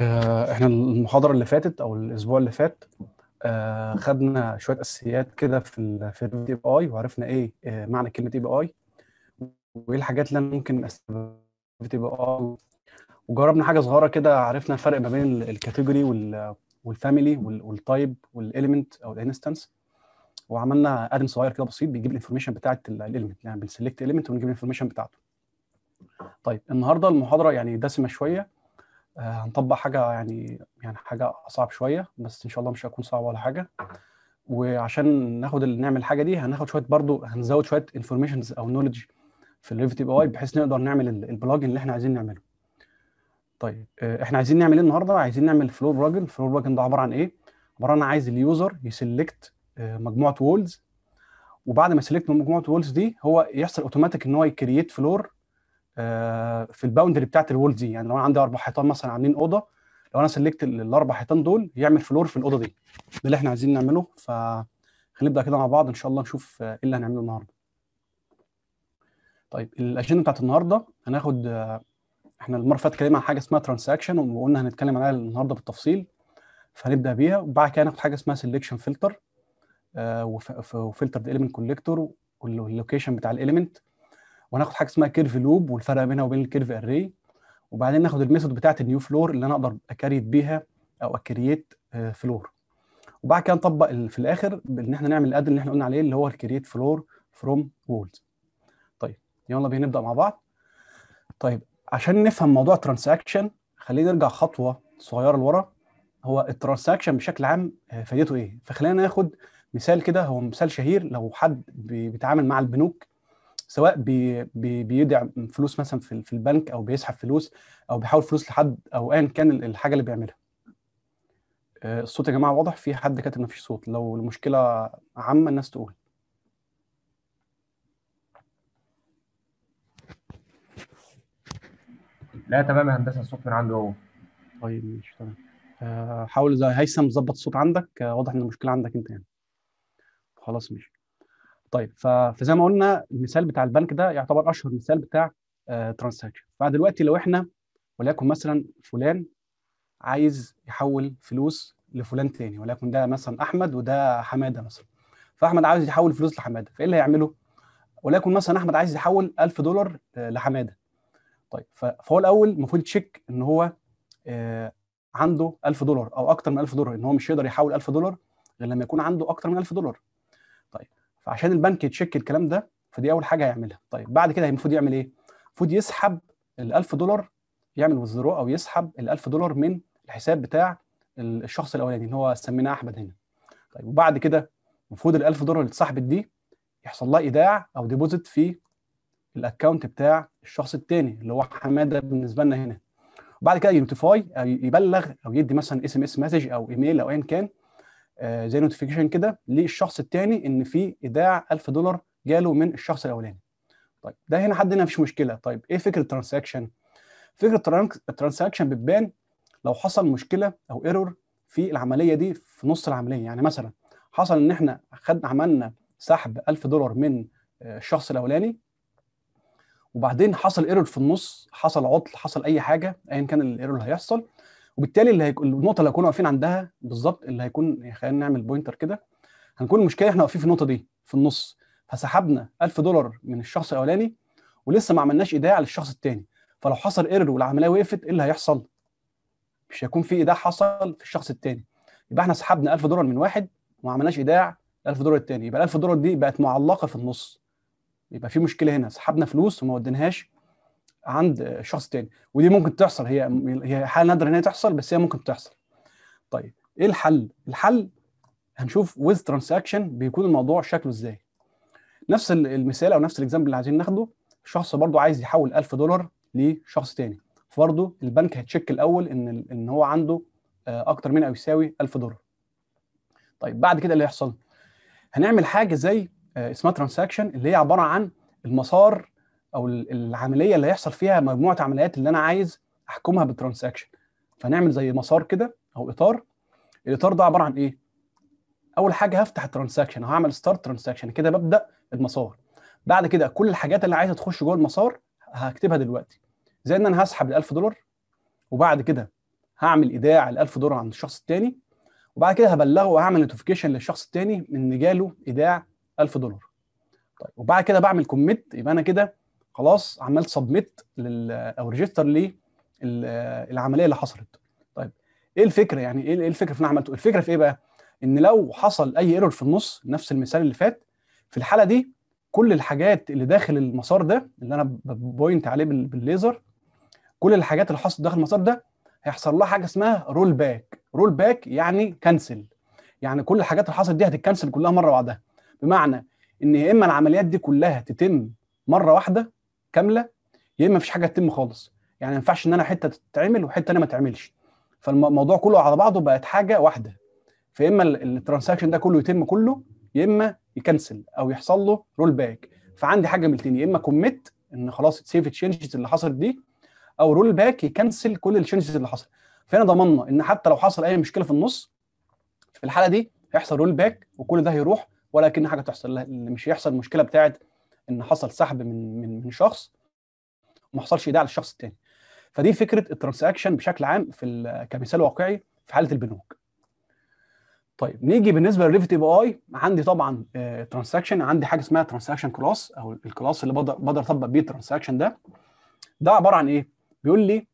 آه، احنا المحاضرة اللي فاتت او الاسبوع اللي فات آه، خدنا شوية اساسيات كده في ال في الاي بي اي وعرفنا ايه آه، معنى كلمة اي بي اي وايه الحاجات اللي انا ممكن في اي بي اي وجربنا حاجة صغيرة كده عرفنا الفرق ما بين الكاتيجوري والفاميلي والتايب والاليمنت او الانستنس وعملنا ادم صغير كده بسيط بيجيب الانفورميشن بتاعه الاليمنت يعني بنسلكت اليمنت ونجيب الانفورميشن بتاعته طيب النهارده المحاضره يعني دسمه شويه آه، هنطبق حاجه يعني يعني حاجه اصعب شويه بس ان شاء الله مش هتكون صعبه ولا حاجه وعشان ناخد اللي نعمل الحاجه دي هناخد شويه برضو هنزود شويه انفورميشنز او نولج في الريفت بي اي بحيث نقدر نعمل البلوجن اللي احنا عايزين نعمله طيب آه، احنا عايزين نعمل ايه النهارده عايزين نعمل فلور بلوجن الفلو بلوجن ده عباره عن ايه عباره عن عايز اليوزر يسلكت آه، مجموعه وولز وبعد ما سلكت مجموعه وولز دي هو يحصل اوتوماتيك ان هو يكريت فلور آه، في الباوندري بتاعت الوول دي يعني لو انا عندي اربع حيطان مثلا عاملين اوضه لو انا سلكت الاربع حيطان دول يعمل فلور في الاوضه دي ده اللي احنا عايزين نعمله فهنبدا كده مع بعض ان شاء الله نشوف آه، ايه اللي هنعمله النهارده طيب الاجنده بتاعت النهارده هناخد آه، احنا المره اللي فاتت اتكلمنا عن حاجه اسمها ترانزاكشن وقلنا هنتكلم عليها النهارده بالتفصيل فهنبدا بيها وبعد كده هناخد حاجه اسمها سلكشن فلتر وفلتر ايليمنت كوليكتور واللوكيشن بتاع الاليمنت وهناخد حاجه اسمها كيرف لوب والفرق بينها وبين الكيرف اري وبعدين ناخد الميثود بتاعه النيو فلور اللي انا اقدر اكريت بيها او اكريت فلور آه، وبعد كده نطبق في الاخر ان احنا نعمل الاد اللي احنا قلنا عليه اللي هو الكريت فلور فروم وولز طيب يلا بينا نبدا مع بعض طيب عشان نفهم موضوع ترانزاكشن خلينا نرجع خطوه صغيره لورا هو الترانزاكشن بشكل عام آه، فايدته ايه فخلينا ناخد مثال كده هو مثال شهير لو حد بيتعامل مع البنوك سواء بي بي بيدعم فلوس مثلا في, في البنك او بيسحب فلوس او بيحول فلوس لحد او ايا كان الحاجه اللي بيعملها آه، الصوت يا جماعه واضح في حد كاتب مفيش صوت لو المشكله عامه الناس تقول لا تمام يا هندسه الصوت من عنده هو طيب ماشي تمام آه، حاول زي هيثم ظبط الصوت عندك آه، واضح ان المشكله عندك انت يعني خلاص ماشي طيب فزي ما قلنا المثال بتاع البنك ده يعتبر اشهر مثال بتاع آه، ترانزاكشن فدلوقتي لو احنا وليكن مثلا فلان عايز يحول فلوس لفلان تاني ولكن ده مثلا احمد وده حماده مثلا فاحمد عايز يحول فلوس لحماده فايه اللي هيعمله وليكن مثلا احمد عايز يحول 1000 دولار آه، لحماده طيب فهو الاول المفروض تشيك ان هو آه، عنده 1000 دولار او اكتر من 1000 دولار ان هو مش هيقدر يحول 1000 دولار غير لما يكون عنده اكتر من 1000 دولار فعشان البنك يتشك الكلام ده فدي اول حاجه هيعملها طيب بعد كده المفروض يعمل ايه المفروض يسحب ال1000 دولار يعمل وزرو او يسحب ال1000 دولار من الحساب بتاع الشخص الاولاني اللي هو سميناه احمد هنا طيب وبعد كده المفروض ال1000 دولار اللي اتسحبت دي يحصل لها ايداع او ديبوزيت في الاكونت بتاع الشخص الثاني اللي هو حماده بالنسبه لنا هنا وبعد كده ينوتيفاي او يبلغ او يدي مثلا اس ام اس مسج او ايميل او ايا كان آه، زي نوتيفيكيشن كده للشخص الثاني ان في ايداع 1000 دولار جاله من الشخص الاولاني طيب ده هنا حد هنا مفيش مشكله طيب ايه فكره الترانزاكشن فكره الترانزاكشن بتبان لو حصل مشكله او ايرور في العمليه دي في نص العمليه يعني مثلا حصل ان احنا خدنا عملنا سحب 1000 دولار من آه، الشخص الاولاني وبعدين حصل ايرور في النص حصل عطل حصل اي حاجه ايا كان الايرور اللي هيحصل وبالتالي اللي هيكون النقطه اللي هنكون واقفين عندها بالظبط اللي هيكون خلينا نعمل بوينتر كده هنكون المشكله احنا واقفين في النقطه دي في النص فسحبنا 1000 دولار من الشخص الاولاني ولسه ما عملناش ايداع للشخص الثاني فلو حصل ايرور والعمليه وقفت ايه اللي هيحصل؟ مش هيكون في ايداع حصل في الشخص الثاني يبقى احنا سحبنا 1000 دولار من واحد وما عملناش ايداع 1000 دولار الثاني يبقى ال 1000 دولار دي بقت معلقه في النص يبقى في مشكله هنا سحبنا فلوس وما وديناهاش عند شخص تاني ودي ممكن تحصل هي هي حاله نادره ان هي تحصل بس هي ممكن تحصل طيب ايه الحل الحل هنشوف ويز ترانزاكشن بيكون الموضوع شكله ازاي نفس المثال او نفس الاكزامبل اللي عايزين ناخده شخص برضو عايز يحول 1000 دولار لشخص تاني فبرضه البنك هيتشيك الاول ان ان هو عنده آه، اكتر من او يساوي 1000 دولار طيب بعد كده اللي هيحصل هنعمل حاجه زي آه، اسمها ترانزاكشن اللي هي عباره عن المسار او العمليه اللي هيحصل فيها مجموعه عمليات اللي انا عايز احكمها بالترانزاكشن فنعمل زي مسار كده او اطار الاطار ده عباره عن ايه اول حاجه هفتح الترانزاكشن هعمل ستارت ترانزاكشن كده ببدا المسار بعد كده كل الحاجات اللي عايزه تخش جوه المسار هكتبها دلوقتي زي ان انا هسحب ال 1000 دولار وبعد كده هعمل ايداع ال 1000 دولار عند الشخص الثاني وبعد كده هبلغه واعمل نوتيفيكيشن للشخص الثاني ان جاله ايداع 1000 دولار طيب وبعد كده بعمل كوميت يبقى انا كده خلاص عملت سبميت لل او ريجستر للعمليه اللي حصلت طيب ايه الفكره يعني ايه, إيه الفكره في انا عملته الفكره في ايه بقى ان لو حصل اي ايرور في النص نفس المثال اللي فات في الحاله دي كل الحاجات اللي داخل المسار ده اللي انا بوينت عليه بالليزر كل الحاجات اللي حصلت داخل المسار ده هيحصل لها حاجه اسمها رول باك رول باك يعني كنسل يعني كل الحاجات اللي حصلت دي هتتكنسل كلها مره واحده بمعنى ان يا اما العمليات دي كلها تتم مره واحده كامله يا اما مفيش حاجه تتم خالص يعني ما ينفعش ان انا حته تتعمل وحته انا ما تعملش فالموضوع كله على بعضه بقت حاجه واحده فيا اما الترانزاكشن ده كله يتم كله يا اما يكنسل او يحصل له رول باك فعندي حاجه من الاثنين يا اما كوميت ان خلاص سيف تشينجز اللي حصلت دي او رول باك يكنسل كل التشينجز اللي حصلت فهنا ضمننا ان حتى لو حصل اي مشكله في النص في الحاله دي هيحصل رول باك وكل ده هيروح ولكن حاجه تحصل مش هيحصل المشكله بتاعت ان حصل سحب من من من شخص وما حصلش ايداع للشخص الثاني فدي فكره الترانزاكشن بشكل عام في كمثال واقعي في حاله البنوك طيب نيجي بالنسبه للريفت اي اي عندي طبعا ترانزاكشن آه، عندي حاجه اسمها ترانزاكشن كلاس او الكلاس اللي بقدر بقدر اطبق بيه الترانزاكشن ده ده عباره عن ايه بيقول لي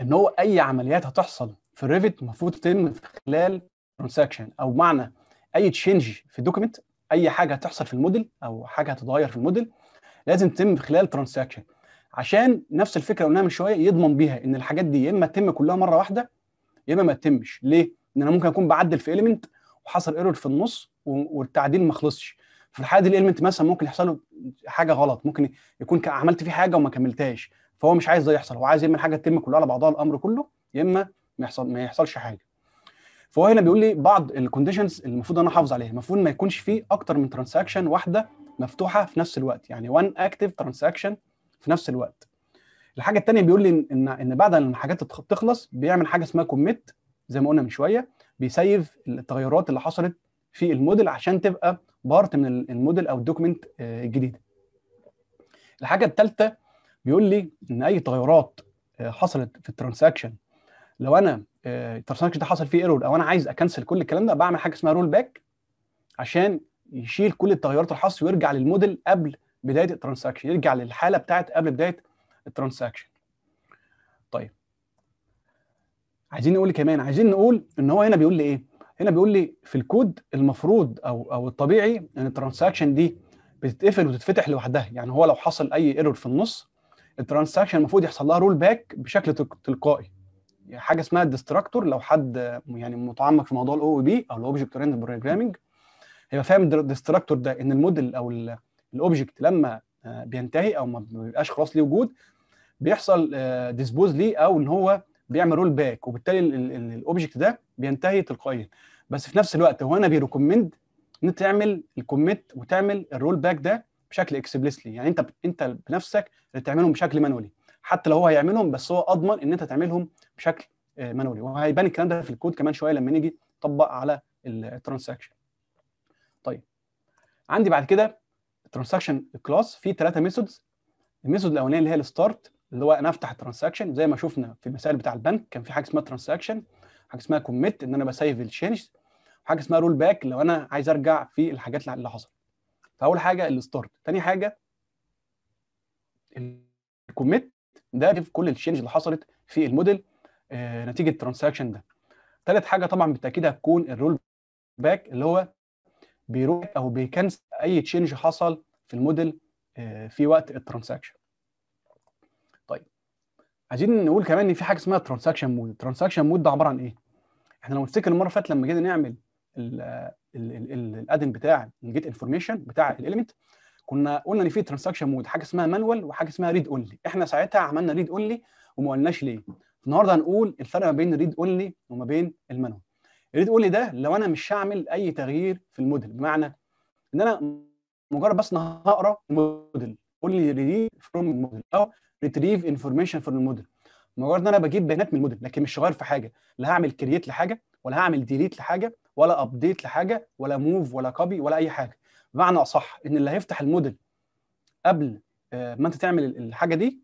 ان هو اي عمليات هتحصل في الريفت المفروض تتم خلال ترانزاكشن او معنى اي تشينج في الدوكيمنت اي حاجه هتحصل في الموديل او حاجه هتتغير في الموديل لازم تتم خلال ترانزاكشن عشان نفس الفكره قلناها من شويه يضمن بيها ان الحاجات دي يا اما تتم كلها مره واحده يا اما ما تتمش ليه ان انا ممكن اكون بعدل في اليمنت وحصل ايرور في النص والتعديل ما خلصش في الحاله دي الالمنت مثلا ممكن يحصل له حاجه غلط ممكن يكون عملت فيه حاجه وما كملتهاش فهو مش عايز ده يحصل هو عايز يا اما الحاجه تتم كلها على بعضها الامر كله يا اما ما يحصل ما يحصلش حاجه فهو هنا بيقول لي بعض الكونديشنز اللي المفروض انا احافظ عليها المفروض ما يكونش فيه اكتر من ترانزاكشن واحده مفتوحه في نفس الوقت يعني وان اكتيف ترانزاكشن في نفس الوقت الحاجه الثانيه بيقول لي ان ان بعد ما الحاجات تخلص بيعمل حاجه اسمها كوميت زي ما قلنا من شويه بيسيف التغيرات اللي حصلت في الموديل عشان تبقى بارت من الموديل او الدوكمنت الجديد آه، الحاجه الثالثه بيقول لي ان اي تغيرات آه، حصلت في الترانزاكشن لو انا الترانزكشن آه، ده حصل فيه ايرور او انا عايز اكنسل كل الكلام ده بعمل حاجه اسمها رول باك عشان يشيل كل التغيرات حصلت ويرجع للموديل قبل بدايه الترانزاكشن يرجع للحاله بتاعت قبل بدايه الترانزاكشن طيب عايزين نقول كمان عايزين نقول ان هو هنا بيقول لي ايه هنا بيقول لي في الكود المفروض او او الطبيعي ان الترانزاكشن دي بتتقفل وتتفتح لوحدها يعني هو لو حصل اي ايرور في النص الترانزاكشن المفروض يحصل لها رول باك بشكل تلقائي حاجه اسمها الدستراكتور لو حد يعني متعمق في موضوع الاو او بي او الاوبجكت اورينتد بروجرامنج هيبقى فاهم الدستراكتور ده ان الموديل او الاوبجكت لما آه، بينتهي او ما بيبقاش خلاص ليه وجود بيحصل ديسبوز آه، ليه او ان هو بيعمل رول باك وبالتالي الاوبجكت ده بينتهي تلقائيا بس في نفس الوقت هو انا بيريكومند ان انت تعمل الكوميت وتعمل الرول باك ده بشكل اكسبلسلي يعني انت انت بنفسك اللي تعملهم بشكل مانولي حتى لو هو هيعملهم بس هو اضمن ان انت تعملهم بشكل آه، مانولي وهيبان الكلام ده في الكود كمان شويه لما نيجي نطبق على الترانزاكشن طيب عندي بعد كده الترانزاكشن كلاس فيه ثلاثه ميثودز الميثود الاولانيه اللي هي الستارت اللي هو انا افتح الترانزاكشن زي ما شفنا في المثال بتاع البنك كان في حاجه اسمها ترانزاكشن حاجه اسمها كوميت ان انا بسيف التشينج وحاجه اسمها رول باك لو انا عايز ارجع في الحاجات اللي حصلت فاول حاجه الستارت ثاني حاجه الكوميت ده في كل الشينج اللي حصلت في الموديل آه، نتيجه الترانزاكشن ده ثالث حاجه طبعا بالتاكيد هتكون الرول باك اللي هو بيروح او بيكنسل اي تشينج حصل في الموديل آه، في وقت الترانزاكشن طيب عايزين نقول كمان ان في حاجه اسمها ترانزاكشن مود الترانزاكشن مود ده عباره عن ايه احنا لو نفتكر المره اللي فاتت لما جينا نعمل الادن بتاع الجيت انفورميشن بتاع الاليمنت كنا قلنا ان في ترانزاكشن مود حاجه اسمها مانوال وحاجه اسمها ريد اونلي احنا ساعتها عملنا ريد اونلي وما قلناش ليه النهارده هنقول الفرق ما بين الريد اونلي وما بين المانوال الريد اونلي ده لو انا مش هعمل اي تغيير في الموديل بمعنى ان انا مجرد بس هقرا الموديل قول لي ريد فروم الموديل او ريتريف انفورميشن فروم الموديل مجرد ان انا بجيب بيانات من الموديل لكن مش غير في حاجه لا هعمل كرييت لحاجه ولا هعمل ديليت لحاجه ولا ابديت لحاجه ولا موف ولا كوبي ولا اي حاجه معنى اصح ان اللي هيفتح الموديل قبل آه، ما انت تعمل الحاجه دي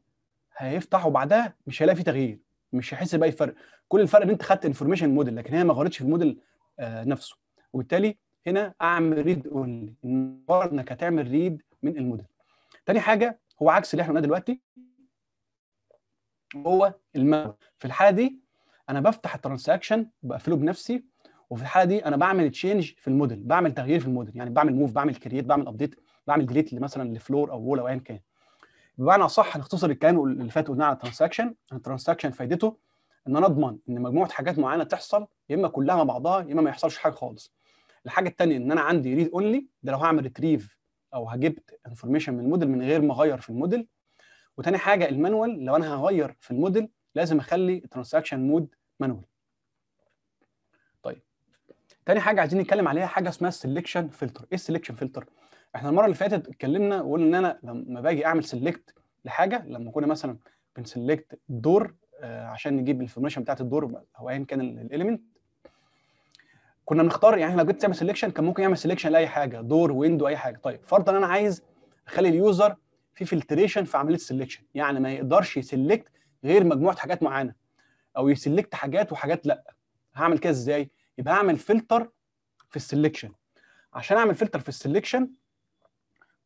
هيفتح وبعدها مش هيلاقي فيه تغيير مش هيحس باي فرق كل الفرق ان انت خدت انفورميشن موديل لكن هي ما غيرتش في الموديل آه، نفسه وبالتالي هنا اعمل ريد اونلي انك هتعمل ريد من الموديل تاني حاجه هو عكس اللي احنا قلناه دلوقتي هو الماور في الحاله دي انا بفتح الترانزاكشن بقفله بنفسي وفي الحاله دي انا بعمل تشينج في الموديل بعمل تغيير في الموديل يعني بعمل موف بعمل كرييت بعمل ابديت بعمل ديليت مثلا لفلور او وول او ايا كان بمعنى اصح نختصر الكلام اللي فات قلناه على الترانزاكشن الترانزاكشن فائدته ان انا اضمن ان مجموعه حاجات معينه تحصل يا اما كلها مع بعضها يا اما ما يحصلش حاجه خالص الحاجه الثانيه ان انا عندي ريد اونلي ده لو هعمل ريتريف او هجبت انفورميشن من الموديل من غير ما اغير في الموديل وتاني حاجه المانوال لو انا هغير في الموديل لازم اخلي الترانزاكشن مود مانوال تاني حاجه عايزين نتكلم عليها حاجه اسمها السلكشن فلتر ايه السلكشن فلتر احنا المره اللي فاتت اتكلمنا وقلنا ان انا لما باجي اعمل سيلكت لحاجه لما كنا مثلا بنسلكت الدور آه، عشان نجيب الانفورميشن بتاعت الدور او ايا كان الاليمنت كنا بنختار يعني لو جيت تعمل سيلكشن كان ممكن يعمل سيلكشن لاي حاجه دور ويندو اي حاجه طيب فرضا انا عايز اخلي اليوزر في فلتريشن في عمليه السلكشن يعني ما يقدرش يسلكت غير مجموعه حاجات معينه او يسلكت حاجات وحاجات لا هعمل كده ازاي يبقى اعمل فلتر في السلكشن عشان اعمل فلتر في السلكشن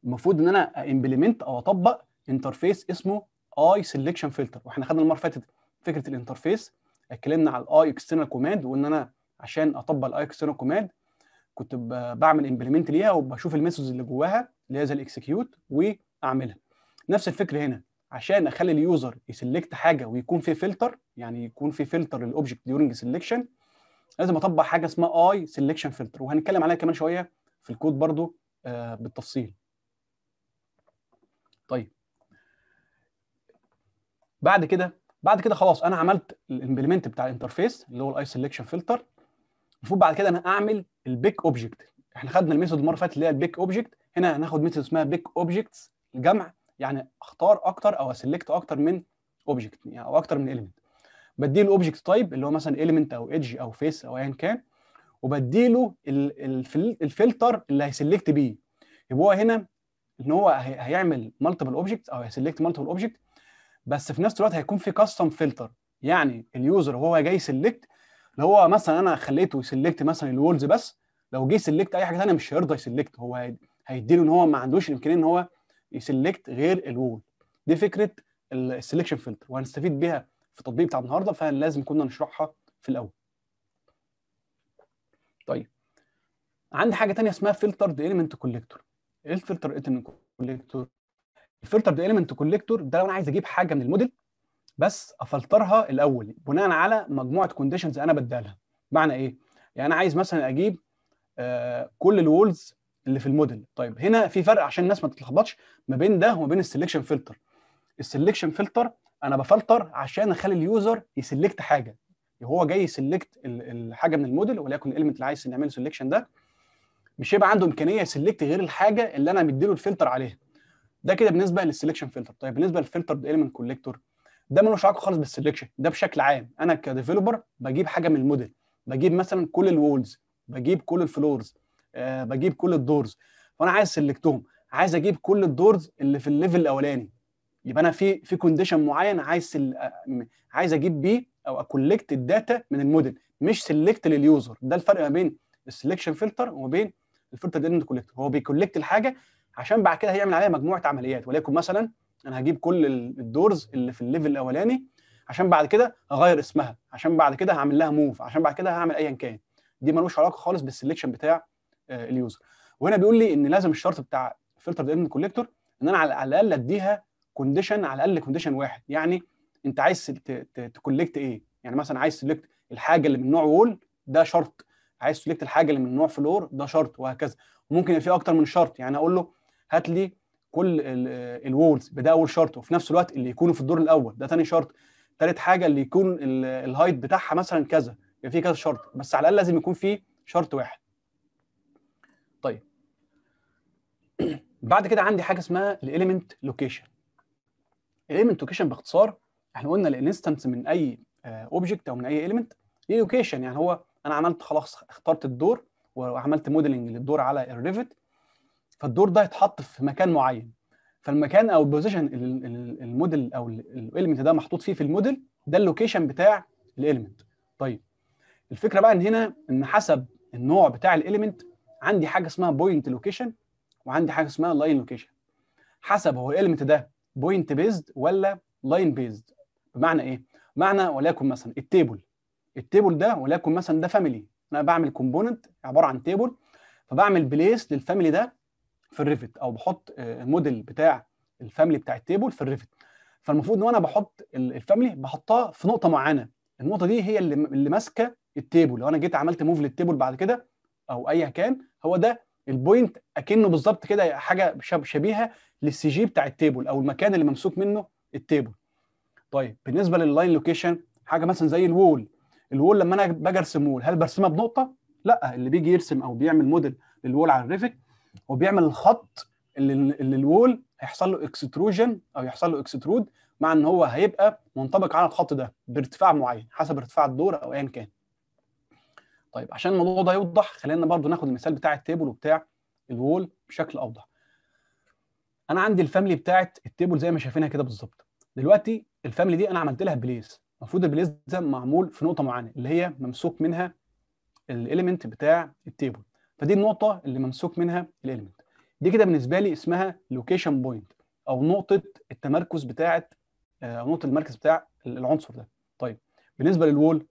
المفروض ان انا امبلمنت او اطبق انترفيس اسمه اي سلكشن فلتر واحنا خدنا المره اللي فاتت فكره الانترفيس اتكلمنا على الاي اكسترنال كوماند وان انا عشان اطبق الاي اكسترنال كوماند كنت بعمل امبلمنت ليها وبشوف الميثودز اللي جواها اللي هي زي الاكسكيوت واعملها نفس الفكره هنا عشان اخلي اليوزر يسلكت حاجه ويكون في فلتر يعني يكون في فلتر للاوبجكت ديورنج سلكشن لازم اطبق حاجه اسمها اي سيلكشن فلتر وهنتكلم عليها كمان شويه في الكود برضو آه، بالتفصيل طيب بعد كده بعد كده خلاص انا عملت الامبلمنت بتاع الانترفيس اللي هو الاي سيلكشن فلتر المفروض بعد كده انا اعمل البيك اوبجكت احنا خدنا الميثود المره اللي فاتت اللي هي البيك اوبجكت هنا هناخد ميثود اسمها بيك اوبجكتس جمع يعني اختار اكتر او اسلكت اكتر من اوبجكت يعني او اكتر من اليمنت بديله اوبجكت تايب اللي هو مثلا ايليمنت او ايدج او فيس او ايا كان وبديله الفلتر اللي هيسلكت بيه يبقى هو هنا ان هو هيعمل مالتيبل اوبجكت او هيسلكت مالتيبل اوبجكت بس في نفس الوقت هيكون في كاستم فلتر يعني اليوزر وهو جاي سلكت لو هو مثلا انا خليته يسلكت مثلا الوردز بس لو جه سلكت اي حاجه ثانيه مش هيرضى يسلكت هو هيديله ان هو ما عندوش الامكانيه ان هو يسلكت غير الوول دي فكره السلكشن فلتر وهنستفيد بيها في التطبيق بتاع النهارده فلازم كنا نشرحها في الاول طيب عندي حاجه ثانيه اسمها فلترد اليمنت كوليكتور ايه الفلتر اليمنت كوليكتور الفلترد اليمنت كوليكتور ده لو انا عايز اجيب حاجه من الموديل بس افلترها الاول بناء على مجموعه كونديشنز انا بدالها معنى ايه يعني انا عايز مثلا اجيب آه كل الولز اللي في الموديل طيب هنا في فرق عشان الناس ما تتلخبطش ما بين ده وما بين السلكشن فلتر السلكشن فلتر انا بفلتر عشان اخلي اليوزر يسلكت حاجه هو جاي يسلكت الحاجه من الموديل وليكن الاليمنت اللي عايز نعمل سلكشن ده مش هيبقى عنده امكانيه يسلكت غير الحاجه اللي انا مديله الفلتر عليها ده كده بالنسبه للسلكشن فلتر طيب بالنسبه للفلتر اليمنت كوليكتور ده ملوش علاقه خالص بالسلكشن ده بشكل عام انا كديفلوبر بجيب حاجه من الموديل بجيب مثلا كل الوولز بجيب كل الفلورز آه بجيب كل الدورز فانا عايز سلكتهم عايز اجيب كل الدورز اللي في الليفل الاولاني يبقى انا في في كونديشن معين عايز سل... آه، عايز اجيب بيه او اكولكت الداتا من الموديل مش سيلكت لليوزر ده الفرق ما بين السلكشن فلتر وما بين الفلتر ديلنت كولكت هو بيكولكت الحاجه عشان بعد كده هيعمل عليها مجموعه عمليات وليكن مثلا انا هجيب كل الدورز اللي في الليفل الاولاني عشان بعد كده اغير اسمها عشان بعد كده هعمل لها موف عشان بعد كده هعمل ايا كان دي ملوش علاقه خالص بالسلكشن بتاع آه، اليوزر وهنا بيقول لي ان لازم الشرط بتاع فلتر ديلنت كولكتور ان انا على الاقل اديها كونديشن على الاقل كونديشن واحد يعني انت عايز تكولكت ايه يعني مثلا عايز سلكت الحاجه اللي من نوع وول ده شرط عايز سلكت الحاجه اللي من نوع فلور ده شرط وهكذا ممكن يبقى في اكتر من شرط يعني اقول له هات لي كل الوولز بده اول شرط وفي نفس الوقت اللي يكونوا في الدور الاول ده ثاني شرط ثالث حاجه اللي يكون الهايت بتاعها مثلا كذا يبقى في كذا شرط بس على الاقل لازم يكون في شرط واحد طيب بعد كده عندي حاجه اسمها الاليمنت لوكيشن الايم لوكيشن باختصار احنا قلنا الانستنس من اي اوبجكت آه، او من اي اليمنت لوكيشن يعني هو انا عملت خلاص اخترت الدور وعملت موديلنج للدور على الريفت فالدور ده هيتحط في مكان معين فالمكان او البوزيشن الموديل او الاليمنت ده محطوط فيه في الموديل ده اللوكيشن بتاع الاليمنت طيب الفكره بقى ان هنا ان حسب النوع بتاع الاليمنت عندي حاجه اسمها بوينت لوكيشن وعندي حاجه اسمها لاين لوكيشن حسب هو الاليمنت ده بوينت بيزد ولا لاين بيزد بمعنى ايه معنى وليكن مثلا التيبل التيبل ده وليكن مثلا ده فاميلي انا بعمل كومبوننت عباره عن تيبل فبعمل بليس للفاميلي ده في الريفت او بحط الموديل آه، بتاع الفاميلي بتاع التيبل في الريفت فالمفروض ان انا بحط الفاميلي بحطها في نقطه معينه النقطه دي هي اللي, اللي ماسكه التيبل لو انا جيت عملت موف للتيبل بعد كده او ايا كان هو ده البوينت اكنه بالظبط كده حاجه شبيهه للسي جي بتاع التيبل او المكان اللي ممسوك منه التيبل طيب بالنسبه لللاين لوكيشن حاجه مثلا زي الوول الوول لما انا باجي ارسم وول هل برسمها بنقطه لا اللي بيجي يرسم او بيعمل موديل للوول على الريفك هو بيعمل الخط اللي, اللي الوول هيحصل له اكستروجن او يحصل له اكسترود مع ان هو هيبقى منطبق على الخط ده بارتفاع معين حسب ارتفاع الدور او ايا كان طيب عشان الموضوع ده يوضح خلينا برضو ناخد المثال بتاع التيبل وبتاع الوول بشكل اوضح انا عندي الفاميلي بتاعت التيبل زي ما شايفينها كده بالظبط دلوقتي الفاميلي دي انا عملت لها بليس المفروض البليس ده معمول في نقطه معينه اللي هي ممسوك منها الاليمنت بتاع التيبل فدي النقطه اللي ممسوك منها الاليمنت دي كده بالنسبه لي اسمها لوكيشن بوينت او نقطه التمركز بتاعه آه، او نقطه المركز بتاع العنصر ده طيب بالنسبه للوول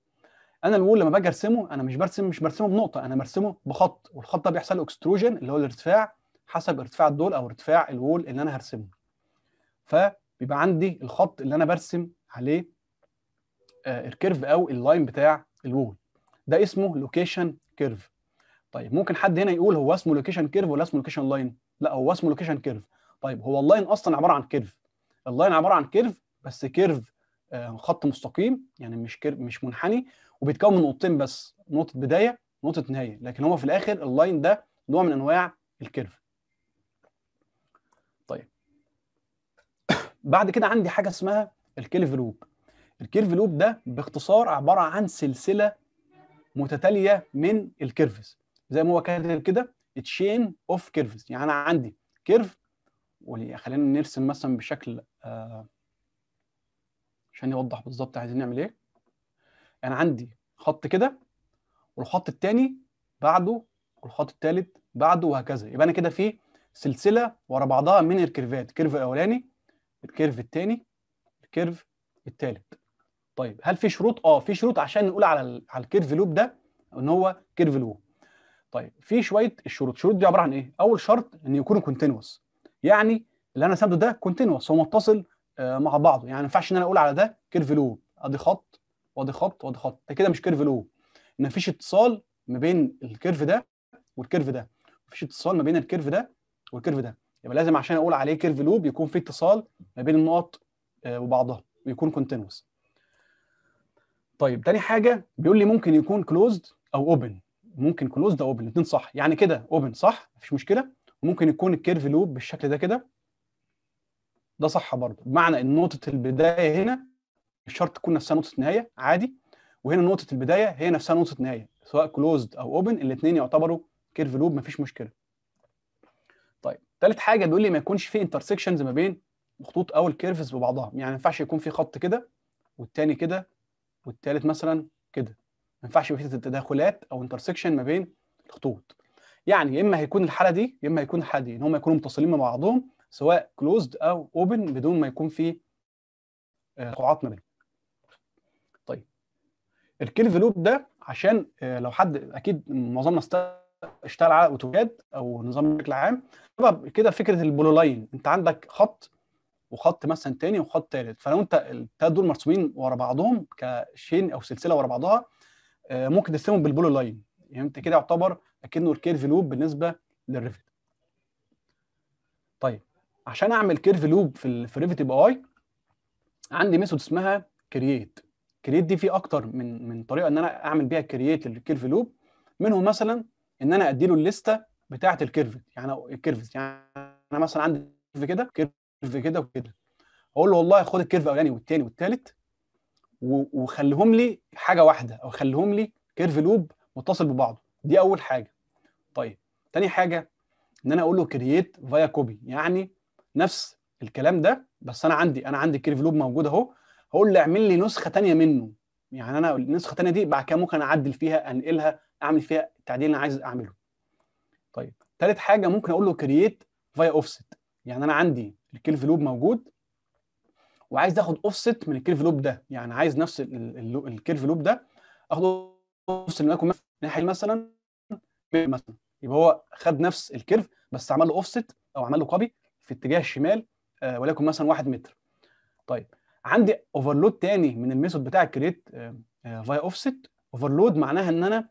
انا الوول لما باجي ارسمه انا مش برسم مش برسمه بنقطه انا برسمه بخط والخط ده بيحصل له اكستروجن اللي هو الارتفاع حسب ارتفاع الدول او ارتفاع الوول اللي انا هرسمه فبيبقى عندي الخط اللي انا برسم عليه آه، الكيرف او اللاين بتاع الوول ده اسمه لوكيشن كيرف طيب ممكن حد هنا يقول هو اسمه لوكيشن كيرف ولا اسمه لوكيشن لاين لا هو اسمه لوكيشن كيرف طيب هو اللاين اصلا عباره عن كيرف اللاين عباره عن كيرف بس كيرف آه، خط مستقيم يعني مش كيرف مش منحني وبيتكون من نقطتين بس نقطه بدايه ونقطه نهايه لكن هو في الاخر اللاين ده نوع من انواع الكيرف بعد كده عندي حاجه اسمها الكيرف لوب الكيرف لوب ده باختصار عباره عن سلسله متتاليه من الكيرفز زي ما هو كاتب كده تشين اوف كيرفز يعني انا عندي كيرف خلينا نرسم مثلا بشكل آه عشان يوضح بالظبط عايزين نعمل ايه انا عندي خط كده والخط الثاني بعده والخط الثالث بعده وهكذا يبقى انا كده في سلسله ورا بعضها من الكيرفات الكيرف الاولاني الكيرف الثاني الكيرف الثالث طيب هل في شروط اه في شروط عشان نقول على على الكيرف لوب ده ان هو كيرف لوب طيب في شويه الشروط الشروط دي عباره عن ايه اول شرط ان يكون كونتينوس يعني اللي انا سابده ده كونتينوس هو متصل آه، مع بعضه يعني ما ينفعش ان انا اقول على ده كيرف لوب ادي خط وادي خط وادي خط ده كده مش كيرف لوب ما فيش اتصال ما بين الكيرف ده والكيرف ده ما فيش اتصال ما بين الكيرف ده والكيرف ده يبقى لازم عشان اقول عليه كيرف لوب يكون في اتصال ما بين النقط آه، وبعضها ويكون كونتينوس طيب تاني حاجه بيقول لي ممكن يكون كلوزد او اوبن ممكن كلوزد او اوبن الاثنين صح يعني كده اوبن صح مفيش مشكله وممكن يكون الكيرف لوب بالشكل ده كده ده صح برضه بمعنى ان نقطه البدايه هنا مش شرط تكون نفسها نقطه نهايه عادي وهنا نقطه البدايه هي نفسها نقطه نهايه سواء كلوزد او اوبن الاثنين يعتبروا كيرف لوب مفيش مشكله تالت حاجه بيقول لي ما يكونش في انترسكشنز ما بين الخطوط او الكيرفز ببعضها يعني ما ينفعش يكون في خط كده والتاني كده والتالت مثلا كده ما ينفعش يبقى في تداخلات او انترسكشن ما بين الخطوط يعني يا اما هيكون الحاله دي يا اما هيكون الحاله دي ان هم يكونوا متصلين مع بعضهم سواء كلوزد او اوبن بدون ما يكون في تقاعات آه، ما بينهم طيب الكيرف لوب ده عشان آه، لو حد اكيد معظمنا استخدم اشتغل على اوتوكاد او نظام بشكل عام سبب كده فكره البلو لاين انت عندك خط وخط مثلا تاني وخط تالت فلو انت التلات دول مرسومين ورا بعضهم كشين او سلسله ورا بعضها آه، ممكن ترسمهم بالبلو لاين يعني انت كده يعتبر اكنه الكيرف لوب بالنسبه للريفت طيب عشان اعمل كيرف لوب في الريفت يبقى باي عندي ميثود اسمها كرييت كرييت دي في اكتر من من طريقه ان انا اعمل بيها كرييت للكيرف لوب منهم مثلا ان انا ادي له الليسته بتاعه الكيرف يعني الكيرفز يعني انا مثلا عندي كيرف كده كيرف كده وكده اقول له والله خد الكيرف الاولاني والثاني والثالث وخليهم لي حاجه واحده او خليهم لي كيرف لوب متصل ببعضه دي اول حاجه طيب تاني حاجه ان انا اقول له كرييت فايا كوبي يعني نفس الكلام ده بس انا عندي انا عندي كيرف لوب موجود اهو هقول له اعمل لي نسخه ثانيه منه يعني انا النسخه الثانيه دي بعد كده ممكن اعدل فيها انقلها اعمل فيها التعديل اللي انا عايز اعمله طيب ثالث حاجه ممكن اقول له كرييت فايا اوفست يعني انا عندي الكيرف لوب موجود وعايز اخد اوفست من الكيرف لوب ده يعني عايز نفس الكيرف لوب ده اخد اوفست من ناحيه مثلا مثلا يبقى هو خد نفس الكيرف بس عمل له اوفست او عمل له كوبي في اتجاه الشمال آه، وليكن مثلا 1 متر طيب عندي اوفرلود تاني من الميثود بتاع كريت فاي اوفست اوفرلود معناها ان انا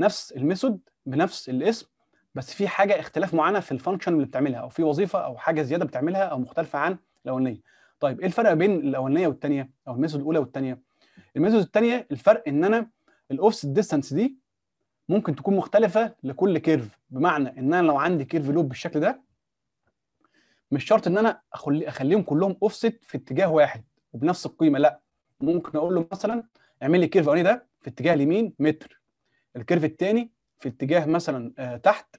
نفس الميثود بنفس الاسم بس في حاجه اختلاف معينه في الفانكشن اللي بتعملها او في وظيفه او حاجه زياده بتعملها او مختلفه عن الاولانيه طيب ايه الفرق بين الاولانيه والثانيه او الميثود الاولى والثانيه الميثود الثانيه الفرق ان انا الاوفست ديستانس دي ممكن تكون مختلفه لكل كيرف بمعنى ان انا لو عندي كيرف لوب بالشكل ده مش شرط ان انا اخليهم كلهم اوفست في اتجاه واحد وبنفس القيمه لا ممكن اقول له مثلا اعمل لي الكيرف الاولاني ده في اتجاه اليمين متر الكيرف الثاني في اتجاه مثلا آه، تحت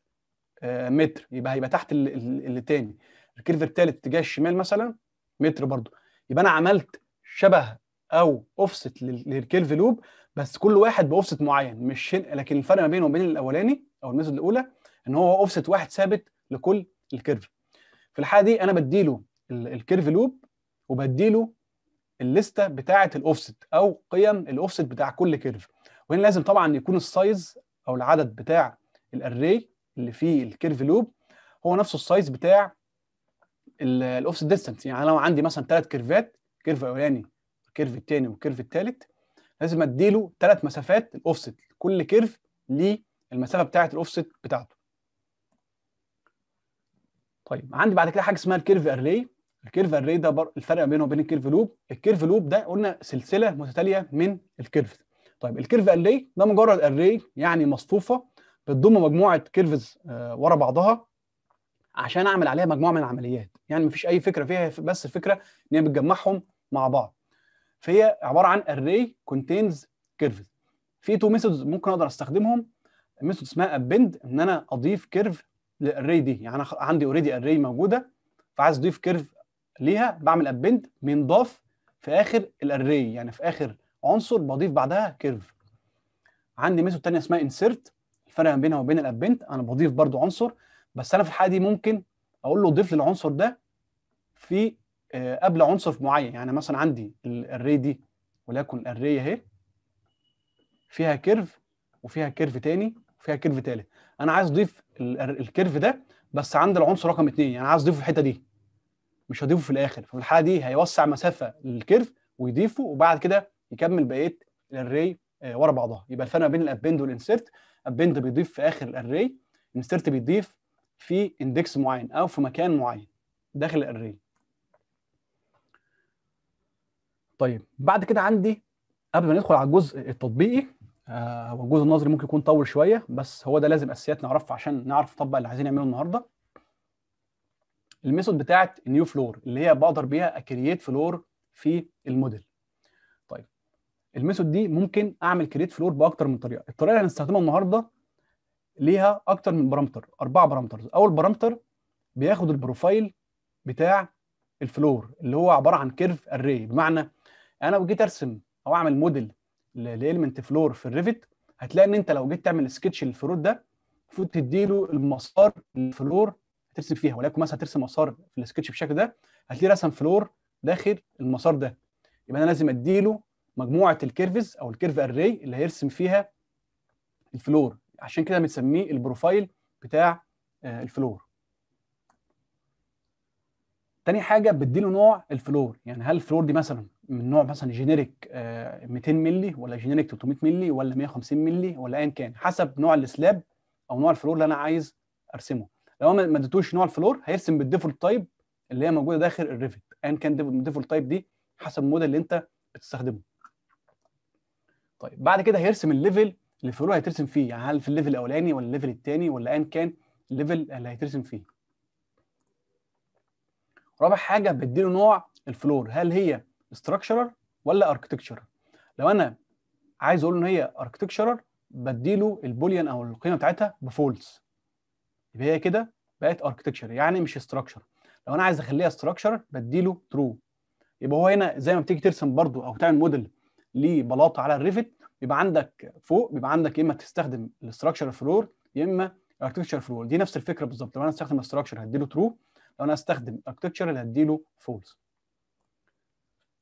آه، متر يبقى هيبقى تحت اللي تاني الكيرف الثالث اتجاه الشمال مثلا متر برضو يبقى انا عملت شبه او اوفست للكيرف لوب بس كل واحد باوفست معين مش لكن الفرق ما بينه وبين الاولاني او الميثود الاولى ان هو اوفست واحد ثابت لكل الكيرف في الحاله دي انا بديله الكيرف لوب وبديله الليسته بتاعه الاوفست او قيم الاوفست بتاع كل كيرف وهنا لازم طبعا يكون السايز او العدد بتاع الاري اللي فيه الكيرف لوب هو نفسه السايز بتاع الاوفست ديستانس يعني لو عندي مثلا ثلاث كيرفات كيرف اولاني كيرف الثاني والكيرف الثالث لازم اديله ثلاث مسافات الاوفست كل كيرف ليه المسافه بتاعه الاوفست بتاعته طيب عندي بعد كده حاجه اسمها الكيرف اري الكيرف اري ده بر... الفرق بينه وبين الكيرف لوب الكيرف لوب ده قلنا سلسله متتاليه من الكيرفز طيب الكيرف اري ده مجرد اري يعني مصفوفه بتضم مجموعه كيرفز آه، ورا بعضها عشان اعمل عليها مجموعه من العمليات يعني مفيش اي فكره فيها بس الفكره ان هي بتجمعهم مع بعض فهي عباره عن اري كونتينز كيرفز في تو ميثودز ممكن اقدر استخدمهم ميثود اسمها ابند ان انا اضيف كيرف للاري دي يعني انا عندي اوريدي اري موجوده فعايز اضيف كيرف ليها بعمل ابند من ضاف في اخر الاري يعني في اخر عنصر بضيف بعدها كيرف عندي ميثود ثانيه اسمها انسيرت الفرق ما بينها وبين الابنت انا بضيف برضو عنصر بس انا في الحاله دي ممكن اقول له ضيف للعنصر ده في آه، قبل عنصر معين يعني مثلا عندي الاري دي ولكن الاري اهي فيها كيرف وفيها كيرف تاني وفيها كيرف تالت انا عايز اضيف الكيرف ده بس عند العنصر رقم اثنين يعني عايز اضيفه في الحته دي مش هضيفه في الاخر فالحاله دي هيوسع مسافه للكيرف ويضيفه وبعد كده يكمل بقيه الاري آه، ورا بعضها يبقى الفرق ما بين الابند والانسيرت ابند بيضيف في اخر الاري انسيرت بيضيف في اندكس معين او في مكان معين داخل الاري طيب بعد كده عندي قبل ما ندخل على الجزء التطبيقي آه، هو الجزء النظري ممكن يكون طول شويه بس هو ده لازم اساسيات نعرفه عشان نعرف نطبق اللي عايزين نعمله النهارده الميثود بتاعت نيو فلور اللي هي بقدر بيها اكريت فلور في الموديل طيب الميثود دي ممكن اعمل كريت فلور باكتر من طريقه الطريقه اللي هنستخدمها النهارده ليها اكتر من بارامتر اربع بارامترز اول بارامتر بياخد البروفايل بتاع الفلور اللي هو عباره عن كيرف اري بمعنى انا لو جيت ارسم او اعمل موديل لاليمنت فلور في الريفت هتلاقي ان انت لو جيت تعمل سكتش للفلور ده المفروض تديله المسار الفلور هترسم فيها ولكن مثلا هترسم مسار في السكتش بالشكل ده هتلاقي رسم فلور داخل المسار ده يبقى انا لازم اديله مجموعه الكيرفز او الكيرف اري اللي هيرسم فيها الفلور عشان كده بنسميه البروفايل بتاع آه، الفلور تاني حاجه بديله نوع الفلور يعني هل الفلور دي مثلا من نوع مثلا جينيريك آه، 200 مللي ولا جينيريك 300 مللي ولا 150 مللي ولا ايا كان حسب نوع السلاب او نوع الفلور اللي انا عايز ارسمه لو ما اديتوش نوع الفلور هيرسم بالديفولت تايب اللي هي موجوده داخل الريفت ان كان الديفولت تايب دي حسب الموديل اللي انت بتستخدمه طيب بعد كده هيرسم الليفل الفلور هيترسم فيه يعني هل في الليفل الاولاني ولا الليفل الثاني ولا ان كان الليفل اللي هيترسم فيه رابع حاجه بديله نوع الفلور هل هي استراكشرال ولا اركتكتشرال لو انا عايز اقول ان هي اركتكتشرال بديله البوليان او القيمه بتاعتها بفولس يبقى هي كده بقت اركتكشر يعني مش ستراكشر لو انا عايز اخليها ستراكشر بديله ترو يبقى هو هنا زي ما بتيجي ترسم برضو او تعمل موديل لبلاطه على الريفت بيبقى عندك فوق بيبقى عندك يا اما تستخدم الاستراكشر فلور يا اما الاركتكشر فلور دي نفس الفكره بالظبط لو انا استخدم الاستراكشر هديله ترو لو انا استخدم الاركتكشر اللي هديله فولس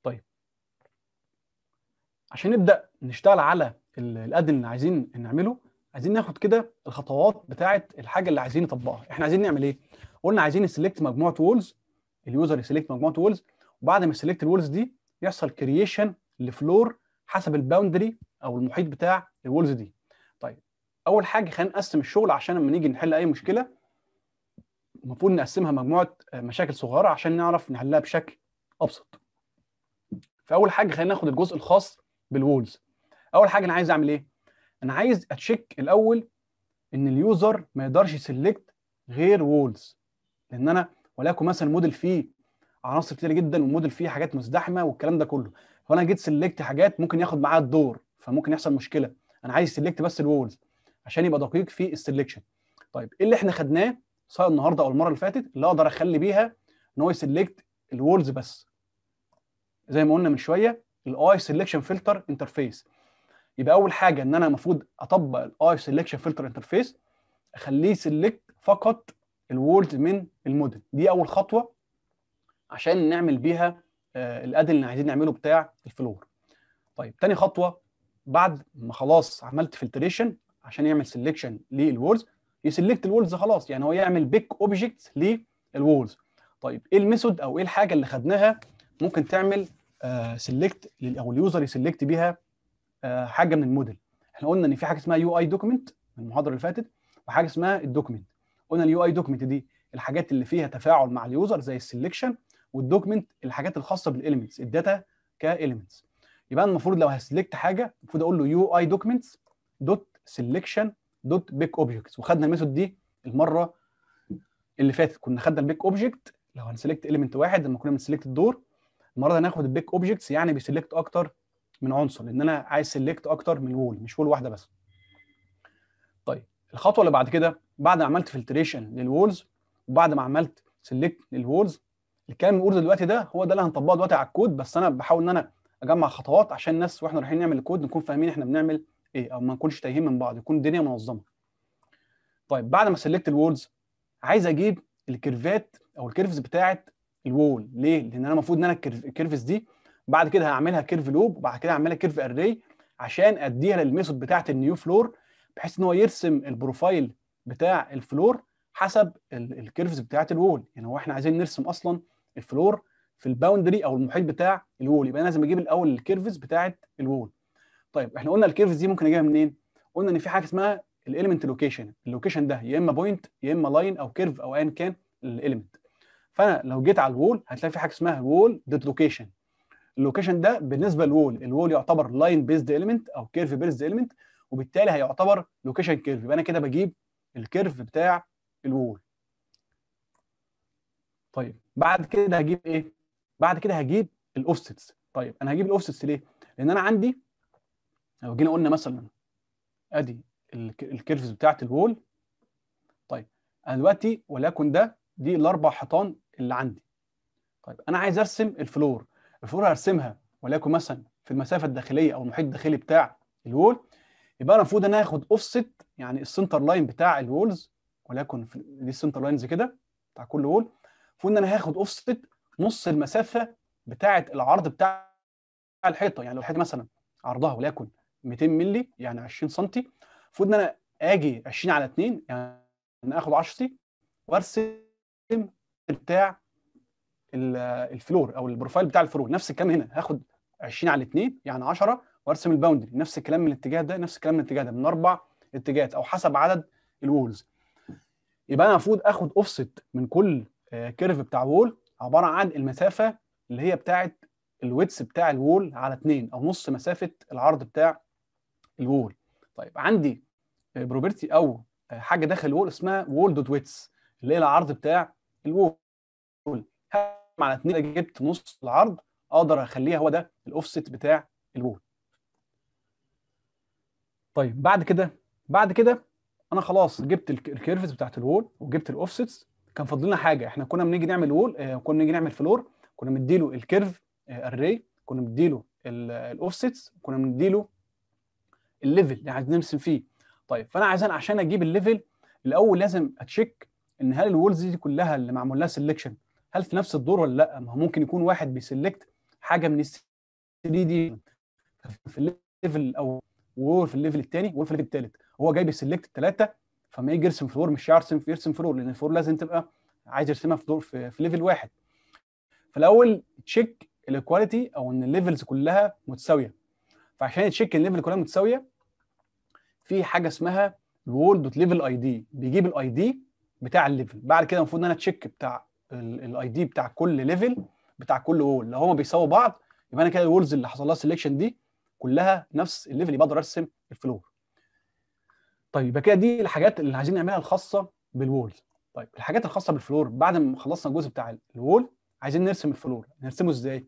طيب عشان نبدا نشتغل على الادن اللي عايزين نعمله عايزين ناخد كده الخطوات بتاعه الحاجه اللي عايزين نطبقها احنا عايزين نعمل ايه قلنا عايزين نسلكت مجموعه وولز اليوزر يسلكت مجموعه وولز وبعد ما يسلكت الولز دي يحصل كرييشن لفلور حسب الباوندري او المحيط بتاع الولز دي طيب اول حاجه خلينا نقسم الشغل عشان لما نيجي نحل اي مشكله المفروض نقسمها مجموعه مشاكل صغيره عشان نعرف نحلها بشكل ابسط فاول حاجه خلينا ناخد الجزء الخاص بالولز اول حاجه انا عايز اعمل ايه انا عايز اتشيك الاول ان اليوزر ما يقدرش يسلكت غير وولز لان انا ولكن مثلا موديل فيه عناصر كتير جدا وموديل فيه حاجات مزدحمه والكلام ده كله فانا جيت سلكت حاجات ممكن ياخد معاها الدور فممكن يحصل مشكله انا عايز سلكت بس الوولز عشان يبقى دقيق في السلكشن طيب ايه اللي احنا خدناه سواء النهارده او المره اللي فاتت اللي اقدر اخلي بيها ان هو يسلكت الوولز بس زي ما قلنا من شويه الاي سلكشن فلتر انترفيس يبقى اول حاجه ان انا المفروض اطبق الاي سيلكشن فلتر انترفيس اخليه سيلكت فقط الوورد من الموديل دي اول خطوه عشان نعمل بيها آه، الادل اللي عايزين نعمله بتاع الفلور طيب تاني خطوه بعد ما خلاص عملت فلتريشن عشان يعمل سيلكشن للوردز يسلكت الوردز خلاص يعني هو يعمل بيك اوبجكت للوردز طيب ايه الميثود او ايه الحاجه اللي خدناها ممكن تعمل سيلكت آه، او اليوزر يسلكت بيها آه، حاجه من الموديل احنا قلنا ان في حاجه اسمها يو اي دوكيمنت المحاضره اللي فاتت وحاجه اسمها الدوكيمنت قلنا اليو اي دوكيمنت دي الحاجات اللي فيها تفاعل مع اليوزر زي السلكشن والدوكيمنت الحاجات الخاصه بالاليمنتس الداتا كاليمنتس يبقى انا المفروض لو هسلكت حاجه المفروض اقول له يو اي دوكيمنتس دوت سلكشن دوت بيك اوبجكتس وخدنا الميثود دي المره اللي فاتت كنا خدنا البيك اوبجكت لو هنسلكت اليمنت واحد لما كنا بنسلكت الدور المره دي هناخد البيك اوبجكتس يعني بيسلكت اكتر من عنصر لان انا عايز سيلكت اكتر من وول مش وول واحده بس طيب الخطوه اللي بعد كده بعد ما عملت فلتريشن للوولز وبعد ما عملت سيلكت للوولز الكلام اللي دلوقتي ده هو ده اللي هنطبقه دلوقتي على الكود بس انا بحاول ان انا اجمع خطوات عشان الناس واحنا رايحين نعمل الكود نكون فاهمين احنا بنعمل ايه او ما نكونش تايهين من بعض يكون الدنيا منظمه طيب بعد ما سلكت الوولز عايز اجيب الكيرفات او الكيرفز بتاعه الوول ليه لان انا المفروض ان انا الكيرفز دي بعد كده هعملها كيرف لوب وبعد كده هعملها كيرف اري عشان اديها للميثود بتاعت النيو فلور بحيث ان هو يرسم البروفايل بتاع الفلور حسب الكيرفز بتاعت الوول يعني هو احنا عايزين نرسم اصلا الفلور في الباوندري او المحيط بتاع الوول يبقى لازم اجيب الاول الكيرفز بتاعت الوول طيب احنا قلنا الكيرفز دي ممكن اجيبها منين قلنا ان في حاجه اسمها الاليمنت لوكيشن اللوكيشن ده يا اما بوينت يا اما لاين او كيرف او ايا كان الاليمنت فانا لو جيت على الوول هتلاقي في حاجه اسمها وول ديد لوكيشن اللوكيشن ده بالنسبه للوول الوول يعتبر لاين بيزد اليمنت او كيرف بيزد اليمنت وبالتالي هيعتبر لوكيشن كيرف يبقى انا كده بجيب الكيرف بتاع الوول طيب بعد كده هجيب ايه بعد كده هجيب الاوفسيتس طيب انا هجيب الاوفسيتس ليه لان انا عندي لو جينا قلنا مثلا ادي الكيرفز بتاعت الوول طيب انا دلوقتي ولكن ده دي الاربع حيطان اللي عندي طيب انا عايز ارسم الفلور الفروع هرسمها وليكن مثلا في المسافه الداخليه او المحيط الداخلي بتاع الوول يبقى انا المفروض ان انا اخد اوفست يعني السنتر لاين بتاع الوولز وليكن في دي السنتر لاينز كده بتاع كل وول المفروض ان انا هاخد اوفست نص المسافه بتاعه العرض بتاع الحيطه يعني لو الحيطه مثلا عرضها وليكن 200 مللي يعني 20 سم المفروض ان انا اجي 20 على 2 يعني اخد 10 سم وارسم بتاع الفلور او البروفايل بتاع الفلور نفس الكلام هنا هاخد 20 على 2 يعني 10 وارسم الباوندري نفس الكلام من الاتجاه ده نفس الكلام من الاتجاه ده من اربع اتجاهات او حسب عدد الوولز يبقى انا المفروض اخد اوفست من كل كيرف آه، بتاع وول عباره عن المسافه اللي هي بتاعه الويتس بتاع الوول على 2 او نص مسافه العرض بتاع الوول طيب عندي بروبرتي او آه، حاجه داخل الوول اسمها وول دوت ويتس اللي هي العرض بتاع الوول على 2 جبت نص العرض اقدر اخليها هو ده الاوفست بتاع الوول طيب بعد كده بعد كده انا خلاص جبت الكيرفز بتاعت الوول وجبت الاوفسيتس كان فاضل لنا حاجه احنا كنا بنيجي نعمل وول آه كنا بنيجي نعمل فلور كنا مديله الكيرف الري آه كنا مديله الاوفسيتس كنا بنديله الليفل آه، آه، اللي عايزين نرسم فيه طيب فانا عايزين عشان اجيب الليفل الاول لازم اتشيك ان هل الولز دي كلها اللي معمول لها سيلكشن هل في نفس الدور ولا لا ما هو ممكن يكون واحد بيسلكت حاجه من ال 3 دي في الليفل الاول وور في الليفل الثاني وور في الليفل الثالث هو جاي بيسلكت الثلاثه فما يجي يرسم فلور مش هيعرف يرسم فلور لان الفلور لازم تبقى عايز يرسمها في دور في, في ليفل واحد فالاول تشيك الايكواليتي او ان الليفلز كلها متساويه فعشان تشيك ان الليفل كلها متساويه في حاجه اسمها الوول دوت ليفل اي دي بيجيب الاي دي بتاع الليفل بعد كده المفروض ان انا تشيك بتاع الاي دي بتاع كل ليفل بتاع كل وول لو هما بيساووا بعض يبقى انا كده الولز اللي حصل لها سيليكشن دي كلها نفس الليفل يبقى اقدر ارسم الفلور طيب يبقى كده دي الحاجات اللي عايزين نعملها الخاصه بالوول. طيب الحاجات الخاصه بالفلور بعد ما خلصنا الجزء بتاع الوول عايزين نرسم الفلور نرسمه ازاي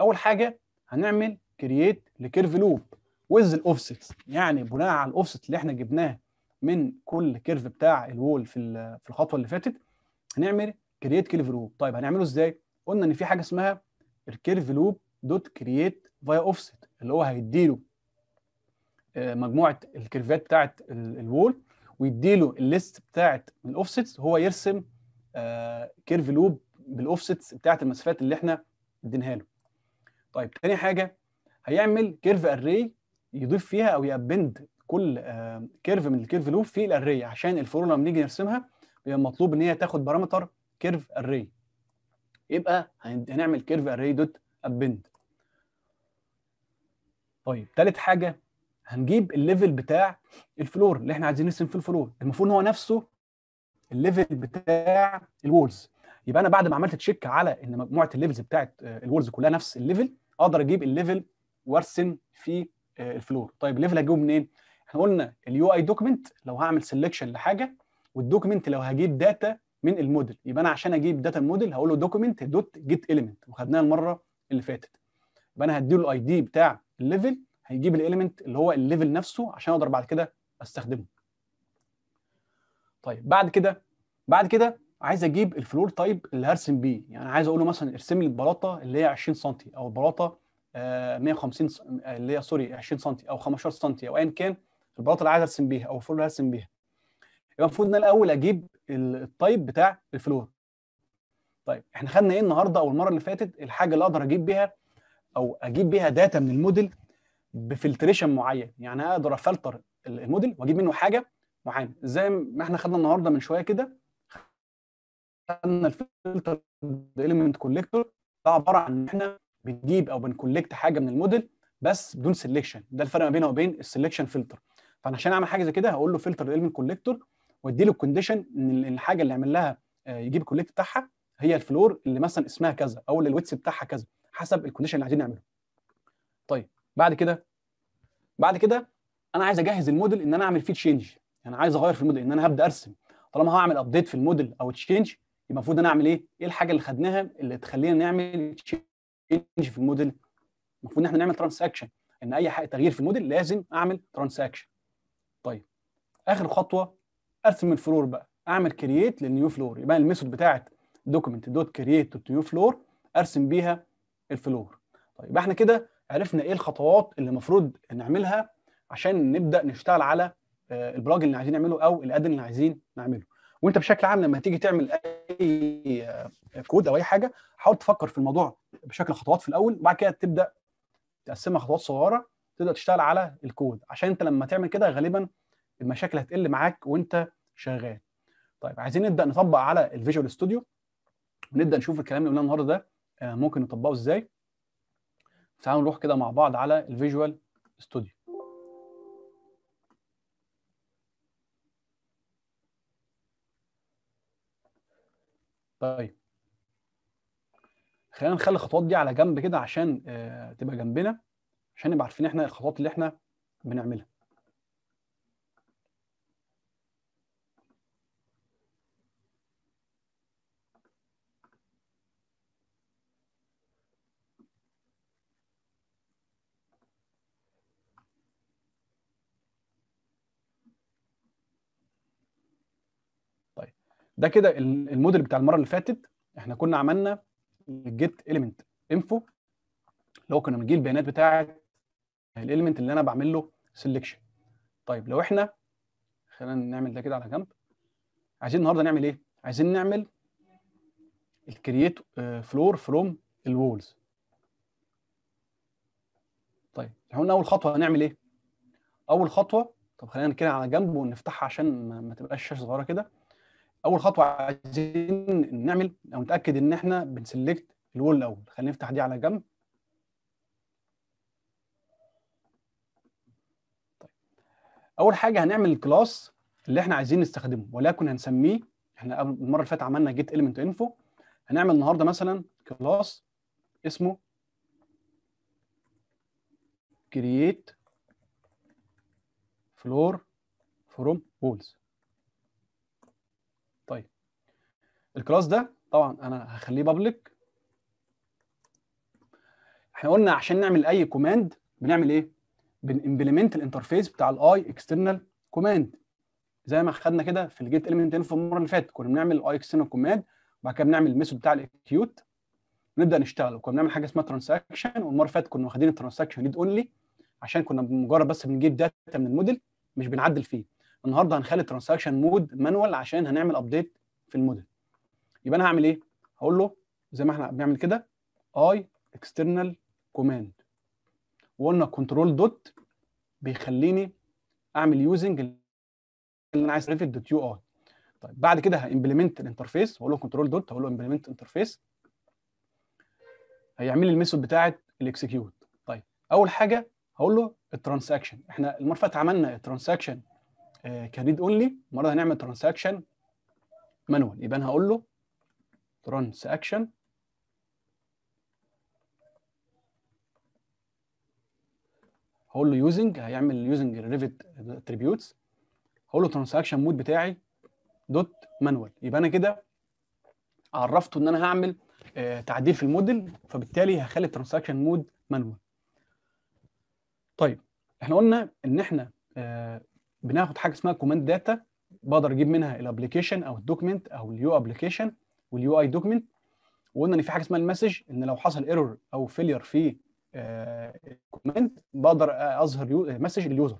اول حاجه هنعمل كرييت لكيرف لوب ويز الاوفست يعني بناء على الاوفست اللي احنا جبناه من كل كيرف بتاع الوول في في الخطوه اللي فاتت هنعمل كرييت كيرف لوب طيب هنعمله ازاي قلنا ان في حاجه اسمها الكيرف لوب دوت كرييت فايا اوفست اللي هو هيديله آه، مجموعه الكيرفات بتاعه الوول ويديله الليست بتاعه الاوفسيتس هو يرسم كيرف لوب بالاوفسيتس بتاعه المسافات اللي احنا اديناها له طيب تاني حاجه هيعمل كيرف اري يضيف فيها او يابند كل كيرف آه، من الكيرف لوب في الاري عشان الفورمولا لما نيجي نرسمها بيبقى مطلوب ان هي تاخد بارامتر كيرف اري يبقى هنعمل كيرف اري دوت ابند طيب ثالث حاجه هنجيب الليفل بتاع الفلور اللي احنا عايزين نرسم فيه الفلور المفروض ان هو نفسه الليفل بتاع الوولز يبقى انا بعد ما عملت تشيك على ان مجموعه الليفلز بتاعت آه، الوولز كلها نفس الليفل اقدر اجيب الليفل وارسم فيه آه، الفلور طيب الليفل هجيبه منين احنا قلنا اليو اي دوكمنت لو هعمل سيلكشن لحاجه والدوكمنت لو هجيب داتا من الموديل يبقى انا عشان اجيب داتا موديل هقول له دوكيمنت دوت جيت اليمنت وخدناها المره اللي فاتت يبقى انا هديله الاي دي بتاع الليفل هيجيب الاليمنت اللي هو الليفل نفسه عشان اقدر بعد كده استخدمه طيب بعد كده بعد كده عايز اجيب الفلور تايب اللي هرسم بيه يعني عايز اقول له مثلا ارسم لي البلاطه اللي هي 20 سم او البلاطه 150 آه، اللي هي سوري 20 سم او 15 سم او ايا كان البلاطه اللي عايز ارسم بيها او الفلور اللي هرسم بيها يبقى المفروض ان انا الاول اجيب التايب بتاع الفلور طيب احنا خدنا ايه النهارده او المره اللي فاتت الحاجه اللي اقدر اجيب بيها او اجيب بيها داتا من الموديل بفلتريشن معين يعني اقدر افلتر الموديل واجيب منه حاجه معينه زي ما احنا خدنا النهارده من شويه كده خدنا الفلتر اليمنت كوليكتور ده عباره عن ان احنا بنجيب او بنكولكت حاجه من الموديل بس بدون سيلكشن ده الفرق ما بينه وبين السيلكشن فلتر فانا عشان اعمل حاجه زي كده هقول له فلتر اليمنت كوليكتور وادي له الكونديشن ان الحاجه اللي عمل لها آه، يجيب الكوليكت بتاعها هي الفلور اللي مثلا اسمها كذا او اللي الويتس بتاعها كذا حسب الكونديشن اللي عايزين نعمله. طيب بعد كده بعد كده انا عايز اجهز الموديل ان انا اعمل فيه تشينج يعني عايز اغير في الموديل ان انا هبدا ارسم طالما هعمل ابديت في الموديل او تشينج يبقى المفروض انا اعمل ايه؟ ايه الحاجه اللي خدناها اللي تخلينا نعمل تشينج في الموديل؟ المفروض ان احنا نعمل ترانزاكشن ان اي تغيير في الموديل لازم اعمل ترانزاكشن. طيب اخر خطوه ارسم الفلور بقى اعمل كرييت للنيو فلور يبقى الميثود بتاعت دوكيمنت دوت كرييت نيو فلور ارسم بيها الفلور طيب يبقى احنا كده عرفنا ايه الخطوات اللي المفروض نعملها عشان نبدا نشتغل على آه، البلاج اللي عايزين نعمله او الادن اللي عايزين نعمله وانت بشكل عام لما تيجي تعمل اي كود آه، او اي حاجه حاول تفكر في الموضوع بشكل خطوات في الاول وبعد كده تبدا تقسمها خطوات صغيره تبدا تشتغل على الكود عشان انت لما تعمل كده غالبا المشاكل هتقل معاك وانت شغال طيب عايزين نبدا نطبق على الفيجوال ستوديو ونبدا نشوف الكلام اللي قلناه النهارده ده آه، ممكن نطبقه ازاي تعالوا نروح كده مع بعض على الفيجوال ستوديو طيب خلينا نخلي الخطوات دي على جنب كده عشان آه، تبقى جنبنا عشان نبقى عارفين احنا الخطوات اللي احنا بنعملها ده كده الموديل بتاع المره اللي فاتت احنا كنا عملنا الجيت اليمنت انفو اللي هو كنا بنجيب البيانات بتاعه الاليمنت اللي انا بعمل له سيلكشن طيب لو احنا خلينا نعمل ده كده على جنب عايزين النهارده نعمل ايه عايزين نعمل الكرييت فلور فروم الوولز طيب احنا قلنا اول خطوه هنعمل ايه اول خطوه طب خلينا كده على جنب ونفتحها عشان ما تبقاش الشاشه صغيره كده اول خطوه عايزين نعمل او نتاكد ان احنا بنسلكت الول الاول خلينا نفتح دي على جنب طيب. اول حاجه هنعمل الكلاس اللي احنا عايزين نستخدمه ولكن هنسميه احنا المره اللي فاتت عملنا جيت element info هنعمل النهارده مثلا كلاس اسمه create floor from walls الكلاس ده طبعا انا هخليه بابليك احنا قلنا عشان نعمل اي كوماند بنعمل ايه بنمبلمنت الانترفيس بتاع الاي اكسترنال كوماند زي ما خدنا كده في الجيت اليمنت انفو المره اللي فاتت كنا بنعمل الاي اكسترنال كوماند وبعد كده بنعمل الميثود بتاع الاكيوت ونبدا نشتغل وكنا بنعمل حاجه اسمها ترانزاكشن والمره اللي فاتت كنا واخدين الترانزاكشن ليد اونلي عشان كنا مجرد بس بنجيب داتا من الموديل مش بنعدل فيه النهارده هنخلي الترانزاكشن مود مانوال عشان هنعمل ابديت في الموديل يبقى انا هعمل ايه هقول له زي ما احنا بنعمل كده اي اكسترنال كوماند وقلنا كنترول دوت بيخليني اعمل يوزنج اللي انا عايز ريفيت دوت يو اي طيب بعد كده هامبلمنت الانترفيس واقول له كنترول دوت هقول له امبلمنت انترفيس هيعمل لي الميثود بتاعت الاكسكيوت طيب اول حاجه هقول له الترانزاكشن احنا المره اللي عملنا الترانزاكشن كريد اونلي المره هنعمل ترانزاكشن مانوال يبقى انا هقول له transaction هقول له يوزنج هيعمل يوزنج ريفت اتريبيوتس هقول له ترانزاكشن مود بتاعي دوت مانوال يبقى انا كده عرفته ان انا هعمل آه، تعديل في الموديل فبالتالي هخلي الترانزاكشن مود مانوال طيب احنا قلنا ان احنا آه، بناخد حاجه اسمها كوماند داتا بقدر اجيب منها الابلكيشن او الدوكمنت او اليو ابلكيشن واليو اي دوكمنت وقلنا ان في حاجه اسمها المسج ان لو حصل ايرور او فيلير في كومنت آه، بقدر اظهر مسج لليوزر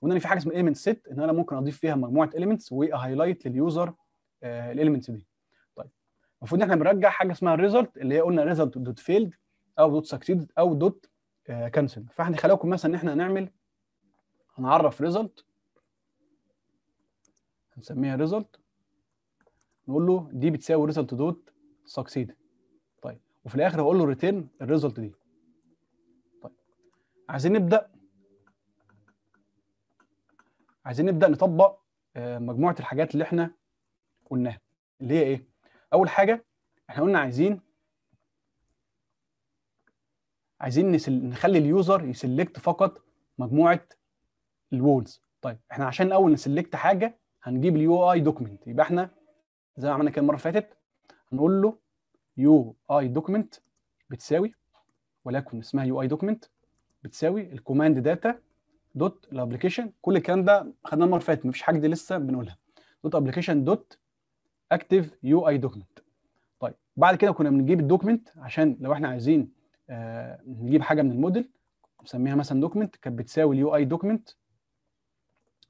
وقلنا ان في حاجه اسمها ايلمنت سيت ان انا ممكن اضيف فيها مجموعه ايلمنتس وهايلايت لليوزر آه، الاليمنتس دي طيب المفروض ان احنا بنرجع حاجه اسمها الريزلت اللي هي قلنا ريزلت دوت فيلد او دوت سكسيد او دوت كانسل آه، فاحنا خلاكم مثلا ان احنا هنعمل هنعرف ريزلت هنسميها ريزلت نقول له دي بتساوي ريزلت دوت سكسيد طيب وفي الاخر هقول له ريتيرن الريزلت دي طيب عايزين نبدا عايزين نبدا نطبق آه، مجموعه الحاجات اللي احنا قلناها اللي هي ايه اول حاجه احنا قلنا عايزين عايزين نسل... نخلي اليوزر يسلكت فقط مجموعه الوولز طيب احنا عشان اول نسلكت حاجه هنجيب اليو اي دوكمنت يبقى احنا زي ما عملنا كده المره اللي فاتت هنقول له يو اي دوكيمنت بتساوي ولكن اسمها يو اي دوكيمنت بتساوي الكوماند داتا دوت الابلكيشن كل الكلام ده خدناه المره اللي فاتت مفيش حاجه دي لسه بنقولها دوت ابلكيشن دوت اكتف يو اي دوكيمنت طيب بعد كده كنا بنجيب الدوكيمنت عشان لو احنا عايزين آه نجيب حاجه من الموديل نسميها مثلا دوكيمنت كانت بتساوي اليو اي دوكيمنت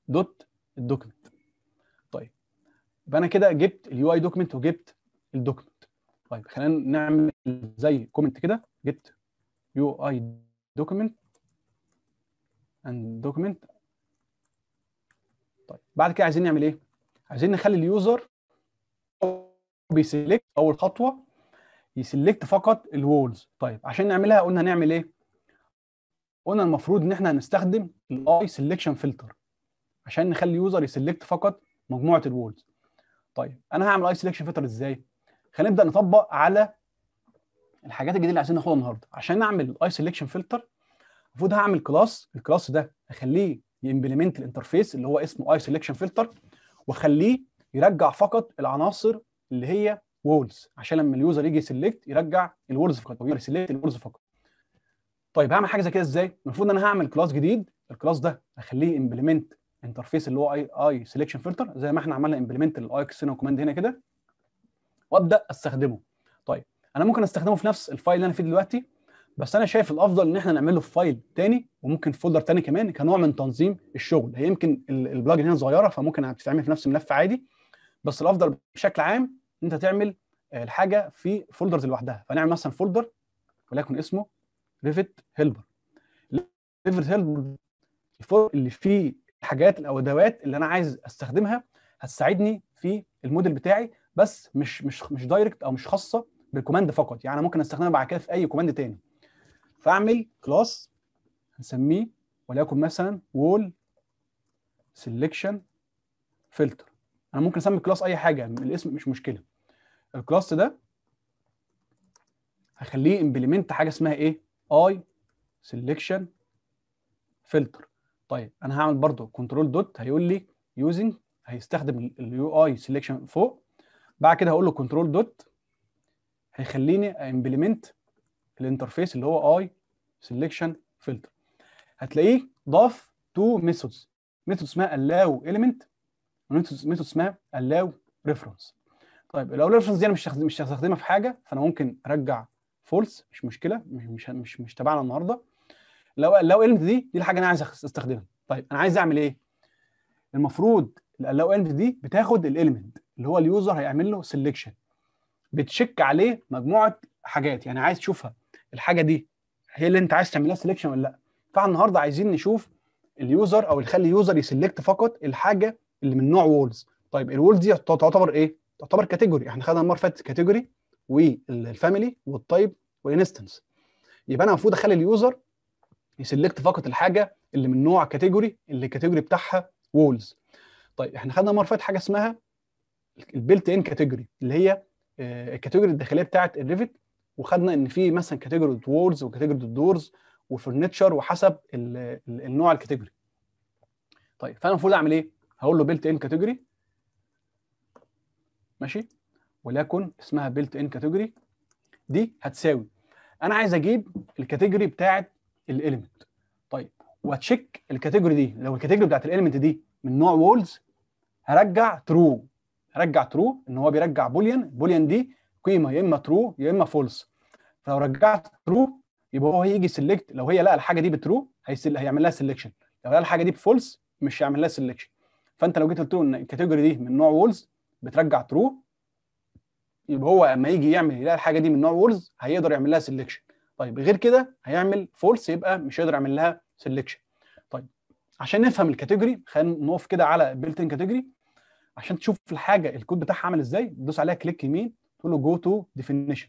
دوت الدوكيمنت يبقى انا كده جبت اليو اي دوكمنت وجبت الدوكمنت طيب خلينا نعمل زي كومنت كده جبت يو اي دوكمنت اند دوكمنت طيب بعد كده عايزين نعمل ايه عايزين نخلي اليوزر بيسلكت اول خطوه يسلكت فقط الوولز طيب عشان نعملها قلنا نعمل ايه قلنا المفروض ان احنا هنستخدم الاي سلكشن فلتر عشان نخلي اليوزر يسلكت فقط مجموعه الوولز طيب انا هعمل اي سيلكشن فلتر ازاي؟ خلينا نبدا نطبق على الحاجات الجديده اللي عايزين ناخدها النهارده عشان اعمل اي سيلكشن فلتر المفروض هعمل كلاس الكلاس ده اخليه يمبلمنت الانترفيس اللي هو اسمه اي سيلكشن فلتر واخليه يرجع فقط العناصر اللي هي وولز عشان لما اليوزر يجي يسلكت يرجع الوولز فقط او يسلكت الوولز فقط طيب هعمل حاجه زي كده ازاي المفروض ان انا هعمل كلاس جديد الكلاس ده اخليه امبلمنت انترفيس اللي هو اي اي سيلكشن فلتر زي ما احنا عملنا امبلمنت للاي اكسينو كوماند هنا كده وابدا استخدمه طيب انا ممكن استخدمه في نفس الفايل اللي انا فيه دلوقتي بس انا شايف الافضل ان احنا نعمله في فايل تاني وممكن في فولدر تاني كمان كنوع من تنظيم الشغل هي يمكن البلاجن هنا صغيره فممكن تتعمل في نفس الملف عادي بس الافضل بشكل عام ان انت تعمل آه، الحاجه في فولدرز لوحدها فنعمل مثلا فولدر ولكن اسمه ريفت هيلبر ريفت هيلبر الفولدر اللي فيه الحاجات او الادوات اللي انا عايز استخدمها هتساعدني في الموديل بتاعي بس مش مش مش دايركت او مش خاصه بالكوماند فقط يعني انا ممكن استخدمها بعد كده في اي كوماند تاني فاعمل كلاس هنسميه وليكن مثلا وول سيلكشن فلتر انا ممكن اسمي كلاس اي حاجه الاسم مش مشكله الكلاس ده هخليه امبلمنت حاجه اسمها ايه اي سيلكشن فلتر طيب انا هعمل برضو كنترول دوت هيقول لي يوزنج هيستخدم اليو اي سيلكشن فوق بعد كده هقول له كنترول دوت هيخليني امبلمنت الانترفيس اللي هو اي سيلكشن فلتر هتلاقيه ضاف تو ميثودز ميثود اسمها allow element وميثود اسمها allow reference طيب الاو ريفرنس دي انا مش مش هستخدمها في حاجه فانا ممكن ارجع فولس مش مشكله مش مش مش تبعنا النهارده لو لو ايلمنت دي دي الحاجه انا عايز استخدمها طيب انا عايز اعمل ايه المفروض لو ايلمنت دي بتاخد الاليمنت اللي هو اليوزر هيعمل له سيلكشن بتشك عليه مجموعه حاجات يعني عايز تشوفها الحاجه دي هي اللي انت عايز تعملها سيلكشن ولا لا فاحنا النهارده عايزين نشوف اليوزر او نخلي اليوزر يسلكت فقط الحاجه اللي من نوع وولز طيب الوولز دي تعتبر ايه تعتبر كاتيجوري احنا خدنا المره فاتت كاتيجوري والفاميلي والتايب والانستنس يبقى انا المفروض اخلي اليوزر يسلكت فقط الحاجه اللي من نوع كاتيجوري اللي الكاتيجوري بتاعها وولز طيب احنا خدنا مره فاتت حاجه اسمها البيلت ان كاتيجوري اللي هي الكاتيجوري آه، الداخليه بتاعه الريفت وخدنا ان في مثلا كاتيجوري وولز وكاتيجوري دورز وفرنتشر وحسب النوع الكاتيجوري طيب فانا المفروض اعمل ايه هقول له بيلت ان كاتيجوري ماشي ولكن اسمها بيلت ان كاتيجوري دي هتساوي انا عايز اجيب الكاتيجوري بتاعت الاليمنت طيب وتشيك الكاتيجوري دي لو الكاتيجوري بتاعت الاليمنت دي من نوع وولز هرجع ترو هرجع ترو ان هو بيرجع بوليان بوليان دي قيمه يا اما ترو يا اما فولس فلو رجعت ترو يبقى هو هيجي سيلكت لو هي لقى الحاجه دي بترو هيعمل لها سيلكشن لو لقى الحاجه دي بفولس مش هيعمل لها سيلكشن فانت لو جيت قلت له ان الكاتيجوري دي من نوع وولز بترجع ترو يبقى هو اما يجي يعمل يلاقي الحاجه دي من نوع وولز هيقدر يعمل لها سيلكشن طيب غير كده هيعمل فولس يبقى مش هيقدر يعمل لها سيلكشن طيب عشان نفهم الكاتيجوري خلينا نقف كده على بيلت ان كاتيجوري عشان تشوف الحاجه الكود بتاعها عامل ازاي تدوس عليها كليك يمين تقول له جو تو ديفينيشن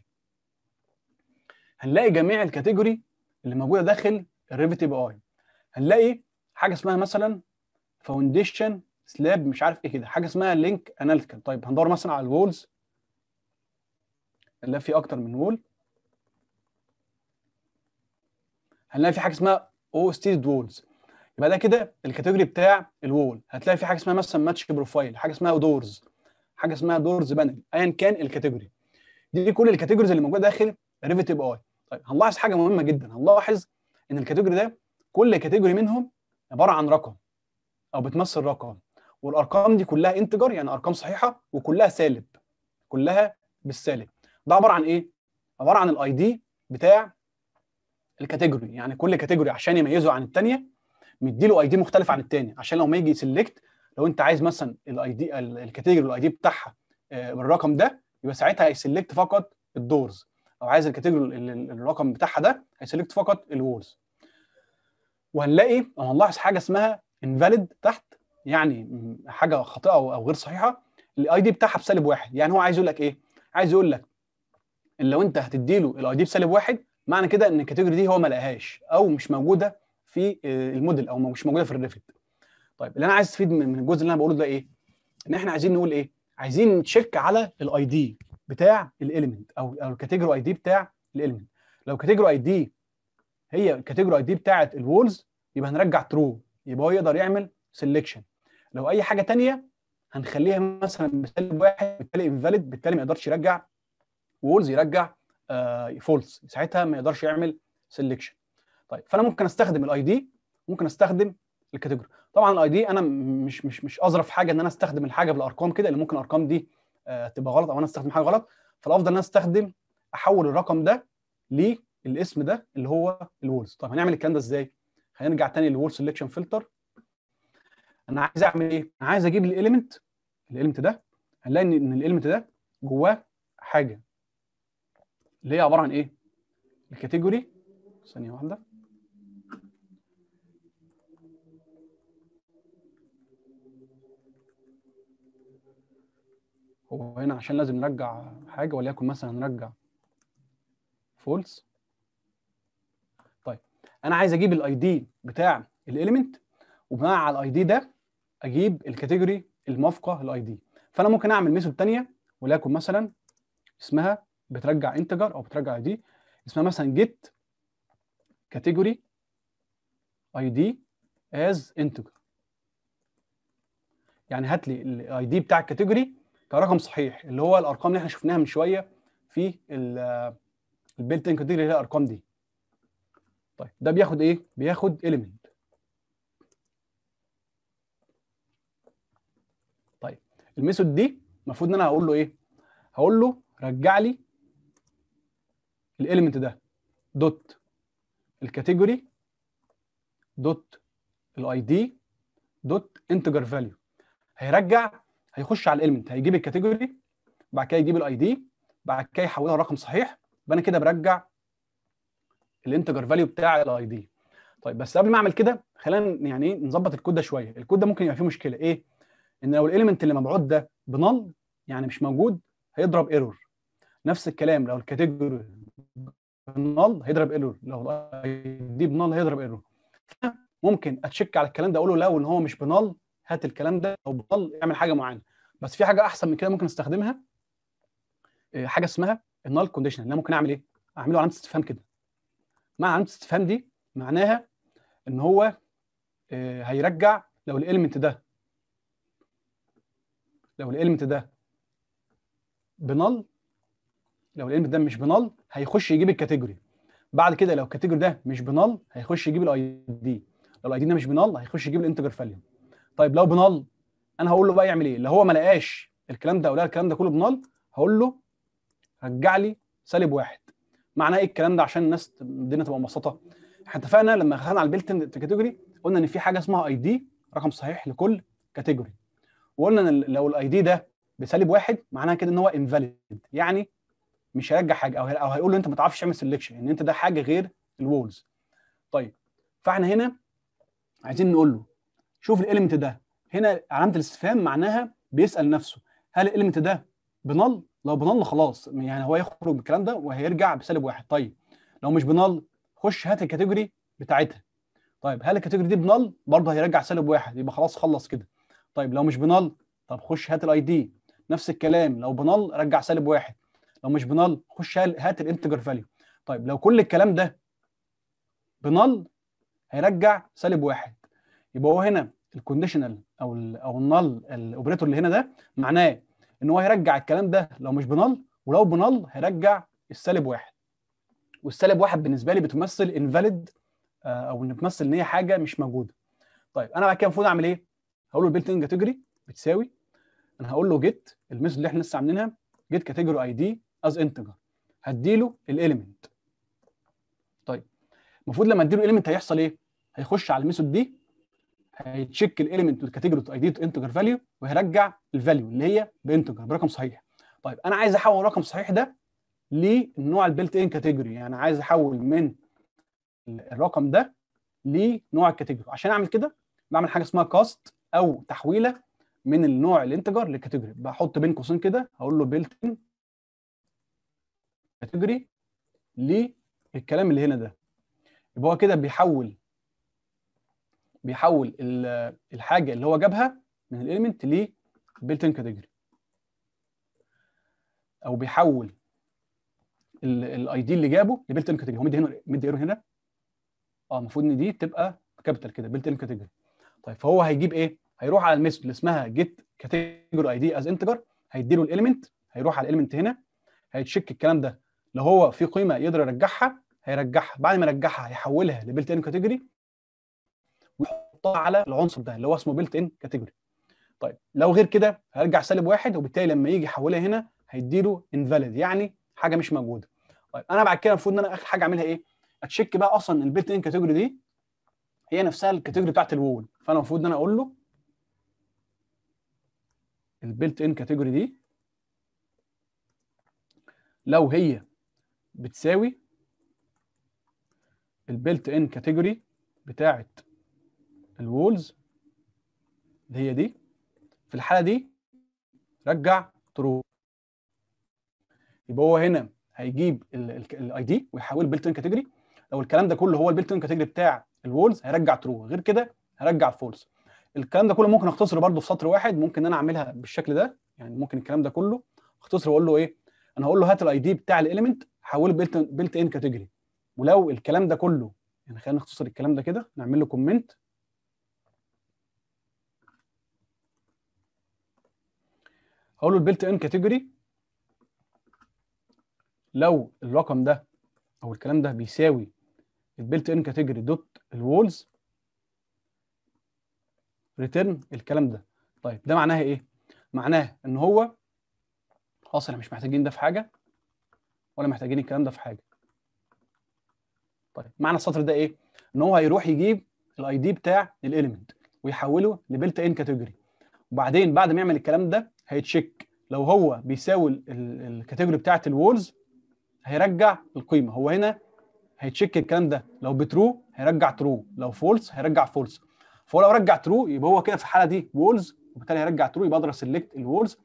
هنلاقي جميع الكاتيجوري اللي موجوده داخل الريفت بي اي هنلاقي حاجه اسمها مثلا فاونديشن سلاب مش عارف ايه كده حاجه اسمها لينك اناليتيكال طيب هندور مثلا على الوولز هنلاقي في اكتر من وول هنلاقي في حاجه اسمها او ستيد وولز يبقى ده كده الكاتيجوري بتاع الوول هتلاقي في حاجه اسمها مثلا ماتش بروفايل حاجه اسمها دورز حاجه اسمها دورز بانل ايا كان الكاتيجوري دي كل الكاتيجوريز اللي موجوده داخل ريفت اي طيب هنلاحظ حاجه مهمه جدا هنلاحظ ان الكاتيجوري ده كل كاتيجوري منهم عباره عن رقم او بتمثل رقم والارقام دي كلها انتجر يعني ارقام صحيحه وكلها سالب كلها بالسالب ده عباره عن ايه عباره عن الاي دي بتاع الكاتيجوري يعني كل كاتيجوري عشان يميزه عن الثانيه مديله اي دي مختلف عن الثاني عشان لما يجي سيلكت لو انت عايز مثلا الاي دي الكاتيجوري والاي دي بتاعها آه، بالرقم ده يبقى ساعتها هيسلكت فقط الدورز او عايز الكاتيجوري الرقم بتاعها ده هيسلكت فقط الوورز وهنلاقي او هنلاحظ حاجه اسمها انفاليد تحت يعني حاجه خاطئه او غير صحيحه الاي دي بتاعها بسالب واحد يعني هو عايز يقول لك ايه عايز يقول لك لو انت هتديله الاي دي بسالب واحد معنى كده ان الكاتيجوري دي هو ما لقاهاش او مش موجوده في آه، الموديل او مش موجوده في الريفت طيب اللي انا عايز استفيد من الجزء اللي انا بقوله ده ايه ان احنا عايزين نقول ايه عايزين نتشيك على الاي دي بتاع الاليمنت او او الكاتيجوري اي دي بتاع الاليمنت لو كاتيجوري اي دي هي الكاتيجوري اي دي بتاعه الوولز يبقى هنرجع ترو يبقى هو يقدر يعمل سيلكشن لو اي حاجه ثانيه هنخليها مثلا بسالب واحد بالتالي انفاليد بالتالي ما يقدرش يرجع وولز يرجع فولس آه، ساعتها ما يقدرش يعمل سيلكشن طيب فانا ممكن استخدم الاي دي ممكن استخدم الكاتيجوري طبعا الاي دي انا مش مش مش اظرف حاجه ان انا استخدم الحاجه بالارقام كده اللي ممكن الارقام دي آه، تبقى غلط او انا استخدم حاجه غلط فالافضل ان انا استخدم احول الرقم ده للاسم ده اللي هو الولز طب هنعمل الكلام ده ازاي هنرجع تاني للول سيلكشن فلتر انا عايز اعمل ايه انا عايز اجيب الاليمنت الاليمنت ده هنلاقي ان الاليمنت ده جواه حاجه اللي هي عباره عن ايه الكاتيجوري ثانيه واحده هو هنا عشان لازم نرجع حاجه وليكن مثلا نرجع فولس طيب انا عايز اجيب الاي دي بتاع الاليمنت ومع الاي دي ده اجيب الكاتيجوري الموافقه للاي دي فانا ممكن اعمل ميثود ثانيه وليكن مثلا اسمها بترجع انتجر او بترجع دي اسمها مثلا جيت كاتيجوري اي دي از انتجر يعني هات لي الاي دي بتاع الكاتيجوري كرقم صحيح اللي هو الارقام اللي احنا شفناها من شويه في البيلت ان كاتيجوري اللي هي الارقام دي طيب ده بياخد ايه بياخد اليمنت طيب الميثود دي المفروض ان انا هقول له ايه هقول له رجع لي الاليمنت ده دوت الكاتيجوري دوت الاي دي دوت انتجر فاليو هيرجع هيخش على الاليمنت هيجيب الكاتيجوري بعد كده يجيب الاي دي بعد كده يحولها لرقم صحيح يبقى انا كده برجع الانتجر فاليو بتاع الاي دي طيب بس قبل ما اعمل كده خلينا يعني إيه، نظبط الكود ده شويه الكود ده ممكن يبقى فيه مشكله ايه ان لو الاليمنت اللي مبعود ده بنل يعني مش موجود هيضرب ايرور نفس الكلام لو الكاتيجوري نال هيضرب ايرور لو الاي دي بنال هيضرب ايرور ممكن اتشك على الكلام ده اقول له لو ان هو مش بنال هات الكلام ده او بنال اعمل حاجه معينه بس في حاجه احسن من كده ممكن استخدمها آه، حاجه اسمها النال كونديشن انا ممكن اعمل ايه اعمله علامه استفهام كده مع علامه استفهام دي معناها ان هو آه، هيرجع لو الاليمنت ده لو الاليمنت ده بنال لو الانبوت ده مش بنال هيخش يجيب الكاتيجوري بعد كده لو الكاتيجوري ده مش بنال هيخش يجيب الاي دي لو الاي دي ده مش بنال هيخش يجيب الانتجر فاليو طيب لو بنال انا هقول له بقى يعمل ايه لو هو ما لقاش الكلام ده او الكلام ده كله بنال هقول له رجع لي سالب واحد معناه ايه الكلام ده عشان الناس الدنيا تبقى مبسطه احنا اتفقنا لما خدنا على البيلت كاتيجوري قلنا ان في حاجه اسمها اي دي رقم صحيح لكل كاتيجوري وقلنا ان لو الاي دي ده بسالب واحد معناها كده ان هو انفاليد يعني مش هيرجع حاجه او هيقول له انت ما تعرفش تعمل سلكشن ان انت ده حاجه غير الوولز طيب فاحنا هنا عايزين نقول له شوف الاليمنت ده هنا علامه الاستفهام معناها بيسال نفسه هل الاليمنت ده بنل لو بنل خلاص يعني هو يخرج بالكلام ده وهيرجع بسالب واحد طيب لو مش بنل خش هات الكاتيجوري بتاعتها طيب هل الكاتيجوري دي بنل برضه هيرجع سالب واحد يبقى خلاص خلص كده طيب لو مش بنل طب خش هات الاي دي نفس الكلام لو بنل رجع سالب واحد لو مش بنال خش هات الانتجر فاليو طيب لو كل الكلام ده بنال هيرجع سالب واحد يبقى هو هنا الكونديشنال او الـ او النال الاوبريتور اللي هنا ده معناه ان هو هيرجع الكلام ده لو مش بنال ولو بنال هيرجع السالب واحد والسالب واحد بالنسبه لي بتمثل انفاليد آه، او ان بتمثل ان هي حاجه مش موجوده طيب انا بعد كده المفروض اعمل ايه هقول له البيلت ان كاتيجوري بتساوي انا هقول له جيت الميثود اللي احنا لسه عاملينها جيت كاتيجوري اي دي از انتجر هديله الاليمنت طيب المفروض لما اديله اليمنت هيحصل ايه هيخش على الميثود دي هيتشيك الاليمنت والكاتيجوري اي دي انتجر فاليو وهيرجع الفاليو اللي هي بانتجر برقم صحيح طيب انا عايز احول الرقم صحيح ده للنوع البيلت ان كاتيجوري يعني عايز احول من الرقم ده لنوع الكاتيجوري عشان اعمل كده بعمل حاجه اسمها كاست او تحويله من النوع الانتجر للكاتيجوري بحط بين قوسين كده هقول له بيلت ان كاتيجوري للكلام اللي هنا ده يبقى هو كده بيحول بيحول الحاجه اللي هو جابها من الاليمنت لبيلت ان كاتيجوري او بيحول الاي دي اللي جابه لبيلت ان كاتيجوري هو مدي هنا مدي هنا اه المفروض ان دي تبقى كابيتال كده بيلت ان كاتيجوري طيب فهو هيجيب ايه هيروح على الميثود اللي اسمها جيت كاتيجوري اي دي از انتجر هيدي له الاليمنت هيروح على الاليمنت هنا هيتشك الكلام ده لو هو في قيمه يقدر يرجعها هيرجعها بعد ما يرجعها هيحولها لبيلت ان كاتيجوري ويحطها على العنصر ده اللي هو اسمه بيلت ان كاتيجوري طيب لو غير كده هيرجع سالب واحد وبالتالي لما يجي يحولها هنا هيديله انفاليد يعني حاجه مش موجوده طيب انا بعد كده المفروض ان انا اخر حاجه اعملها ايه اتشيك بقى اصلا البيلت ان كاتيجوري دي هي نفسها الكاتيجوري بتاعت الوول فانا المفروض ان انا اقول له البيلت ان كاتيجوري دي لو هي بتساوي البيلت ان كاتيجوري بتاعت الوولز اللي هي دي في الحاله دي رجع ترو يبقى هو هنا هيجيب الاي دي ويحول بيلت ان كاتيجوري لو الكلام ده كله هو البيلت ان كاتيجوري بتاع الوولز هيرجع ترو غير كده هرجع فولس الكلام ده كله ممكن اختصره برده في سطر واحد ممكن انا اعملها بالشكل ده يعني ممكن الكلام ده كله اختصره واقول له ايه انا هقول له هات الاي دي بتاع الاليمنت حوله بيلت بيلت ان كاتيجوري ولو الكلام ده كله يعني خلينا نختصر الكلام ده كده نعمل له كومنت هقول له البيلت ان كاتيجوري لو الرقم ده او الكلام ده بيساوي البيلت ان كاتيجوري دوت الوولز ريتيرن الكلام ده طيب ده معناها ايه معناه ان هو خلاص احنا مش محتاجين ده في حاجه ولا محتاجين الكلام ده في حاجه طيب معنى السطر ده ايه ان هو هيروح يجيب الاي دي بتاع الاليمنت ويحوله لبلت ان كاتيجوري وبعدين بعد ما يعمل الكلام ده هيتشيك لو هو بيساوي الكاتيجوري بتاعت الوولز هيرجع القيمه هو هنا هيتشيك الكلام ده لو بترو هيرجع ترو لو فولس هيرجع فولس فهو لو رجع ترو يبقى هو كده في الحاله دي وولز وبالتالي هيرجع ترو يبقى اقدر اسلكت الوولز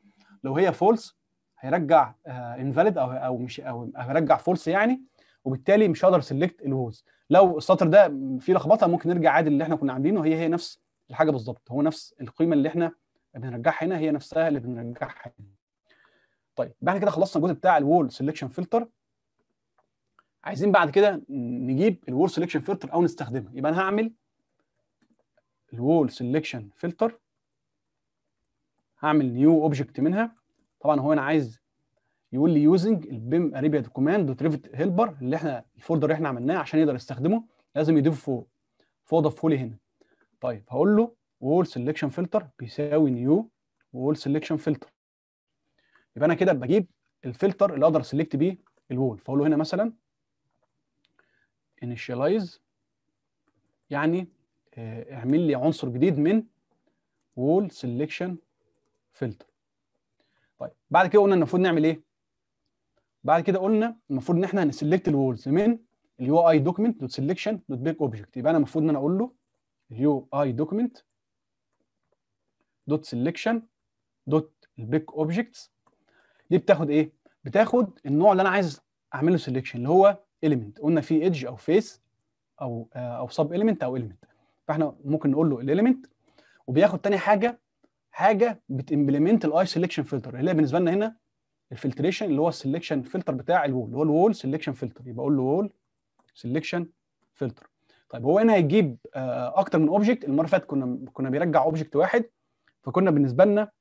لو هي فولس هيرجع انفاليد آه، او او مش او هيرجع فولس يعني وبالتالي مش هقدر سيلكت الهوز لو السطر ده فيه لخبطه ممكن نرجع عادي اللي احنا كنا عاملينه هي هي نفس الحاجه بالظبط هو نفس القيمه اللي احنا بنرجعها هنا هي نفسها اللي بنرجعها هنا طيب بعد كده خلصنا الجزء بتاع الوول سيلكشن فلتر عايزين بعد كده نجيب الوول سيلكشن فلتر او نستخدمها يبقى انا هعمل الوول سيلكشن فلتر هعمل نيو اوبجكت منها طبعا هو انا عايز يقول لي يوزنج البيم اريبيا كوماند ريفت هيلبر اللي احنا الفولدر اللي احنا عملناه عشان يقدر يستخدمه لازم يضيف فوق فوضى فولي هنا طيب هقول له وول سيلكشن فلتر بيساوي نيو وول سيلكشن فلتر يبقى انا كده بجيب الفلتر اللي اقدر سيلكت بيه الوول فاقول له هنا مثلا انيشاليز يعني آه، اعمل لي عنصر جديد من وول سيلكشن فلتر طيب بعد كده قلنا المفروض نعمل ايه بعد كده قلنا المفروض ان احنا هنسلكت الوردز من اليو اي دوكمنت دوت سلكشن دوت بيج اوبجكت يبقى انا المفروض ان انا اقول له اليو اي دوكمنت دوت سلكشن دوت البيج اوبجكتس دي بتاخد ايه بتاخد النوع اللي انا عايز اعمل له سلكشن اللي هو element قلنا فيه ايدج او فيس او آه، او سب element او element فاحنا ممكن نقول له element وبياخد تاني حاجه حاجه بتمبلمنت الاي سلكشن فلتر اللي هي بالنسبه لنا هنا الفلتريشن اللي هو السلكشن فلتر بتاع الوول اللي هو الوول سلكشن فلتر يبقى اقول له وول سلكشن فلتر طيب هو هنا هيجيب آه، اكتر من اوبجكت المره اللي فاتت كنا كنا بيرجع اوبجكت واحد فكنا بالنسبه لنا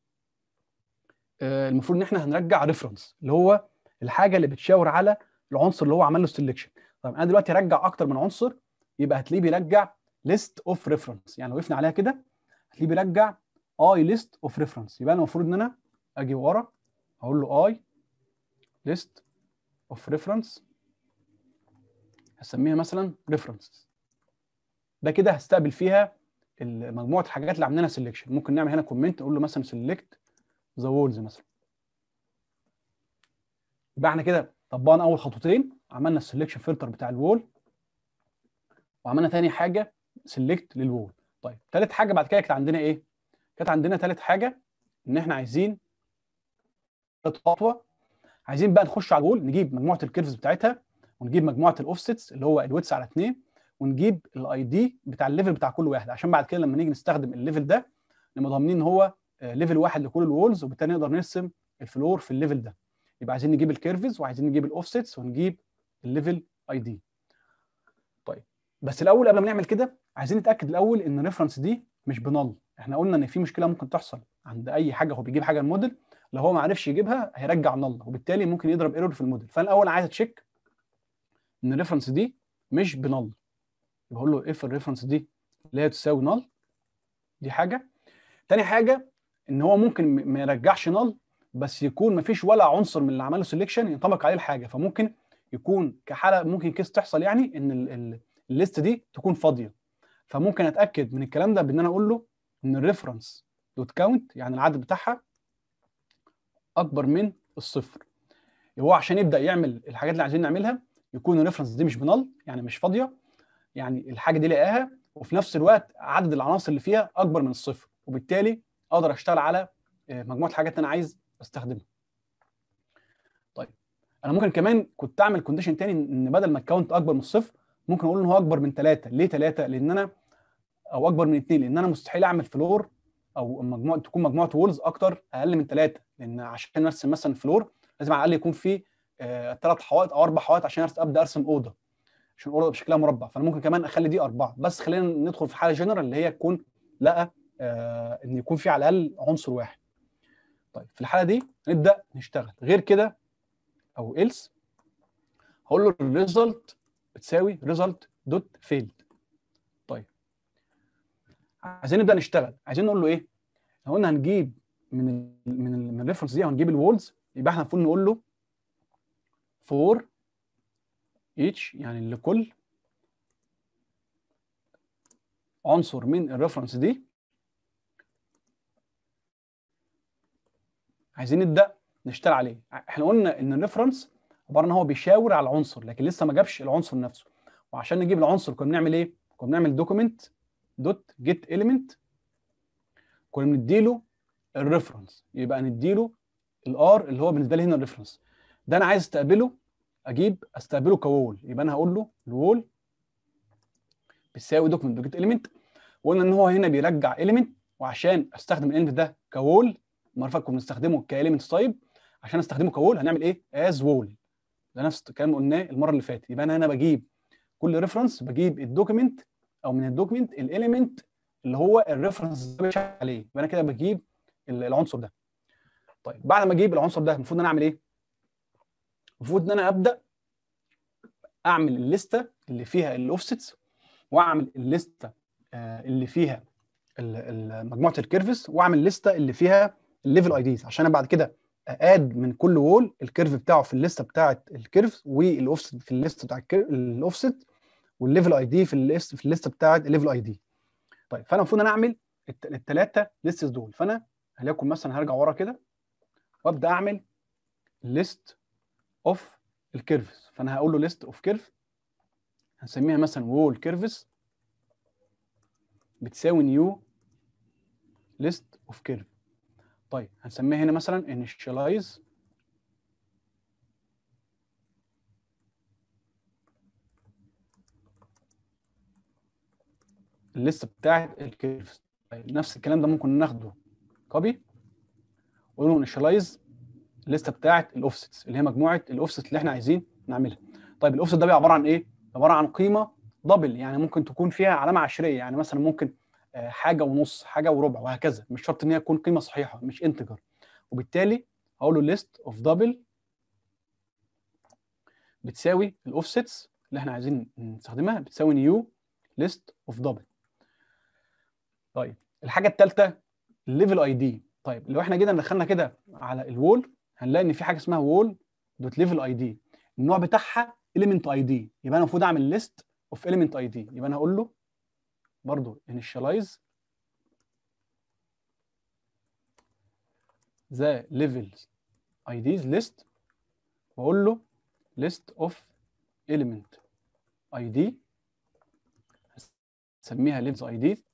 آه، المفروض ان احنا هنرجع ريفرنس اللي هو الحاجه اللي بتشاور على العنصر اللي هو عمل له سلكشن طيب انا دلوقتي رجع اكتر من عنصر يبقى هتلاقيه بيرجع ليست اوف ريفرنس يعني لو وقفنا عليها كده هتلاقيه بيرجع اي ليست اوف ريفرنس يبقى انا المفروض ان انا اجي ورا اقول له اي ليست اوف ريفرنس هسميها مثلا ريفرنس ده كده هستقبل فيها مجموعه الحاجات اللي عملنا سيلكشن ممكن نعمل هنا كومنت نقول له مثلا سيلكت ذا وولز مثلا يبقى احنا كده طبقنا اول خطوتين عملنا السيلكشن فلتر بتاع الوول وعملنا ثاني حاجه سيلكت للوول طيب ثالث حاجه بعد كده كانت عندنا ايه كانت عندنا ثالث حاجه ان احنا عايزين ثالث خطوه عايزين بقى نخش على الول نجيب مجموعه الكيرفز بتاعتها ونجيب مجموعه الاوفسيتس اللي هو الويتس على اثنين ونجيب الاي دي بتاع الليفل بتاع كل واحد عشان بعد كده لما نيجي نستخدم الليفل ده نبقى ضامنين ان هو ليفل آه، واحد لكل الوولز وبالتالي نقدر نرسم الفلور في الليفل ده يبقى عايزين نجيب الكيرفز وعايزين نجيب الاوفسيتس ونجيب الليفل اي دي طيب بس الاول قبل ما نعمل كده عايزين نتاكد الاول ان الريفرنس دي مش بنل احنا قلنا ان في مشكله ممكن تحصل عند اي حاجه هو بيجيب حاجه الموديل لو هو ما عرفش يجيبها هيرجع نل وبالتالي ممكن يضرب ايرور في الموديل فانا الاول عايز اتشيك ان الريفرنس دي مش بنل بقول له اف الريفرنس دي لا تساوي نل دي حاجه تاني حاجه ان هو ممكن ما يرجعش نل بس يكون ما فيش ولا عنصر من اللي عمله سيلكشن ينطبق عليه الحاجه فممكن يكون كحاله ممكن كيس تحصل يعني ان الليست دي تكون فاضيه فممكن اتاكد من الكلام ده بان انا اقول له ان الريفرنس دوت كاونت يعني العدد بتاعها اكبر من الصفر هو عشان يبدا يعمل الحاجات اللي عايزين نعملها يكون الريفرنس دي مش بنل يعني مش فاضيه يعني الحاجه دي لقاها وفي نفس الوقت عدد العناصر اللي فيها اكبر من الصفر وبالتالي اقدر اشتغل على آه، مجموعه الحاجات اللي انا عايز استخدمها طيب انا ممكن كمان كنت اعمل كونديشن تاني ان بدل ما الكاونت اكبر من الصفر ممكن اقول ان هو اكبر من ثلاثه ليه ثلاثه؟ لان انا او اكبر من اثنين لان انا مستحيل اعمل فلور او مجموعه تكون مجموعه وولز اكتر اقل من ثلاثه لان عشان ارسم مثلا فلور لازم على الاقل يكون في ثلاث آه، حوائط او اربع حوائط عشان ابدا ارسم اوضه عشان الاوضه بشكلها مربع فانا ممكن كمان اخلي دي اربعه بس خلينا ندخل في حاله جنرال اللي هي تكون لقى آه ان يكون في على الاقل عنصر واحد طيب في الحاله دي نبدا نشتغل غير كده او ايلس هقول له الريزلت بتساوي ريزلت دوت فيل عايزين نبدا نشتغل عايزين نقول له ايه لو قلنا هنجيب من الـ من الـ من الريفرنس دي هنجيب الوولز يبقى احنا المفروض نقول له فور اتش يعني لكل عنصر من الريفرنس دي عايزين نبدا نشتغل عليه احنا قلنا ان الريفرنس عباره ان هو بيشاور على العنصر لكن لسه ما جابش العنصر نفسه وعشان نجيب العنصر كنا بنعمل ايه كنا بنعمل دوكيمنت دوت جيت اليمنت كنا بنديله الريفرنس يبقى نديله الار اللي هو بالنسبه لي هنا الريفرنس ده انا عايز استقبله اجيب استقبله كوول يبقى انا هقول له الوول بتساوي دوكمنت دوت اليمنت وقلنا ان هو هنا بيرجع اليمنت وعشان استخدم الاليمنت ده كوول ما كنا بنستخدمه كاليمنت تايب عشان استخدمه كوول هنعمل ايه از وول ده نفس الكلام قلناه المره اللي فاتت يبقى انا هنا بجيب كل ريفرنس بجيب الدوكيمنت او من الدوكيمنت الاليمنت اللي هو الريفرنس عليه يبقى انا كده بجيب العنصر ده طيب بعد ما اجيب العنصر ده المفروض ان انا اعمل ايه المفروض ان انا ابدا اعمل الليسته اللي فيها الاوفسيتس آه، واعمل الليسته اللي فيها مجموعه الكيرفز واعمل الليسته اللي فيها الليفل اي ديز عشان انا بعد كده اد من كل وول الكيرف بتاعه في الليسته بتاعه الكيرف والاوفست في الليسته بتاع الاوفست والليفل اي دي في الليست في الليست بتاعت الليفل اي دي طيب فانا المفروض ان انا اعمل الثلاثه ليستس دول فانا هلاقيكم مثلا هرجع ورا كده وابدا اعمل ليست اوف الكيرفز فانا هقول له ليست اوف كيرف هنسميها مثلا وول كيرفز بتساوي نيو ليست اوف كيرف طيب هنسميها هنا مثلا initialize الليست بتاعت الكيرفز طيب، نفس الكلام ده ممكن ناخده كوبي ونقول انشالايز الليسته بتاعت الاوفسيتس اللي هي مجموعه الاوفسيتس اللي احنا عايزين نعملها طيب الاوفسيت ده عباره عن ايه عباره عن قيمه دبل يعني ممكن تكون فيها علامه عشريه يعني مثلا ممكن آه، حاجه ونص حاجه وربع وهكذا مش شرط ان هي تكون قيمه صحيحه مش انتجر وبالتالي هقول له ليست اوف دبل بتساوي الاوفسيتس اللي احنا عايزين نستخدمها بتساوي نيو ليست اوف دبل طيب الحاجه الثالثه الليفل اي دي طيب لو احنا جينا دخلنا كده على الوول هنلاقي ان في حاجه اسمها وول دوت ليفل اي دي النوع بتاعها element اي دي يبقى انا المفروض اعمل ليست اوف element اي دي يبقى انا هقول له برضه initialize the levels IDs list واقول له list of element ID هسميها levels دي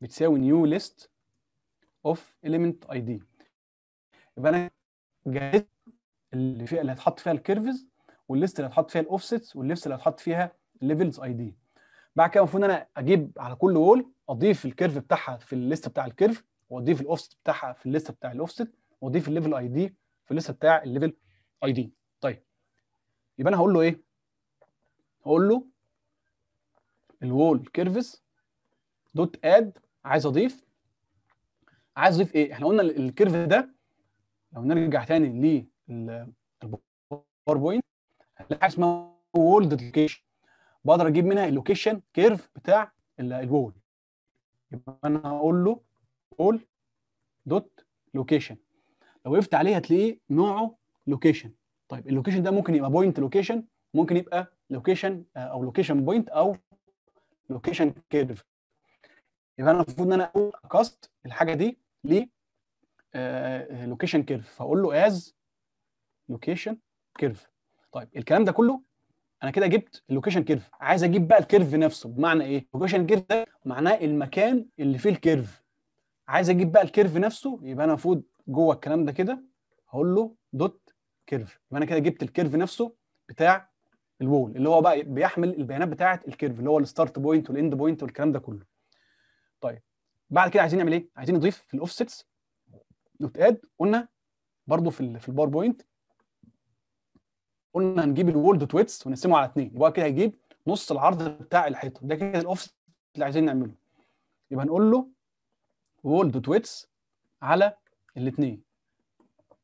بتساوي نيو ليست اوف اي دي يبقى انا جهزت اللي فيها اللي هتحط فيها الكيرفز والليست اللي هتحط فيها الاوفسيتس والليست اللي هتحط فيها الليفلز اي دي بعد كده المفروض انا اجيب على كل وول اضيف الكيرف بتاعها في الليست بتاع الكيرف واضيف الاوفست بتاعها في الليست بتاع الاوفست واضيف الليفل اي دي في الليست بتاع الليفل اي دي طيب يبقى انا هقول له ايه هقول له الوول كيرفز دوت اد عايز اضيف عايز اضيف ايه احنا قلنا الكيرف ده لو نرجع تاني للباوربوينت هنلاقي حاجه اسمها وولد لوكيشن بقدر اجيب منها اللوكيشن كيرف بتاع الوول يبقى انا هقول له وول دوت لوكيشن لو وقفت عليه هتلاقيه نوعه لوكيشن طيب اللوكيشن ده ممكن يبقى بوينت لوكيشن ممكن يبقى لوكيشن آه، او لوكيشن بوينت او لوكيشن كيرف يبقى انا المفروض ان انا اقول اكاست الحاجه دي ل لوكيشن آه، كيرف فاقول له از لوكيشن كيرف طيب الكلام ده كله انا كده جبت اللوكيشن كيرف عايز اجيب بقى الكيرف نفسه بمعنى ايه اللوكيشن كيرف ده معناه المكان اللي فيه الكيرف عايز اجيب بقى الكيرف نفسه يبقى انا المفروض جوه الكلام ده كده هقول له دوت كيرف يبقى انا كده جبت الكيرف نفسه بتاع الوول اللي هو بقى بيحمل البيانات بتاعه الكيرف اللي هو الستارت بوينت والاند بوينت والكلام ده كله طيب بعد كده عايزين نعمل ايه؟ عايزين نضيف في الاوفسيتس دوت اد قلنا برضو في في الباوربوينت قلنا هنجيب الوول دوت ويتس ونقسمه على اثنين يبقى كده هيجيب نص العرض بتاع الحيطه ده كده الاوفست اللي عايزين نعمله يبقى هنقول له وول دوت ويتس على الاثنين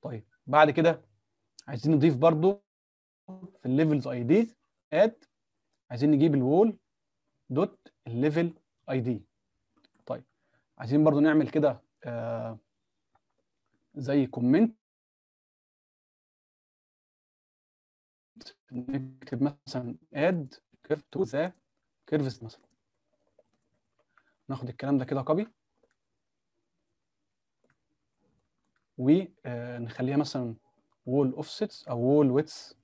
طيب بعد كده عايزين نضيف برضو في الليفلز اي دي اد عايزين نجيب الوول دوت الليفل اي دي عايزين برضو نعمل كده آه، زي كومنت نكتب مثلا اد كيرف تو ذا كيرفز مثلا ناخد الكلام ده كده كوبي ونخليها آه، مثلا وول سيتس او وول ويتس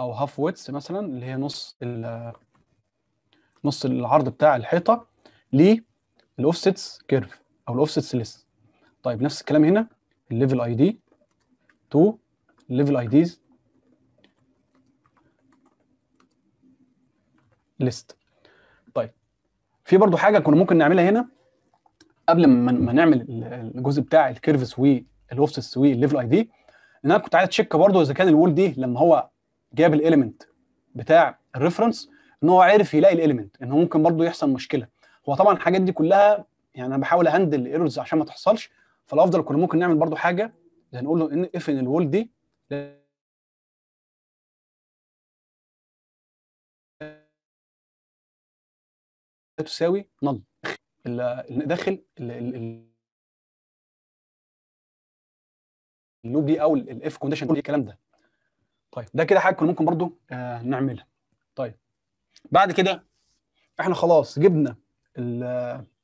او هاف ويتس مثلا اللي هي نص نص العرض بتاع الحيطه ليه الاوفسيتس كيرف او الاوفسيتس ليست طيب نفس الكلام هنا الليفل اي دي تو ليفل اي ديز ليست طيب في برضو حاجه كنا ممكن نعملها هنا قبل ما نعمل الجزء بتاع الكيرفز والاوفسيتس والليفل اي دي ان انا كنت عايز اتشيك برضو اذا كان الول دي لما هو جاب الاليمنت بتاع الريفرنس ان هو عرف يلاقي الاليمنت ان هو ممكن برضو يحصل مشكله هو طبعا الحاجات دي كلها يعني انا بحاول اهندل الايرورز عشان ما تحصلش فالافضل كنا ممكن نعمل برضو حاجه هنقول له ان اف ان الول دي تساوي نل داخل اللوب دي او الاف كونديشن كل الكلام ده طيب ده كده حاجه كنا ممكن برضو آه نعملها طيب بعد كده احنا خلاص جبنا ال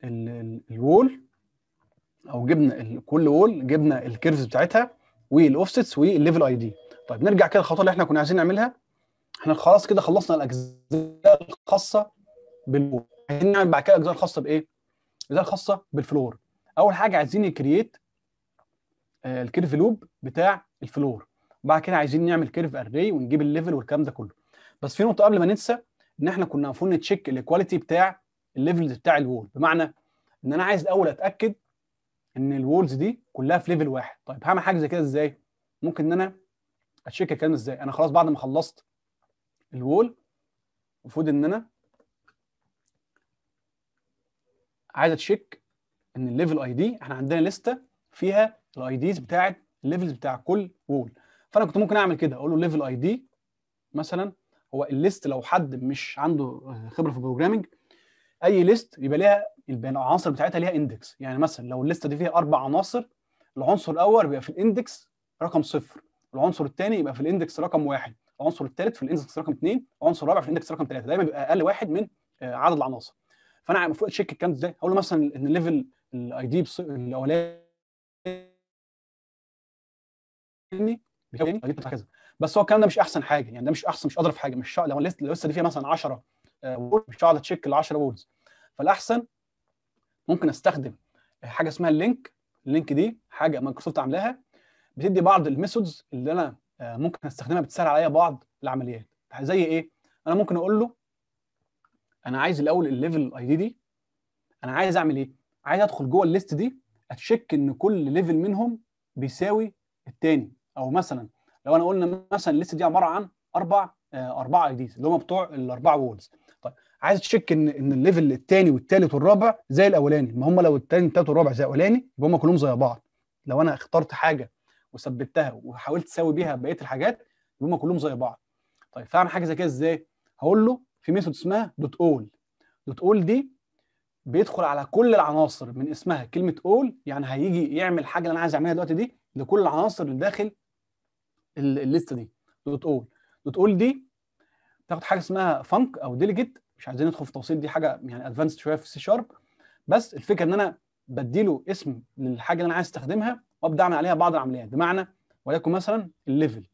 ال ال الول او جبنا كل وول جبنا الكيرفز بتاعتها والاوفسيتس والليفل اي دي طيب نرجع كده الخطوه اللي احنا كنا عايزين نعملها احنا خلاص كده خلصنا الاجزاء الخاصه بالوول عايزين نعمل بعد كده الاجزاء الخاصه بايه الاجزاء الخاصه بالفلور اول حاجه عايزين نكريت الكيرف لوب بتاع الفلور بعد كده عايزين نعمل كيرف اري ونجيب الليفل والكلام ده كله بس في نقطه قبل ما ننسى ان احنا كنا المفروض نتشيك الايكواليتي بتاع الليفلز بتاع الوول بمعنى ان انا عايز الاول اتاكد ان الوولز دي كلها في ليفل واحد طيب هعمل حاجه زي كده ازاي ممكن ان انا اتشيك الكلام ازاي انا خلاص بعد ما خلصت الوول المفروض ان انا عايز اتشيك ان الليفل اي دي احنا عندنا لسته فيها الاي ديز بتاعه الليفلز بتاع كل وول فانا كنت ممكن اعمل كده اقول له ليفل اي دي مثلا هو الليست لو حد مش عنده خبره في البروجرامنج اي ليست يبقى ليها العناصر بتاعتها ليها اندكس يعني مثلا لو الليسته دي فيها اربع عناصر العنصر الاول بيبقى في الاندكس رقم صفر العنصر الثاني يبقى في الاندكس رقم واحد العنصر الثالث في الاندكس رقم اثنين العنصر الرابع في الاندكس رقم ثلاثه دايما بيبقى اقل واحد من آه، عدد العناصر فانا المفروض اتشيك الكلام ده اقول له مثلا ان ليفل الاي دي الاولاني بس هو الكلام ده مش احسن حاجه يعني ده مش احسن مش اضرب حاجه مش لو الليست دي فيها مثلا 10 وورد مش هقعد اتشيك ال 10 ووردز فالاحسن ممكن استخدم حاجه اسمها اللينك اللينك دي حاجه مايكروسوفت عاملاها بتدي بعض الميثودز اللي انا آه، ممكن استخدمها بتسهل عليا بعض العمليات زي ايه انا ممكن اقول له انا عايز الاول الليفل اي دي دي انا عايز اعمل ايه عايز ادخل جوه الليست دي اتشيك ان كل ليفل منهم بيساوي الثاني او مثلا لو انا قلنا مثلا الليست دي عباره عن اربع آه، اربع اي ديز اللي هم بتوع الاربع وولز عايز تشك ان ان الليفل الثاني والثالث والرابع زي الاولاني ما هم لو الثاني والثالث والرابع زي الاولاني يبقى هم كلهم زي بعض لو انا اخترت حاجه وثبتها وحاولت اسوي بيها بقيه الحاجات يبقى هم كلهم زي بعض طيب فاعمل حاجه زي كده ازاي هقول له في ميثود اسمها دوت اول دوت اول دي بيدخل على كل العناصر من اسمها كلمه اول يعني هيجي يعمل الحاجه اللي انا عايز اعملها دلوقتي دي لكل العناصر اللي داخل الليسته دي دوت اول دوت اول دي تاخد حاجه اسمها فانك او ديليجيت مش عايزين ندخل في تفاصيل دي حاجه يعني ادفانسد شويه في سي شارب بس الفكره ان انا بديله اسم للحاجه اللي انا عايز استخدمها وابدا اعمل عليها بعض العمليات بمعنى وليكن مثلا الليفل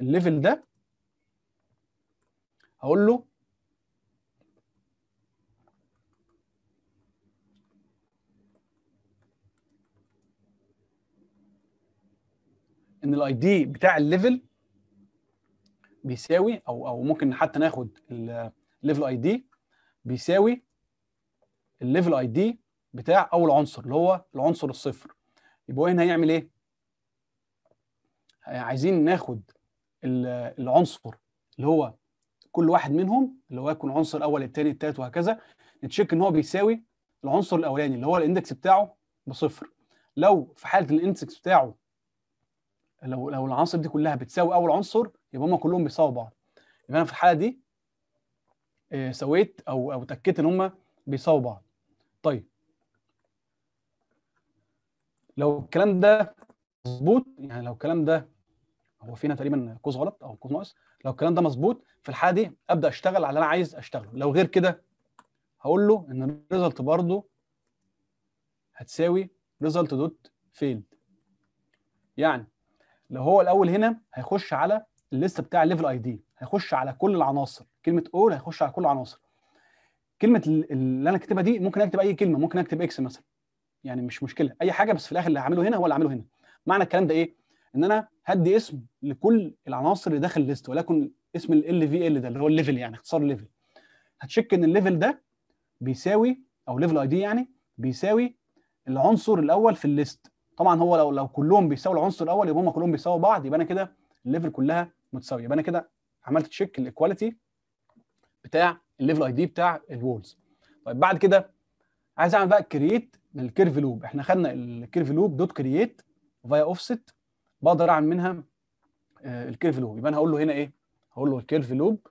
الليفل ده هقول له ان الاي دي بتاع الليفل بيساوي او او ممكن حتى ناخد ال ليفل اي دي بيساوي الليفل اي دي بتاع اول عنصر اللي هو العنصر الصفر يبقى هنا هيعمل ايه آه، عايزين ناخد العنصر اللي هو كل واحد منهم اللي هو يكون عنصر اول الثاني الثالث وهكذا نتشيك ان هو بيساوي العنصر الاولاني اللي هو الاندكس بتاعه بصفر لو في حاله الاندكس بتاعه لو لو العناصر دي كلها بتساوي اول عنصر يبقى هم كلهم بيساووا بعض يبقى انا في الحاله دي آه، سويت او او اتاكدت ان هم بيساووا بعض طيب لو الكلام ده مظبوط يعني لو الكلام ده هو فينا تقريبا قوس غلط او قوس ناقص لو الكلام ده مظبوط في الحاله دي ابدا اشتغل على اللي انا عايز اشتغله لو غير كده هقول له ان الريزلت برضه هتساوي ريزلت دوت فيلد يعني لو هو الاول هنا هيخش على الليست بتاع الليفل اي دي هيخش على كل العناصر كلمه اول هيخش على كل العناصر كلمه اللي انا كاتبها دي ممكن اكتب اي كلمه ممكن اكتب اكس مثلا يعني مش مشكله اي حاجه بس في الاخر اللي هعمله هنا هو اللي هعمله هنا معنى الكلام ده ايه ان انا هدي اسم لكل العناصر اللي داخل الليست ولكن اسم ال في ال ده اللي هو الليفل يعني اختصار الليفل هتشك ان الليفل ده بيساوي او ليفل اي دي يعني بيساوي العنصر الاول في الليست طبعا هو لو لو كلهم بيساووا العنصر الاول يبقى هم كلهم بيساووا بعض يبقى انا كده الليفل كلها متساويه يبقى انا كده عملت تشيك الايكواليتي بتاع الليفل اي دي بتاع الوولز طيب بعد كده عايز اعمل بقى كرييت للكيرف لوب احنا خدنا الكيرف لوب دوت كرييت فيا اوفست بقدر اعمل منها آه، الكيرف لوب يبقى انا هقول له هنا ايه هقول له الكيرف لوب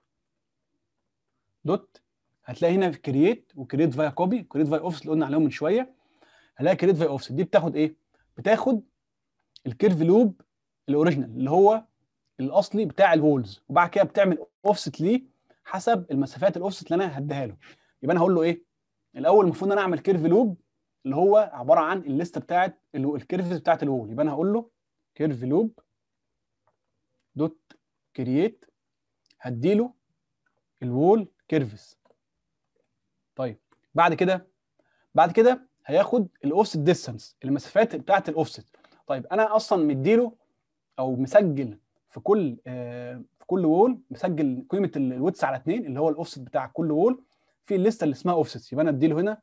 دوت هتلاقي هنا كرييت وكرييت فيا كوبي كرييت فيا اوفست اللي قلنا عليهم من شويه هلاقي كرييت فيا اوفست دي بتاخد ايه بتاخد الكيرف لوب الاوريجينال اللي هو الاصلي بتاع الولز وبعد كده بتعمل اوفست ليه حسب المسافات الاوفست اللي انا هديها له يبقى انا هقول له ايه الاول المفروض ان انا اعمل كيرف لوب اللي هو عباره عن الليست بتاعت الكيرفز بتاعت الوول يبقى انا هقول له كيرف لوب دوت كرييت هديله الوول كيرفز طيب بعد كده بعد كده هياخد الاوفست ديستانس المسافات بتاعت الاوفست طيب انا اصلا مديله او مسجل في كل آه، في كل وول مسجل قيمه الويتس على 2 اللي هو الاوفست بتاع كل وول في الليسته اللي اسمها اوفست يبقى انا اديله هنا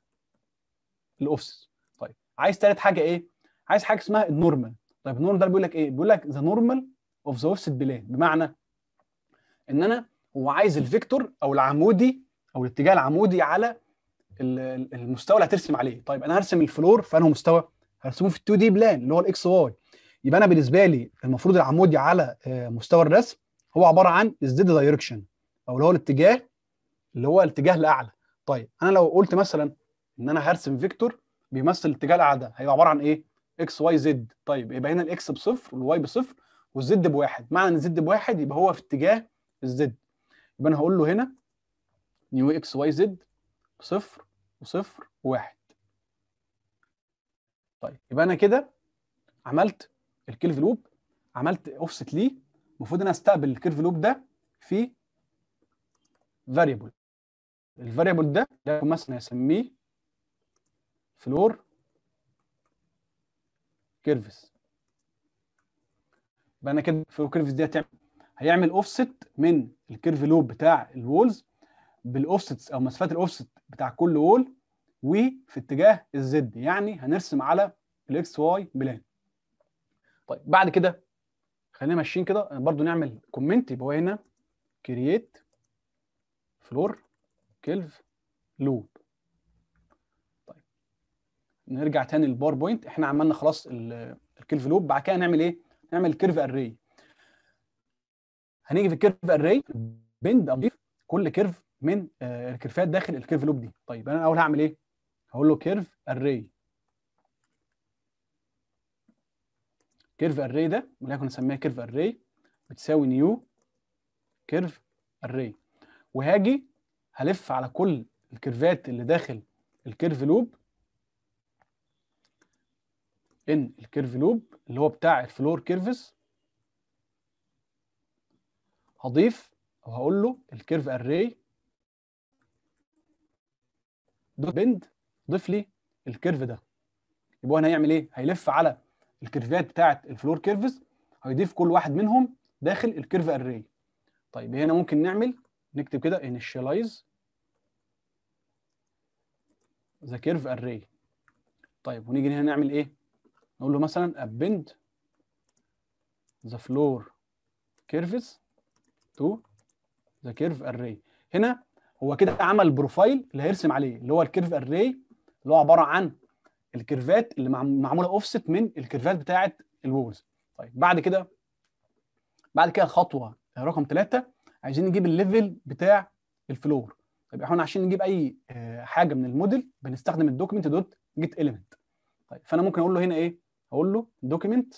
الاوفست طيب عايز ثالث حاجه ايه عايز حاجه اسمها النورمال طيب النورمال ده بيقول لك ايه بيقول لك ذا نورمال اوف ذا اوفست بلان بمعنى ان انا هو عايز الفيكتور او العمودي او الاتجاه العمودي على المستوى اللي هترسم عليه طيب انا هرسم الفلور في انه مستوى هرسمه في ال 2 دي بلان اللي هو الاكس واي يبقى انا بالنسبه لي المفروض العمودي على آه، مستوى الرسم هو عباره عن الزد دايركشن او اللي هو الاتجاه اللي هو الاتجاه الاعلى طيب انا لو قلت مثلا ان انا هرسم فيكتور بيمثل الاتجاه الاعلى ده هيبقى عباره عن ايه اكس واي زد طيب يبقى هنا الاكس بصفر والواي بصفر والزد بواحد معنى ان الزد بواحد يبقى هو في اتجاه الزد يبقى انا هقول له هنا نيو اكس واي زد بصفر وصفر وواحد طيب يبقى انا كده عملت الكيرف لوب عملت اوفست ليه المفروض ان انا استقبل الكيرف لوب ده في فاريبل الفاريبل ده مثلا اسميه فلور كيرفز يبقى انا كده فلور كيرفز دي هتعمل هيعمل اوفست من الكيرف لوب بتاع الوولز بالاوفست او مسافات الاوفست بتاع كل وول وفي اتجاه الزد يعني هنرسم على الاكس واي بلان طيب بعد كده خلينا ماشيين كده برضو نعمل كومنت يبقى هو هنا كرييت فلور كيلف لوب طيب نرجع تاني للباوربوينت احنا عملنا خلاص الكيلف لوب بعد كده نعمل ايه نعمل كيرف اري هنيجي في الكيرف اري بند اضيف كل كيرف من آه، الكيرفات داخل الكيرف لوب دي طيب انا الاول هعمل ايه هقول له كيرف اري كيرف اري ده ولكن نسميها كيرف اري بتساوي نيو كيرف اري وهاجي هلف على كل الكيرفات اللي داخل الكيرف لوب ان الكيرف لوب اللي هو بتاع الفلور كيرفز هضيف او هقول له الكيرف اري دوت بند ضيف لي الكيرف ده يبقى هنا هيعمل ايه هيلف على الكيرفات بتاعت الفلور كيرفز هيضيف كل واحد منهم داخل الكيرف اري طيب هنا ممكن نعمل نكتب كده initialize the curve array طيب ونيجي هنا نعمل ايه نقول له مثلا append the floor curves to the curve array هنا هو كده عمل بروفايل اللي هيرسم عليه اللي هو الكيرف اري اللي هو عباره عن الكيرفات اللي معموله اوفست من الكيرفات بتاعه الوولز طيب بعد كده بعد كده الخطوه رقم ثلاثة عايزين نجيب الليفل بتاع الفلور طيب احنا عشان نجيب اي آه، حاجه من الموديل بنستخدم الدوكيمنت دوت جيت اليمنت طيب فانا ممكن اقول له هنا ايه اقول له دوكيمنت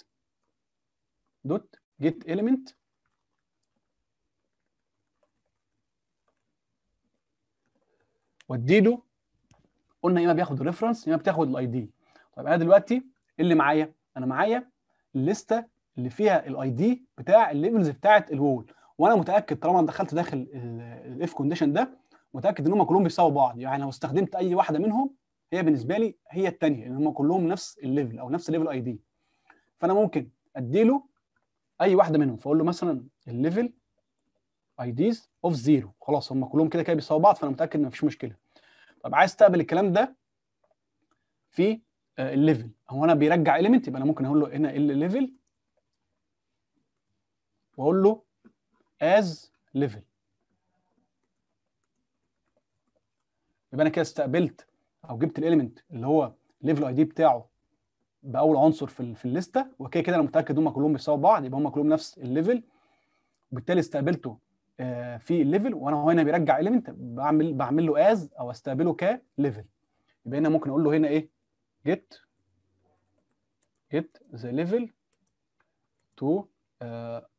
دوت جيت اليمنت واديله قلنا يا اما بياخد الريفرنس يا اما بتاخد الاي دي طيب انا دلوقتي إيه اللي معايا انا معايا الليسته اللي فيها الاي دي بتاع الليفلز بتاعه الوول وانا متاكد طالما دخلت داخل الاف كونديشن ده متاكد ان هم كلهم بيساووا بعض يعني لو استخدمت اي واحده منهم هي بالنسبه لي هي الثانيه لان هم كلهم نفس الليفل او نفس الليفل اي دي فانا ممكن اديله اي واحده منهم فاقول له مثلا الليفل اي ديز اوف زيرو خلاص هم كلهم كده كده بيساووا بعض فانا متاكد ان مفيش مشكله طب عايز استقبل الكلام ده في آه، الليفل هو انا بيرجع ايليمنت يبقى انا ممكن اقول له هنا ال ليفل واقول له از ليفل يبقى انا كده استقبلت او جبت الاليمنت اللي هو ليفل اي دي بتاعه باول عنصر في في الليسته وكده كده انا متاكد هم كلهم بيساووا بعض يبقى هم كلهم نفس الليفل وبالتالي استقبلته آه، في الليفل وانا هنا بيرجع ايليمنت بعمل بعمل له از او استقبله ك ليفل يبقى هنا ممكن اقول له هنا ايه جيت جيت ذا ليفل تو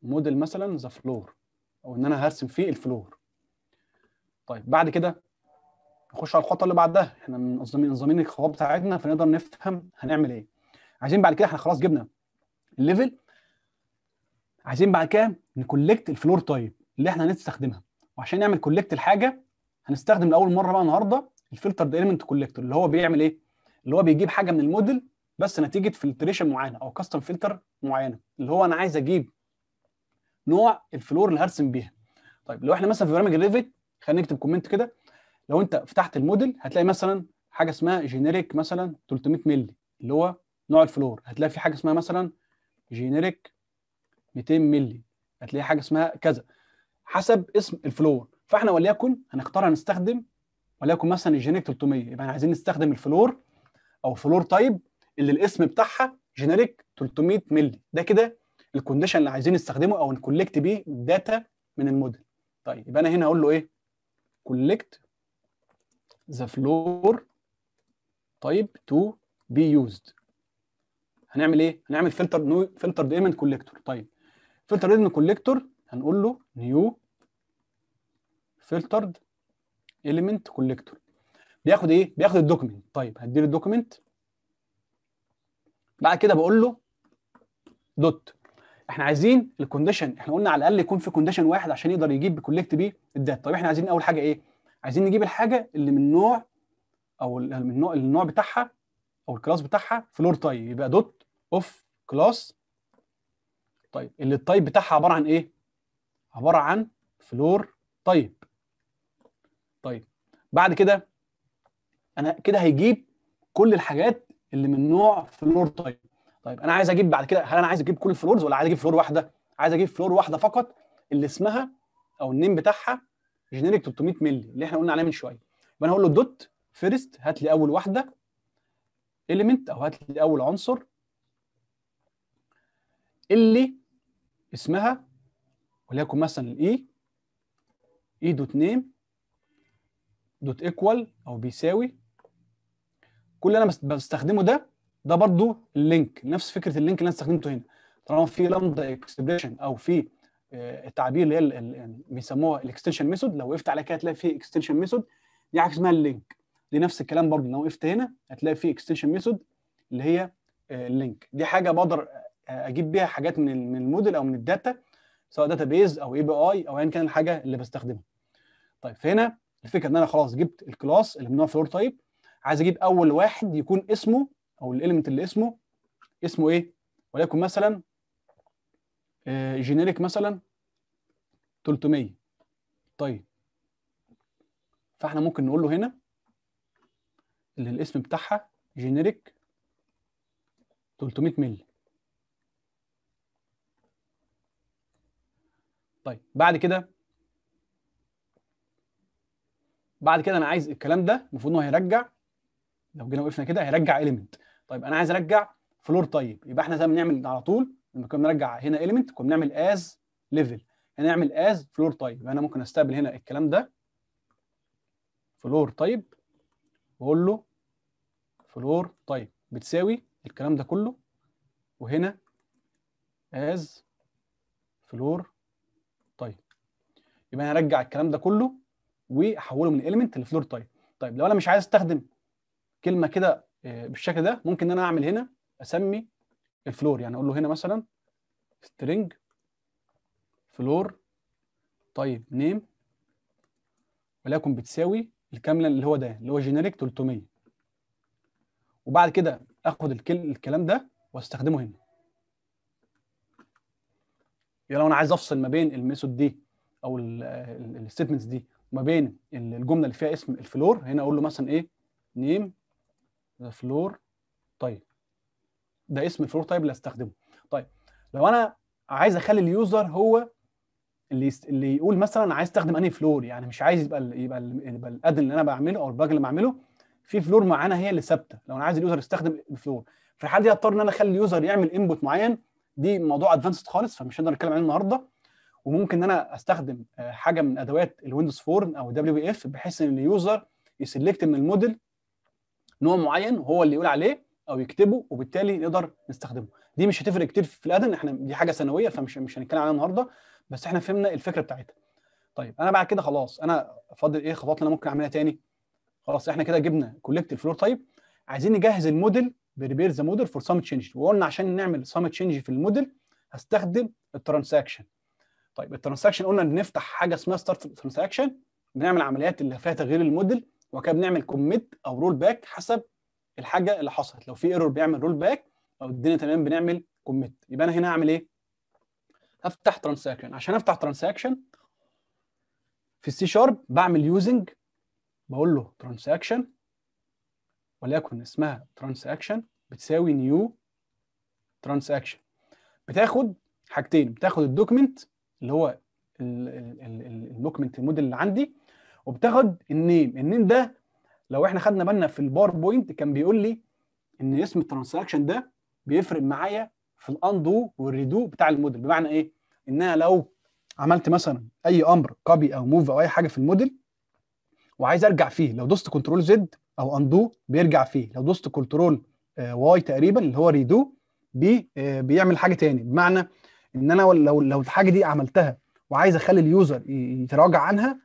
موديل مثلا ذا فلور او ان انا هرسم فيه الفلور طيب بعد كده نخش على الخطوه اللي بعدها احنا منظمين نظامين الخطوات بتاعتنا فنقدر نفهم هنعمل ايه عايزين بعد كده احنا خلاص جبنا الليفل عايزين بعد كده نكولكت الفلور تايب اللي احنا هنستخدمها وعشان نعمل كولكت الحاجه هنستخدم لاول مره بقى النهارده ده اليمنت كولكتور اللي هو بيعمل ايه اللي هو بيجيب حاجه من الموديل بس نتيجه فلتريشن معينه او كاستم فلتر معينه اللي هو انا عايز اجيب نوع الفلور اللي هرسم بيها طيب لو احنا مثلا في برنامج الريفت خلينا نكتب كومنت كده لو انت فتحت الموديل هتلاقي مثلا حاجه اسمها جينيريك مثلا 300 مللي اللي هو نوع الفلور هتلاقي في حاجه اسمها مثلا جينيريك 200 مللي هتلاقي حاجه اسمها كذا حسب اسم الفلور فاحنا وليكن هنختار هنستخدم وليكن مثلا الجينيك 300 يبقى احنا عايزين نستخدم الفلور او فلور تايب اللي الاسم بتاعها جينيريك 300 مللي ده كده الكونديشن اللي عايزين نستخدمه او نكولكت بيه داتا من الموديل طيب يبقى انا هنا هقول له ايه كولكت ذا فلور تايب تو بي يوزد هنعمل ايه هنعمل فلتر فلتر ديمنت كولكتور طيب فلتر ديمنت كولكتور هنقول له نيو فلترد ايليمنت كوليكتور بياخد ايه بياخد الدوكيمنت طيب هديله الدوكيمنت بعد كده بقول له دوت احنا عايزين الكونديشن احنا قلنا على الاقل يكون في كونديشن واحد عشان يقدر يجيب بيكولكت بيه الداتا طيب احنا عايزين اول حاجه ايه عايزين نجيب الحاجه اللي من نوع او من نوع النوع بتاعها او الكلاس بتاعها فلور تايب يبقى دوت اوف كلاس طيب اللي التايب بتاعها عباره عن ايه عباره عن فلور طيب طيب بعد كده انا كده هيجيب كل الحاجات اللي من نوع فلور طيب طيب انا عايز اجيب بعد كده هل انا عايز اجيب كل الفلورز ولا عايز اجيب فلور واحده عايز اجيب فلور واحده فقط اللي اسمها او النيم بتاعها جينيريك 300 مللي اللي احنا قلنا عليه من شويه يبقى انا هقول له دوت فيرست هات لي اول واحده اليمنت او هات لي اول عنصر اللي اسمها وليكن مثلا الاي اي e، e دوت نيم دوت ايكوال او بيساوي كل اللي انا بستخدمه ده ده برضو اللينك نفس فكره اللينك اللي انا استخدمته هنا طالما في لامدا اكسبريشن او في آه، التعبير اللي هي يعني بيسموها الاكستنشن ميثود لو وقفت على كده هتلاقي في اكستنشن ميثود دي حاجه اسمها اللينك دي نفس الكلام برضو لو وقفت هنا هتلاقي في اكستنشن ميثود اللي هي اللينك آه، دي حاجه بقدر آه، اجيب بيها حاجات من الموديل او من الداتا سواء داتابيز او اي بي اي او ايا كان الحاجه اللي بستخدمها طيب فهنا الفكره ان انا خلاص جبت الكلاس اللي من نوع فلور تايب عايز اجيب اول واحد يكون اسمه او الاليمنت اللي اسمه اسمه ايه وليكن مثلا جينيريك آه، مثلا 300 طيب فاحنا ممكن نقول له هنا اللي الاسم بتاعها جينيريك 300 مللي طيب بعد كده بعد كده انا عايز الكلام ده المفروض ان هو هيرجع لو جينا وقفنا كده هيرجع ايليمنت طيب انا عايز ارجع فلور طيب يبقى احنا زي ما بنعمل على طول لما كنا بنرجع هنا ايليمنت كنا بنعمل از ليفل هنعمل از فلور طيب انا ممكن استقبل هنا الكلام ده فلور طيب واقول له فلور طيب بتساوي الكلام ده كله وهنا از فلور طيب يبقى انا هرجع الكلام ده كله واحوله من element لفلور تايب طيب لو انا مش عايز استخدم كلمه كده آه، بالشكل ده ممكن ان انا اعمل هنا اسمي الفلور يعني اقول له هنا مثلا string فلور طيب نيم ولكن بتساوي الكامله اللي هو ده اللي هو جينيريك 300 وبعد كده اخد الكلام ده واستخدمه هنا يعني لو انا عايز افصل ما بين الميثود دي او الستمنتس دي وما بين الجمله اللي فيها اسم الفلور هنا اقول له مثلا ايه نيم ذا فلور طيب ده اسم الفلور تايب اللي هستخدمه طيب لو انا عايز اخلي اليوزر هو اللي اللي يقول مثلا عايز استخدم انهي فلور يعني مش عايز يبقى يبقى يبقى الادن اللي انا بعمله او الباج اللي بعمله في فلور معانا هي اللي ثابته لو انا عايز اليوزر يستخدم الفلور في الحاله دي هضطر ان انا اخلي اليوزر يعمل انبوت معين دي موضوع ادفانسد خالص فمش هنقدر نتكلم عليه النهارده وممكن ان انا استخدم آه، حاجه من ادوات الويندوز فورم او دبليو بي اف بحيث ان اليوزر يسلكت من الموديل نوع معين هو اللي يقول عليه او يكتبه وبالتالي نقدر نستخدمه دي مش هتفرق كتير في الادن احنا دي حاجه ثانويه فمش مش هنتكلم عليها النهارده بس احنا فهمنا الفكره بتاعتها طيب انا بعد كده خلاص انا فاضل ايه خطوات اللي انا ممكن اعملها تاني خلاص احنا كده جبنا كولكت الفلور تايب عايزين نجهز الموديل بريبير ذا موديل فور سام تشينج وقلنا عشان نعمل سام تشينج في الموديل هستخدم الترانزاكشن طيب الترانزاكشن قلنا بنفتح حاجه اسمها ستارت ترانزاكشن بنعمل عمليات اللي فيها تغيير الموديل وكده بنعمل كوميت او رول باك حسب الحاجه اللي حصلت لو في ايرور بيعمل رول باك او الدنيا تمام بنعمل كوميت يبقى انا هنا اعمل ايه هفتح ترانزاكشن عشان افتح ترانزاكشن في السي شارب بعمل يوزنج بقول له ترانزاكشن وليكن اسمها ترانزاكشن بتساوي نيو ترانزاكشن بتاخد حاجتين بتاخد الدوكمنت اللي هو الدوكمنت الموديل اللي عندي وبتاخد النيم النيم ده لو احنا خدنا بالنا في بوينت كان بيقول لي ان اسم الترانزاكشن ده بيفرق معايا في الاندو والريدو بتاع الموديل بمعنى ايه ان انا لو عملت مثلا اي امر كوبي او موف او اي حاجه في الموديل وعايز ارجع فيه لو دوست كنترول زد او اندو بيرجع فيه لو دوست كنترول آه، واي تقريبا اللي هو ريدو بي آه، بيعمل حاجه تاني بمعنى ان انا لو لو الحاجه دي عملتها وعايز اخلي اليوزر يتراجع عنها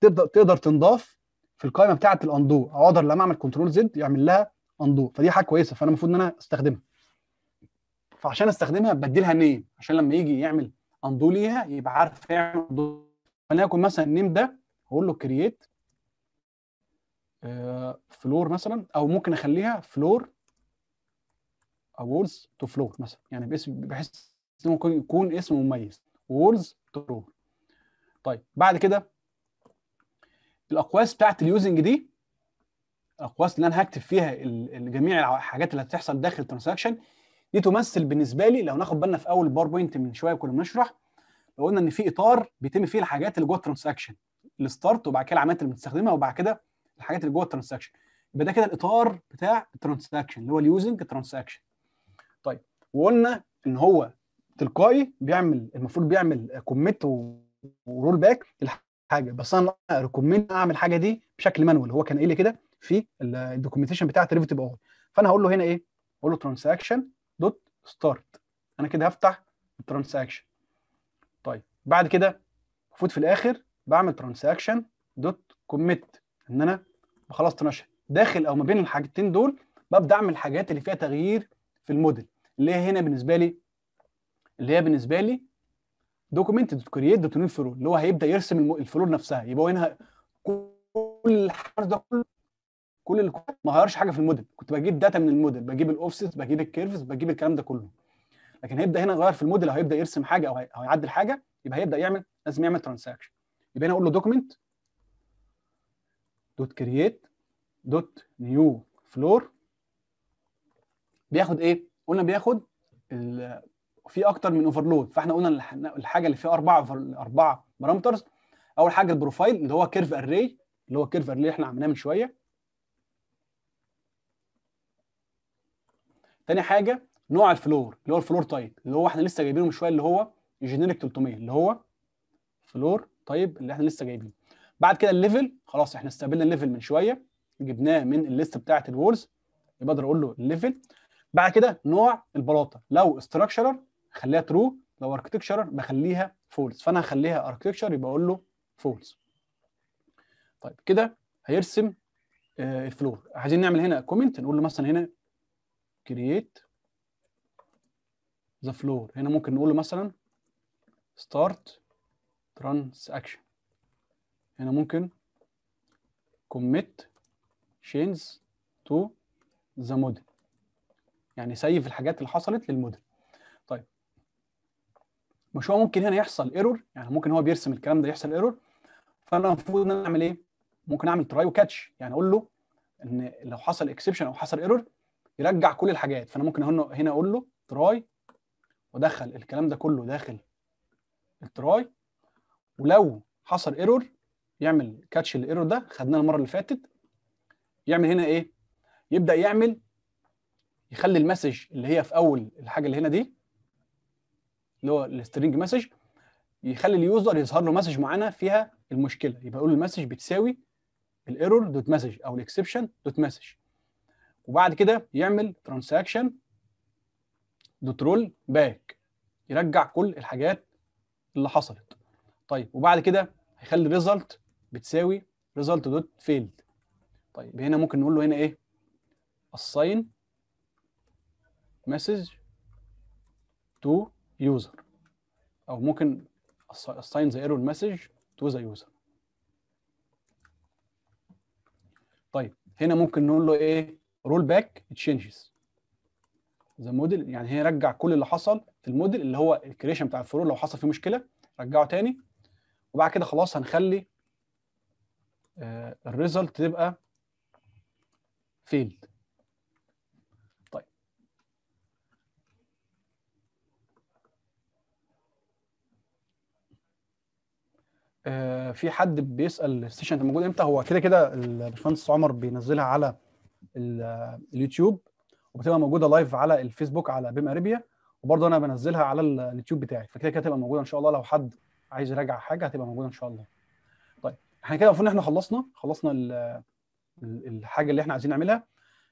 تبدا تقدر تنضاف في القائمه بتاعه الاندو او اقدر لما اعمل كنترول زد يعمل لها اندو فدي حاجه كويسه فانا المفروض ان انا استخدمها فعشان استخدمها بدي لها نيم عشان لما يجي يعمل اندو ليها يبقى عارف يعمل اندو وليكن مثلا النيم ده اقول له كرييت فلور مثلا او ممكن اخليها فلور awards تو فلور مثلا يعني باسم بحيث انه ممكن يكون اسم مميز words تو فلور طيب بعد كده الاقواس بتاعت اليوزنج دي الاقواس اللي انا هكتب فيها جميع الحاجات اللي هتحصل داخل الترانزاكشن دي تمثل بالنسبه لي لو ناخد بالنا في اول بوينت من شويه كنا بنشرح لو قلنا ان في اطار بيتم فيه الحاجات اللي جوه الترانزاكشن الستارت وبعد كده العمليات المستخدمه وبعد كده الحاجات اللي جوه الترانزاكشن يبقى ده كده الاطار بتاع الترانزاكشن اللي هو اليوزنج ترانزاكشن طيب وقلنا ان هو تلقائي بيعمل المفروض بيعمل كوميت ورول باك الحاجه بس انا ريكومند اعمل الحاجه دي بشكل مانوال هو كان قايل لي كده في الدوكيومنتيشن بتاع ديريفيتيف اول فانا هقول له هنا ايه اقول له ترانزاكشن دوت ستارت انا كده هفتح الترانزاكشن طيب بعد كده المفروض في الاخر بعمل ترانزاكشن دوت كوميت ان انا بخلاص تنشن داخل او ما بين الحاجتين دول ببدا اعمل الحاجات اللي فيها تغيير في الموديل اللي هي هنا بالنسبه لي اللي هي بالنسبه لي دوكيمنت كرييت دوت فلو اللي هو هيبدا يرسم الفلو نفسها يبقى هنا كل الحرف ده كله كل الكود ما غيرش حاجه في الموديل كنت بجيب داتا من الموديل بجيب الاوفسيت بجيب الكيرفز بجيب الكلام ده كله لكن هيبدا هنا يغير في الموديل او هيبدا يرسم حاجه او هيعدل حاجه يبقى هيبدا يعمل لازم يعمل ترانزاكشن يبقى هنا اقول له دوكيمنت دوت كرييت دوت نيو فلور بياخد ايه؟ قلنا بياخد في اكتر من اوفرلود فاحنا قلنا الحاجه اللي فيها اربعه اربعه بارامترز اول حاجه البروفايل اللي هو كيرف اري اللي هو الكيرف اري اللي احنا عملناه من شويه تاني حاجه نوع الفلور اللي هو الفلور تايب اللي هو احنا لسه جايبينه من شويه اللي هو جينيريك 300 اللي هو فلور تايب اللي احنا لسه جايبينه بعد كده الليفل خلاص احنا استقبلنا الليفل من شويه جبناه من الليست بتاعت الوورز يبقى اقدر اقول له الليفل بعد كده نوع البلاطه لو استراكشرر خليها ترو لو اركتكشرر بخليها فولز فانا هخليها اركتكشر يبقى اقول له فولز طيب كده هيرسم آه الفلور عايزين نعمل هنا كومنت نقول له مثلا هنا كرييت ذا فلور هنا ممكن نقول له مثلا ستارت اكشن هنا ممكن commit chains to the model يعني سيف الحاجات اللي حصلت للموديل طيب مش هو ممكن هنا يحصل ايرور يعني ممكن هو بيرسم الكلام ده يحصل ايرور فانا المفروض ان انا اعمل ايه ممكن اعمل تراي وكاتش يعني اقول له ان لو حصل اكسبشن او حصل ايرور يرجع كل الحاجات فانا ممكن هنا اقول له تراي وادخل الكلام ده كله داخل التراي ولو حصل ايرور يعمل كاتش الايرور ده خدناه المره اللي فاتت يعمل هنا ايه يبدا يعمل يخلي المسج اللي هي في اول الحاجه اللي هنا دي اللي هو السترينج مسج يخلي اليوزر يظهر له مسج معانا فيها المشكله يبقى يقول المسج بتساوي الايرور دوت مسج او الاكسبشن دوت مسج وبعد كده يعمل ترانزاكشن دوت رول باك يرجع كل الحاجات اللي حصلت طيب وبعد كده هيخلي الريزلت بتساوي ريزلت دوت فيلد طيب هنا ممكن نقول له هنا ايه الساين مسج تو يوزر او ممكن assign the error message to the user طيب هنا ممكن نقول له ايه رول باك تشينجز ذا موديل يعني هي رجع كل اللي حصل في الموديل اللي هو الكريشن بتاع الفرو لو حصل فيه مشكله رجعه تاني وبعد كده خلاص هنخلي آه، الريزلت تبقى فيلد طيب آه في حد بيسال السيشن انت موجود امتى هو كده كده الباشمهندس عمر بينزلها على آه، اليوتيوب وبتبقى موجوده لايف على الفيسبوك على بيم اريبيا وبرضه انا بنزلها على اليوتيوب بتاعي فكده كده هتبقى موجوده ان شاء الله لو حد عايز يراجع حاجه هتبقى موجوده ان شاء الله احنا كده المفروض ان احنا خلصنا خلصنا الحاجه اللي احنا عايزين نعملها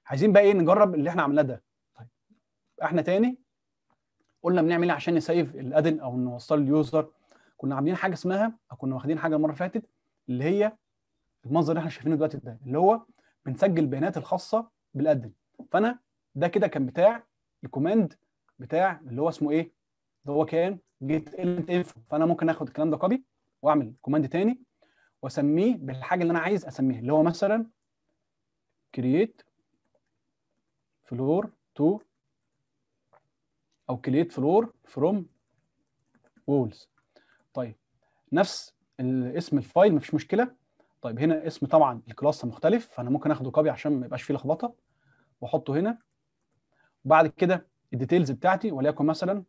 عايزين بقى ايه نجرب اللي احنا عملناه ده طيب احنا تاني قلنا بنعمل ايه عشان نسيف الادن او نوصل اليوزر كنا عاملين حاجه اسمها او كنا واخدين حاجه المره اللي فاتت اللي هي المنظر اللي احنا شايفينه دلوقتي ده اللي هو بنسجل البيانات الخاصه بالادن فانا ده كده كان بتاع الكوماند بتاع اللي هو اسمه ايه اللي هو كان جيت انفو فانا ممكن اخد الكلام ده كوبي واعمل كوماند تاني واسميه بالحاجه اللي انا عايز اسميها اللي هو مثلا كرييت فلور تو او كرييت فلور فروم وولز طيب نفس اسم الفايل مفيش مشكله طيب هنا اسم طبعا الكلاس مختلف فانا ممكن اخده كوبي عشان ما يبقاش فيه لخبطه واحطه هنا وبعد كده الديتيلز بتاعتي وليكن مثلا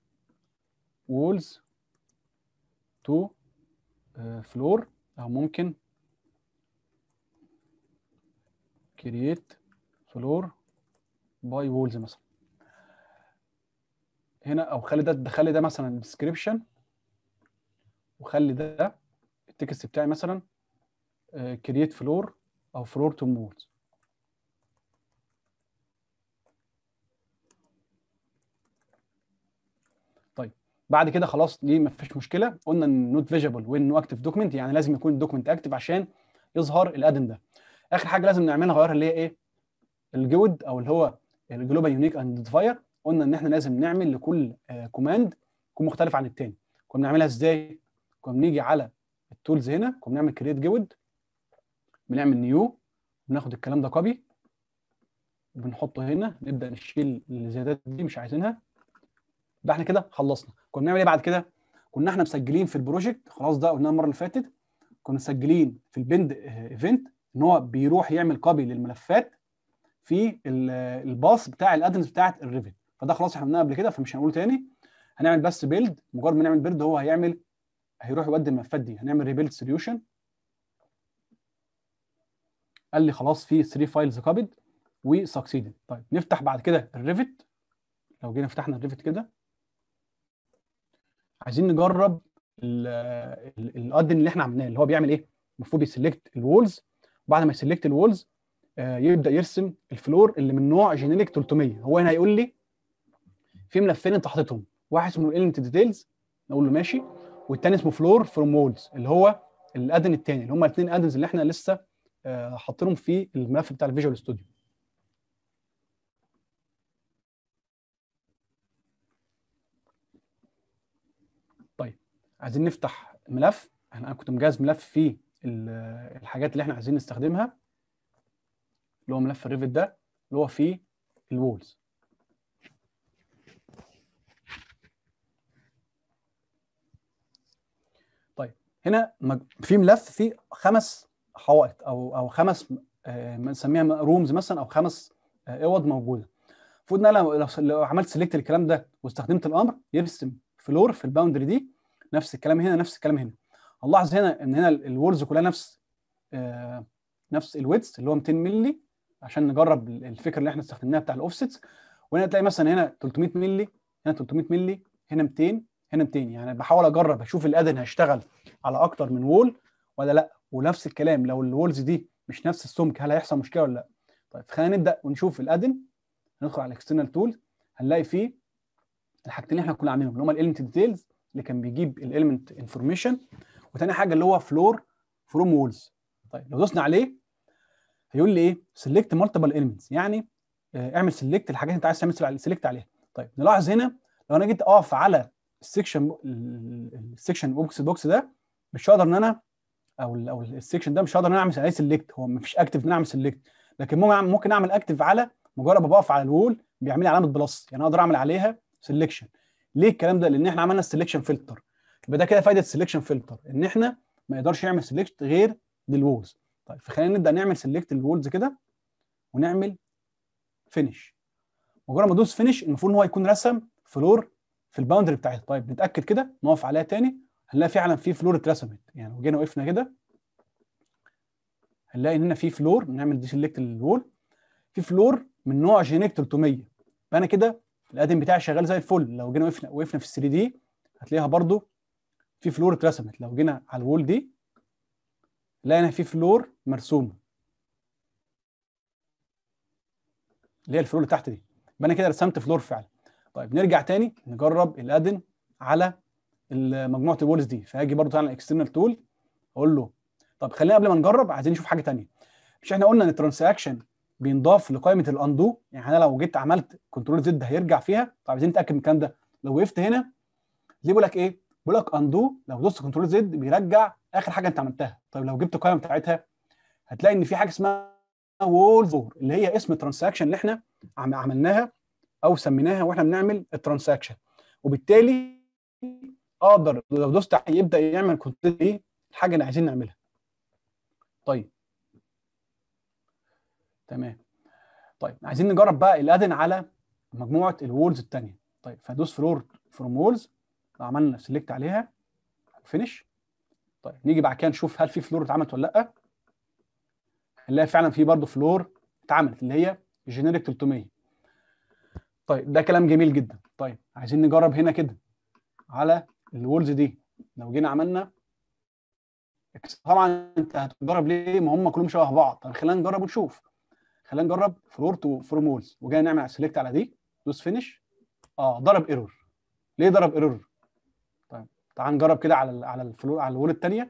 وولز تو فلور أو ممكن create فلور باي وولز مثلا هنا او خلي ده خلي ده مثلا الديسكريبشن وخلي ده التكست بتاعي مثلا كرييت آه، فلور او فلور تو وولز بعد كده خلاص ليه ما فيش مشكله قلنا ان نوت فيجيبل وان اكتف دوكمنت يعني لازم يكون الدوكمنت اكتف عشان يظهر الادم ده اخر حاجه لازم نعملها غيرها اللي هي ايه الجود او اللي هو الجلوبال يونيك ايدنتيفاير قلنا ان احنا لازم نعمل لكل كوماند آه، يكون مختلف عن الثاني كنا بنعملها ازاي كنا بنيجي على التولز هنا كنا بنعمل كريت جود بنعمل نيو بناخد الكلام ده كوبي بنحطه هنا نبدا نشيل الزيادات دي مش عايزينها يبقى احنا كده خلصنا كنا بنعمل ايه بعد كده كنا احنا مسجلين في البروجكت خلاص ده قلناه المره اللي فاتت كنا مسجلين في البند ايفنت آه، ان هو بيروح يعمل كوبي للملفات في آه، الباص بتاع الادمز بتاعت الريفت فده خلاص احنا قلناه قبل كده فمش هنقوله تاني هنعمل بس بيلد مجرد ما نعمل بيلد هو هيعمل هيروح يودي الملفات دي هنعمل ريبيلد سوليوشن قال لي خلاص في 3 فايلز كوبيد وسكسيدد طيب نفتح بعد كده الريفت لو جينا فتحنا الريفت كده عايزين نجرب الادن اللي احنا عملناه اللي هو بيعمل ايه المفروض يسلكت الوولز وبعد ما يسلكت الوولز آه، يبدا يرسم الفلور اللي من نوع جينيريك 300 هو هنا هيقول لي في ملفين انت حاططهم واحد اسمه element ديتيلز نقول له ماشي والتاني اسمه فلور فروم وولز اللي هو الادن التاني اللي هم الاثنين ادنز اللي احنا لسه آه، حاطينهم في الملف بتاع الفيجوال ستوديو عايزين نفتح ملف انا كنت مجهز ملف فيه الحاجات اللي احنا عايزين نستخدمها اللي هو ملف الريفت ده اللي هو فيه الوولز طيب هنا في ملف فيه خمس حوائط او او خمس آه، بنسميها رومز مثلا او خمس آه، اوض موجوده المفروض ان انا لو عملت سيلكت الكلام ده واستخدمت الامر يرسم فلور في الباوندري دي نفس الكلام هنا نفس الكلام هنا هنلاحظ هنا ان هنا الولز كلها نفس آه نفس الويدث اللي هو 200 مللي عشان نجرب الفكره اللي احنا استخدمناها بتاع الاوفسيتس وهنا تلاقي مثلا هنا 300 مللي هنا 300 مللي هنا 200 هنا 200 يعني بحاول اجرب اشوف الادن هيشتغل على اكتر من وول ولا لا ونفس الكلام لو الولز دي مش نفس السمك هل هيحصل مشكله ولا لا طيب خلينا نبدا ونشوف الادن ندخل على الاكسترنال تول هنلاقي فيه الحاجتين اللي احنا كنا عاملينهم اللي هم الالمنت ديتيلز اللي كان بيجيب الاليمنت انفورميشن وتاني حاجه اللي هو فلور فروم وولز طيب لو دوسنا عليه هيقول لي ايه سيلكت مالتيبل اليمنتس يعني آه، اعمل سيلكت الحاجات اللي انت عايز تعمل سيلكت عليها طيب نلاحظ هنا لو انا جيت اقف على السكشن السكشن بوكس بوكس ده مش هقدر ان انا او ال او السكشن ده مش هقدر ان انا اعمل عليه سيلكت هو مفيش اكتف ان انا اعمل سيلكت لكن ممكن اعمل اكتف على مجرد ما بقف على الوول بيعمل لي علامه بلس يعني اقدر اعمل عليها سيلكشن ليه الكلام ده؟ لان احنا عملنا السلكشن فلتر يبقى ده كده فايده السلكشن فلتر ان احنا ما يقدرش يعمل سلكت غير للوولز طيب فخلينا نبدا نعمل سلكت للوولز كده ونعمل فينش مجرد ما ادوس فينش المفروض ان هو يكون رسم فلور في الباوندري بتاعتها طيب نتاكد كده نقف عليها تاني هنلاقي فعلا في فلور اترسمت يعني لو جينا وقفنا كده هنلاقي ان هنا في فلور نعمل دي سيلكت للوول في فلور من نوع جينيك 300 فانا كده القدم بتاعي شغال زي الفل لو جينا وقفنا وقفنا في ال 3 دي هتلاقيها برضو في فلور اترسمت لو جينا على الوول دي لقينا في فلور مرسومه اللي هي الفلور اللي تحت دي يبقى انا كده رسمت فلور فعلا طيب نرجع تاني نجرب الادن على مجموعه الوولز دي فاجي برضو على الاكسترنال تول اقول له طب خلينا قبل ما نجرب عايزين نشوف حاجه تانية مش احنا قلنا ان الترانزاكشن بينضاف لقائمه الاندو يعني انا لو جيت عملت كنترول زد هيرجع فيها طب عايزين نتاكد من الكلام ده لو وقفت هنا ليه بيقول لك ايه؟ بيقول لك اندو لو دوست كنترول زد بيرجع اخر حاجه انت عملتها طيب لو جبت القائمه بتاعتها هتلاقي ان في حاجه اسمها وول فور اللي هي اسم الترانزاكشن اللي احنا عملناها او سميناها واحنا بنعمل الترانزاكشن وبالتالي اقدر لو دوست يبدا يعمل كنترول ايه الحاجه اللي عايزين نعملها طيب تمام طيب عايزين نجرب بقى الادن على مجموعه الوولز الثانيه طيب فدوس فلور فروم وولز عملنا سيلكت عليها فينش طيب نيجي بعد كده نشوف هل في فلور اتعملت ولا لا هنلاقي فعلا في برضه فلور اتعملت اللي هي جينيريك 300 طيب ده كلام جميل جدا طيب عايزين نجرب هنا كده على الوولز دي لو جينا عملنا طبعا انت هتجرب ليه ما هم كلهم شبه بعض طب خلينا نجرب ونشوف خلينا نجرب فلور تو فروم وولز وجاي نعمل سيلكت على دي دوس فينش اه ضرب ايرور ليه ضرب ايرور طيب تعال نجرب كده على على الفلور على الول الثانيه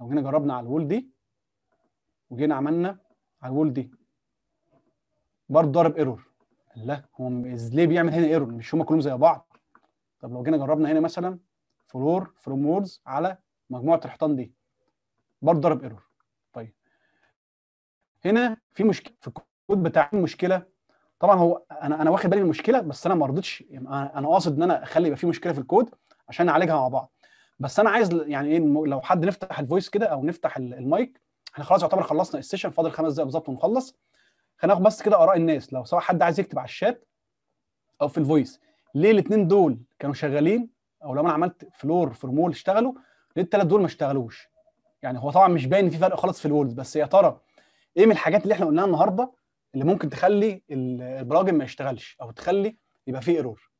لو جينا جربنا على الول دي وجينا عملنا على الول دي برضه ضرب ايرور لا هو ليه بيعمل هنا ايرور مش هما كلهم زي بعض طب لو جينا جربنا هنا مثلا فلور فروم وولز على مجموعه الحيطان دي برضه ضرب ايرور هنا في مشكله في الكود بتاع المشكله طبعا هو انا انا واخد بالي من المشكله بس انا ما رضيتش يعني انا قاصد ان انا اخلي يبقى في مشكله في الكود عشان نعالجها مع بعض بس انا عايز يعني ايه لو حد نفتح الفويس كده او نفتح المايك احنا خلاص يعتبر خلصنا السيشن فاضل خمس دقايق بالظبط ونخلص هناخد بس كده اراء الناس لو سواء حد عايز يكتب على الشات او في الفويس ليه الاثنين دول كانوا شغالين او لو انا عملت فلور فورمول اشتغلوا ليه الثلاث دول ما اشتغلوش يعني هو طبعا مش باين في فرق خالص في الوورد بس يا ترى ايه من الحاجات اللي احنا قلناها النهارده اللي ممكن تخلي البراجم ما يشتغلش او تخلي يبقى فيه ايرور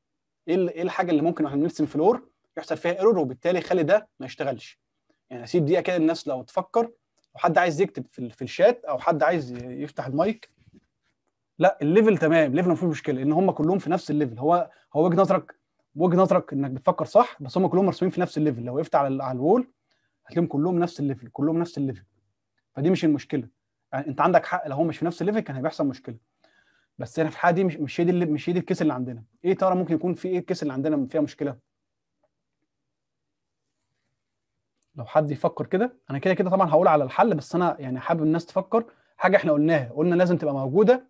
ايه الحاجه اللي ممكن واحنا بنرسم فلور يحصل فيها ايرور وبالتالي يخلي ده ما يشتغلش يعني اسيب دقيقه كده الناس لو تفكر لو حد عايز يكتب في, في الشات او حد عايز يفتح المايك لا الليفل تمام الليفل ما فيهوش مشكله ان هم كلهم في نفس الليفل هو هو وجهه نظرك وجهه نظرك انك بتفكر صح بس هم كلهم مرسومين في نفس الليفل لو وقفت على على الوول هتلاقيهم كلهم نفس الليفل كلهم نفس الليفل فدي مش المشكله يعني انت عندك حق لو هو مش في نفس الليفل كان هيحصل مشكله بس هنا في الحاله دي مش مش هي دي مش هي دي الكيس اللي عندنا ايه ترى ممكن يكون في ايه الكيس اللي عندنا فيها مشكله لو حد يفكر كده انا كده كده طبعا هقول على الحل بس انا يعني حابب الناس تفكر حاجه احنا قلناها قلنا لازم تبقى موجوده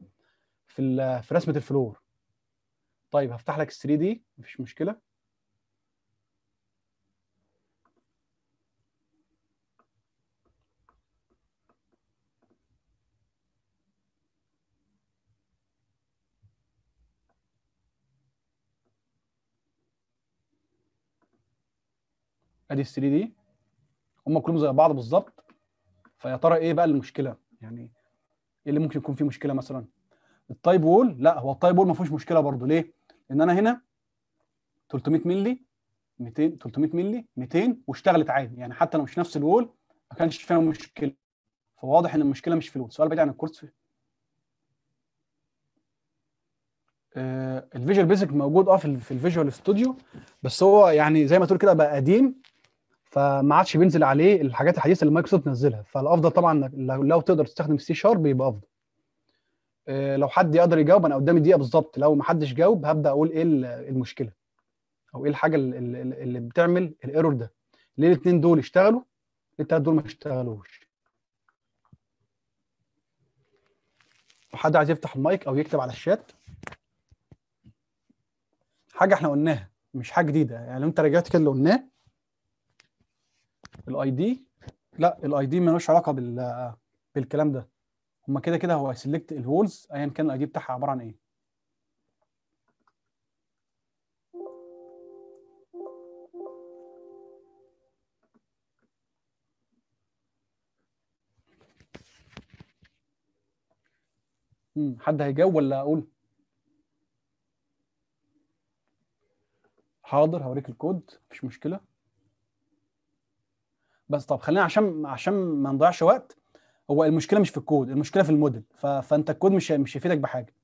في في رسمه الفلور طيب هفتح لك ال 3 دي مفيش مشكله ادي ال 3 دي هم كلهم زي بعض بالظبط فيا ترى ايه بقى المشكله يعني ايه اللي ممكن يكون فيه مشكله مثلا التايب وول لا هو التايب وول ما فيهوش مشكله برضو ليه لان انا هنا 300 مللي 200 300 مللي 200 واشتغلت عادي يعني حتى لو مش نفس الوول ما كانش فيها مشكله فواضح ان المشكله مش في الوول سؤال بعيد عن الكورس في... آه، الفيجوال بيزك موجود اه في الفيجوال ستوديو بس هو يعني زي ما تقول كده بقى قديم فما عادش بينزل عليه الحاجات الحديثه اللي مايكروسوفت نزلها فالافضل طبعا لو, تقدر تستخدم السي شارب يبقى افضل آه، لو حد يقدر يجاوب انا قدامي دقيقه بالظبط لو ما حدش جاوب هبدا اقول ايه المشكله او ايه الحاجه اللي بتعمل الايرور ده ليه الاثنين دول اشتغلوا ليه الثلاث دول ما اشتغلوش حد عايز يفتح المايك او يكتب على الشات حاجه احنا قلناها مش حاجه جديده يعني لو انت رجعت كده اللي قلناه الاي دي لا الاي دي ملوش علاقه بال بالكلام ده هما كده كده هو سيلكت الهولز ايا كان الاي دي بتاعها عباره عن ايه حد هيجاوب ولا اقول حاضر هوريك الكود مفيش مشكله بس طب خلينا عشان عشان ما نضيعش وقت هو المشكله مش في الكود المشكله في الموديل ف... فانت الكود مش مش هيفيدك بحاجه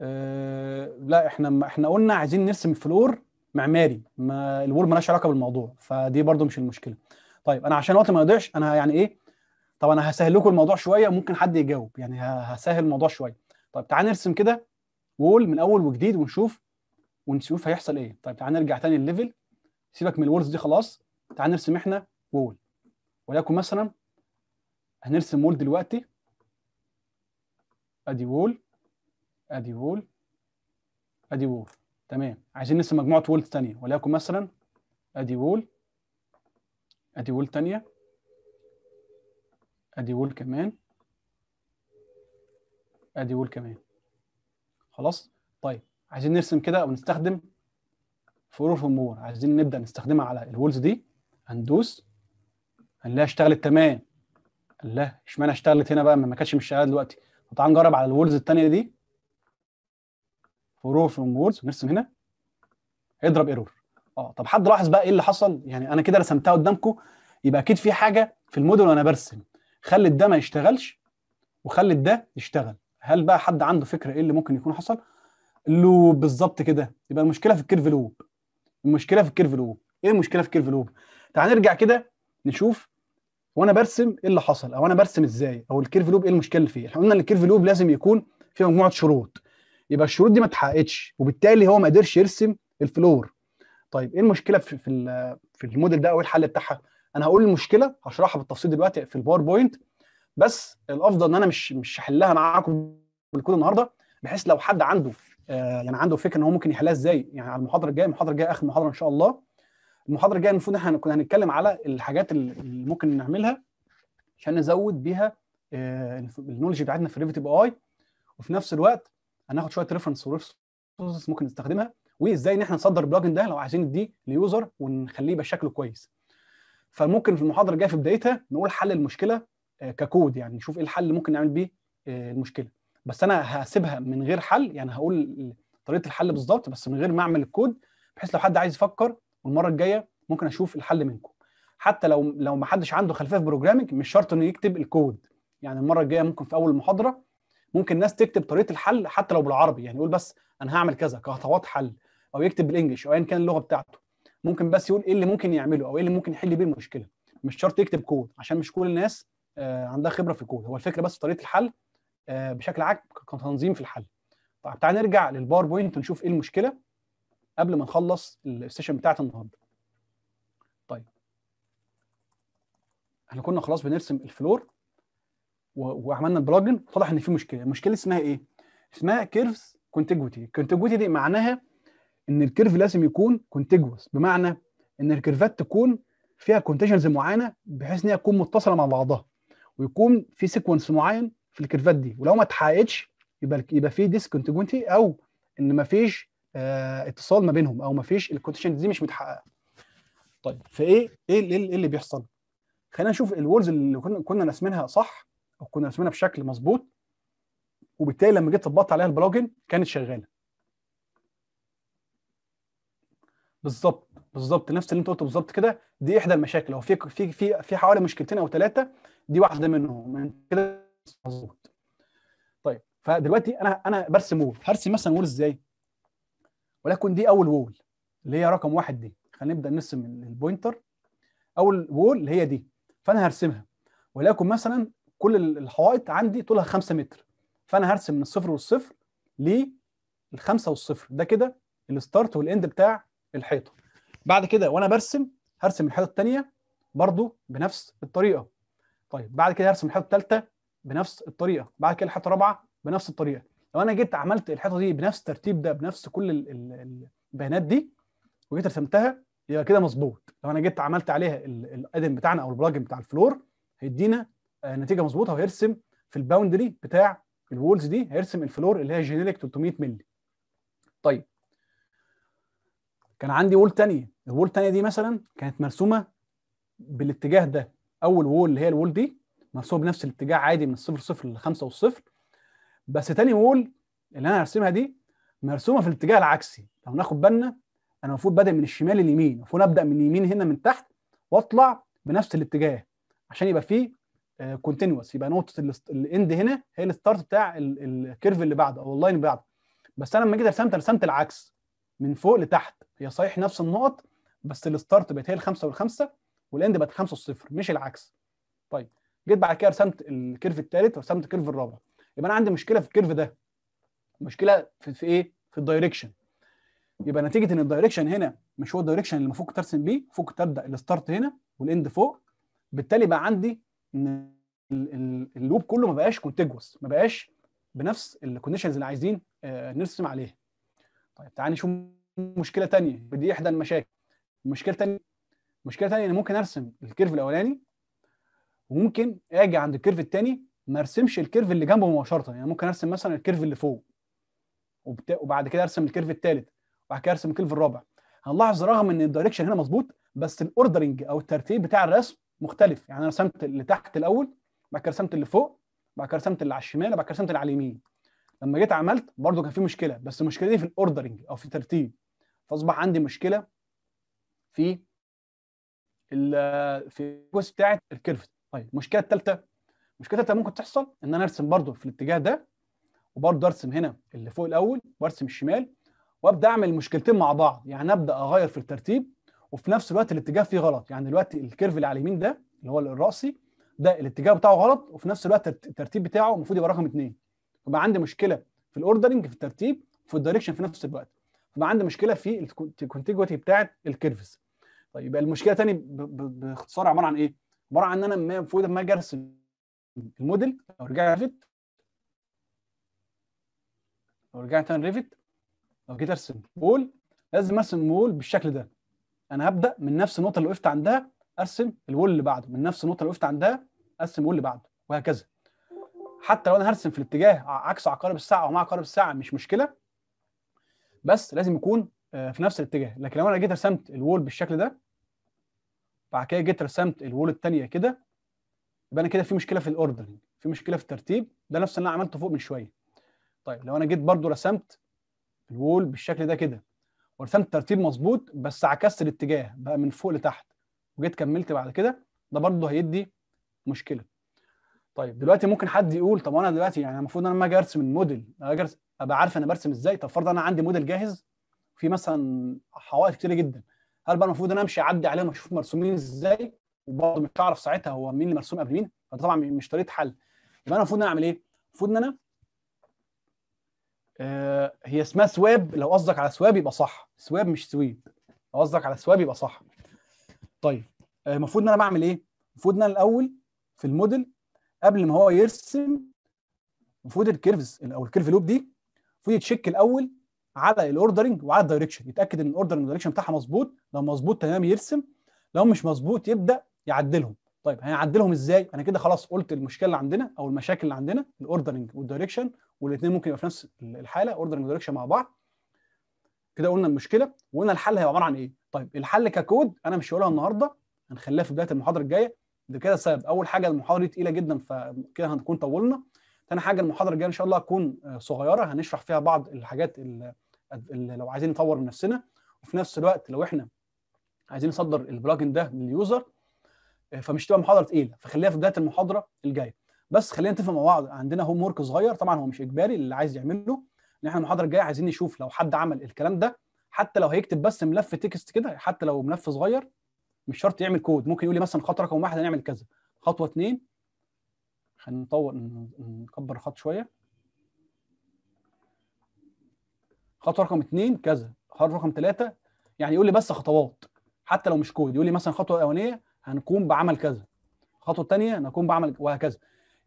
أه... لا احنا احنا قلنا عايزين نرسم فلور معماري ما الور مالهاش علاقه بالموضوع فدي برضو مش المشكله طيب انا عشان وقت ما يضيعش انا يعني ايه طب انا هسهل لكم الموضوع شويه ممكن حد يجاوب يعني هسهل الموضوع شويه طيب تعال نرسم كده وول من اول وجديد ونشوف ونشوف هيحصل ايه طيب تعال نرجع تاني الليفل سيبك من الوردز دي خلاص تعال نرسم احنا وول وليكن مثلا هنرسم وول دلوقتي ادي وول ادي وول ادي وول تمام عايزين نرسم مجموعه وولز ثانيه وليكن مثلا ادي وول ادي وول ثانيه ادي وول كمان ادي وول كمان خلاص طيب عايزين نرسم كده ونستخدم فور اوف مور عايزين نبدا نستخدمها على الولز دي هندوس هنلاقيها اشتغلت تمام الله اشمعنى اشتغلت هنا بقى ما كانتش مش شغاله دلوقتي تعال نجرب على الولز الثانيه دي فور اوف وورز نرسم هنا اضرب ايرور اه طب حد لاحظ بقى ايه اللي حصل يعني انا كده رسمتها قدامكم يبقى اكيد في حاجه في الموديل وانا برسم خلت ده ما يشتغلش وخلت ده يشتغل هل بقى حد عنده فكره ايه اللي ممكن يكون حصل اللوب بالظبط كده يبقى المشكله في الكيرف لوب المشكله في الكيرف لوب ايه المشكله في الكيرف لوب تعال نرجع كده نشوف وانا برسم ايه اللي حصل او انا برسم ازاي او الكيرف لوب ايه المشكله اللي فيه احنا قلنا ان الكيرف لوب لازم يكون فيه مجموعه شروط يبقى الشروط دي ما اتحققتش وبالتالي هو ما قدرش يرسم الفلور طيب ايه المشكله في في, في الموديل ده او ايه الحل بتاعها انا هقول المشكله هشرحها بالتفصيل دلوقتي في الباوربوينت بس الافضل ان انا مش مش هحلها معاكم بالكود النهارده بحيث لو حد عنده آه، يعني عنده فكره ان هو ممكن يحلها ازاي يعني على المحاضره الجايه المحاضره الجايه اخر محاضره ان شاء الله المحاضره الجايه المفروض احنا كنا هنتكلم على الحاجات اللي ممكن نعملها عشان نزود بيها آه، النولج بتاعتنا في الريفيتيف اي وفي نفس الوقت هناخد شويه ريفرنس وريسورسز ممكن نستخدمها وازاي ان احنا نصدر البلجن ده لو عايزين نديه ليوزر ونخليه يبقى شكله كويس فممكن في المحاضره الجايه في بدايتها نقول حل المشكله آه، ككود يعني نشوف ايه الحل اللي ممكن نعمل بيه المشكله بس انا هسيبها من غير حل يعني هقول طريقه الحل بالظبط بس من غير ما اعمل الكود بحيث لو حد عايز يفكر والمره الجايه ممكن اشوف الحل منكم حتى لو لو ما حدش عنده خلفيه في بروجرامنج مش شرط انه يكتب الكود يعني المره الجايه ممكن في اول المحاضره ممكن ناس تكتب طريقه الحل حتى لو بالعربي يعني يقول بس انا هعمل كذا كخطوات حل او يكتب بالانجلش او ايا كان اللغه بتاعته ممكن بس يقول ايه اللي ممكن يعمله او ايه اللي ممكن يحل بيه المشكله مش شرط يكتب كود عشان مش كل الناس آه، عندها خبره في الكود هو الفكره بس في طريقه الحل آه، بشكل عام كتنظيم في الحل طب تعال نرجع للباوربوينت ونشوف ايه المشكله قبل ما نخلص السيشن بتاعت النهارده طيب احنا كنا خلاص بنرسم الفلور وعملنا البلجن اتضح ان في مشكله المشكله اسمها ايه اسمها كيرفز كونتيجوتي كونتيجوتي دي معناها ان الكيرف لازم يكون كونتيجوس بمعنى ان الكيرفات تكون فيها كونتيجنز معينه بحيث ان هي تكون متصله مع بعضها ويكون في سيكونس معين في الكيرفات دي ولو ما اتحققتش يبقى يبقى في ديسكونتيجوتي او ان ما فيش آه اتصال ما بينهم او ما فيش الكونتيشن دي مش متحققه طيب فايه ايه اللي, إيه, إيه اللي بيحصل خلينا نشوف الوردز اللي كنا كنا ناسمينها صح او كنا ناسمينها بشكل مظبوط وبالتالي لما جيت طبقت عليها البلوجن كانت شغاله بالظبط بالظبط نفس اللي انت قلته بالظبط كده دي احدى المشاكل هو في في في حوالي مشكلتين او ثلاثه دي واحده منهم كده مظبوط طيب فدلوقتي انا انا برسم وول هرسم مثلا وول ازاي ولكن دي اول وول اللي هي رقم واحد دي خلينا نبدا نرسم البوينتر اول وول اللي هي دي فانا هرسمها ولكن مثلا كل الحوائط عندي طولها 5 متر فانا هرسم من الصفر والصفر للخمسه والصفر ده كده الستارت والاند بتاع الحيطه بعد كده وانا برسم هرسم الحيطه الثانيه برضو بنفس الطريقه طيب بعد كده هرسم الحيطه الثالثه بنفس الطريقه بعد كده الحته الرابعه بنفس الطريقه لو انا جيت عملت الحته دي بنفس الترتيب ده بنفس كل البيانات دي وجيت رسمتها يبقى كده مظبوط لو انا جيت عملت عليها الادم بتاعنا او البلاجن بتاع الفلور هيدينا آه، نتيجه مظبوطه وهيرسم في الباوندري بتاع الوولز دي هيرسم الفلور اللي هي جينيريك 300 مللي طيب كان عندي وول ثانيه الوول الثانيه دي مثلا كانت مرسومة بالاتجاه ده أول وول اللي هي الوول دي مرسومه بنفس الاتجاه عادي من الصفر صفر 5 والصفر بس تاني مول اللي انا هرسمها دي مرسومه في الاتجاه العكسي لو ناخد بالنا انا المفروض بادئ من الشمال لليمين المفروض ابدا من اليمين هنا من تحت واطلع بنفس الاتجاه عشان يبقى فيه كونتينوس آه، يبقى نقطه الاند هنا هي الستارت بتاع الكيرف اللي بعده او اللاين اللي بعده بس انا لما جيت رسمت رسمت العكس من فوق لتحت هي صحيح نفس النقط بس الستارت بقت هي الخمسه والخمسه والاند بقت الخمسه والصفر مش العكس طيب جيت بعد كده رسمت الكيرف الثالث ورسمت الكيرف الرابع يبقى انا عندي مشكله في الكيرف ده مشكله في, في ايه في الدايركشن يبقى نتيجه ان الدايركشن هنا مش هو الدايركشن اللي المفروض ترسم بيه المفروض تبدا الستارت هنا والاند فوق بالتالي بقى عندي ان اللوب كله ما بقاش كونتيجوس ما بقاش بنفس الكونديشنز اللي عايزين آه، نرسم عليها طيب تعالى نشوف مشكله ثانيه دي احدى المشاكل مشكله ثانيه مشكله ثانيه ان ممكن ارسم الكيرف الاولاني وممكن اجي عند الكيرف الثاني ما ارسمش الكيرف اللي جنبه مباشره يعني ممكن ارسم مثلا الكيرف اللي فوق وبت... وبعد كده ارسم الكيرف الثالث وبعد كده ارسم الكيرف الرابع هنلاحظ رغم ان الدايركشن هنا مظبوط بس الاوردرنج او الترتيب بتاع الرسم مختلف يعني انا رسمت اللي تحت الاول بعد كده رسمت اللي فوق بعد كده رسمت اللي على الشمال بعد كده رسمت اللي على اليمين لما جيت عملت برضه كان في مشكله بس المشكله دي في الاوردرنج او في الترتيب فاصبح عندي مشكله في ال في الكوست بتاعت الكيرف طيب المشكله الثالثه المشكله الثالثه ممكن تحصل ان انا ارسم برده في الاتجاه ده وبرده ارسم هنا اللي فوق الاول وارسم الشمال وابدا اعمل مشكلتين مع بعض يعني ابدا اغير في الترتيب وفي نفس الوقت الاتجاه فيه غلط يعني دلوقتي الكيرف اللي على اليمين ده اللي هو الراسي ده الاتجاه بتاعه غلط وفي نفس الوقت الترتيب بتاعه المفروض يبقى رقم اثنين يبقى عندي مشكله في الاوردرنج في الترتيب في الدايركشن في نفس الوقت يبقى عندي مشكله في الكونتيجوتي بتاعه الكيرفز طيب يبقى المشكله تاني باختصار عباره عن ايه؟ عباره عن ان انا المفروض لما اجي ارسم الموديل لو رجعت ريفت لو رجعت انا ريفت لو جيت ارسم مول لازم ارسم مول بالشكل ده انا هبدا من نفس النقطه اللي وقفت عندها ارسم الول اللي بعده من نفس النقطه اللي وقفت عندها ارسم الول اللي بعده وهكذا حتى لو انا هرسم في الاتجاه عكس عقارب الساعه او مع عقارب الساعه مش مشكله بس لازم يكون آه، في نفس الاتجاه لكن لو انا جيت رسمت الول بالشكل ده بعد كده جيت رسمت الوول الثانيه كده يبقى انا كده في مشكله في الاوردرنج في مشكله في الترتيب ده نفس اللي انا عملته فوق من شويه طيب لو انا جيت برضو رسمت الوول بالشكل ده كده ورسمت ترتيب مظبوط بس عكست الاتجاه بقى من فوق لتحت وجيت كملت بعد كده ده برضو هيدي مشكله طيب دلوقتي ممكن حد يقول طب انا دلوقتي يعني المفروض انا لما اجي ارسم الموديل ابقى عارف انا برسم ازاي طب فرض انا عندي موديل جاهز في مثلا حوائط كتير جدا هل بقى المفروض انا امشي اعدي عليهم اشوف مرسومين ازاي وبرضه مش هعرف ساعتها هو مين اللي مرسوم قبل مين فطبعا مش طريقه حل يبقى انا المفروض انا اعمل ايه؟ المفروض ان انا آه هي اسمها سواب لو قصدك على سواب يبقى صح سواب مش سويب لو قصدك على سواب يبقى صح طيب آه، المفروض آه ان انا بعمل ايه؟ المفروض ان انا الاول في الموديل قبل ما هو يرسم المفروض الكيرفز او الكيرف لوب دي المفروض يتشك الاول على الاوردرنج وعلى الدايركشن يتاكد ان الاوردرنج والدايركشن بتاعها مظبوط لو مظبوط تمام يرسم لو مش مظبوط يبدا يعدلهم طيب هنعدلهم ازاي انا كده خلاص قلت المشكله اللي عندنا او المشاكل اللي عندنا الاوردرنج والدايركشن والاثنين ممكن يبقى في نفس الحاله اوردرنج ودايركشن مع بعض كده قلنا المشكله وقلنا الحل هيبقى عباره عن ايه طيب الحل ككود انا مش هقولها النهارده هنخليها في بدايه المحاضره الجايه ده كده سبب اول حاجه المحاضره تقيله جدا فكده هنكون طولنا تاني حاجه المحاضره الجايه ان شاء الله هتكون آه، صغيره هنشرح فيها بعض الحاجات اللي لو عايزين نطور من نفسنا وفي نفس الوقت لو احنا عايزين نصدر البلوجن ده لليوزر آه، فمش تبقى محاضره تقيله فخليها في بدايه المحاضره الجايه بس خلينا نتفق مع بعض عندنا هوم ورك صغير طبعا هو مش اجباري اللي عايز يعمله ان احنا المحاضره الجايه عايزين نشوف لو حد عمل الكلام ده حتى لو هيكتب بس ملف تكست كده حتى لو ملف صغير مش شرط يعمل كود ممكن يقول لي مثلا خط رقم واحد هنعمل كذا خطوه اثنين خلينا نطور نكبر الخط شويه خطوه رقم اثنين كذا خطوه رقم ثلاثه يعني يقول لي بس خطوات حتى لو مش كود يقول لي مثلا الخطوه الاولانيه هنقوم بعمل كذا الخطوه الثانيه نكون بعمل وهكذا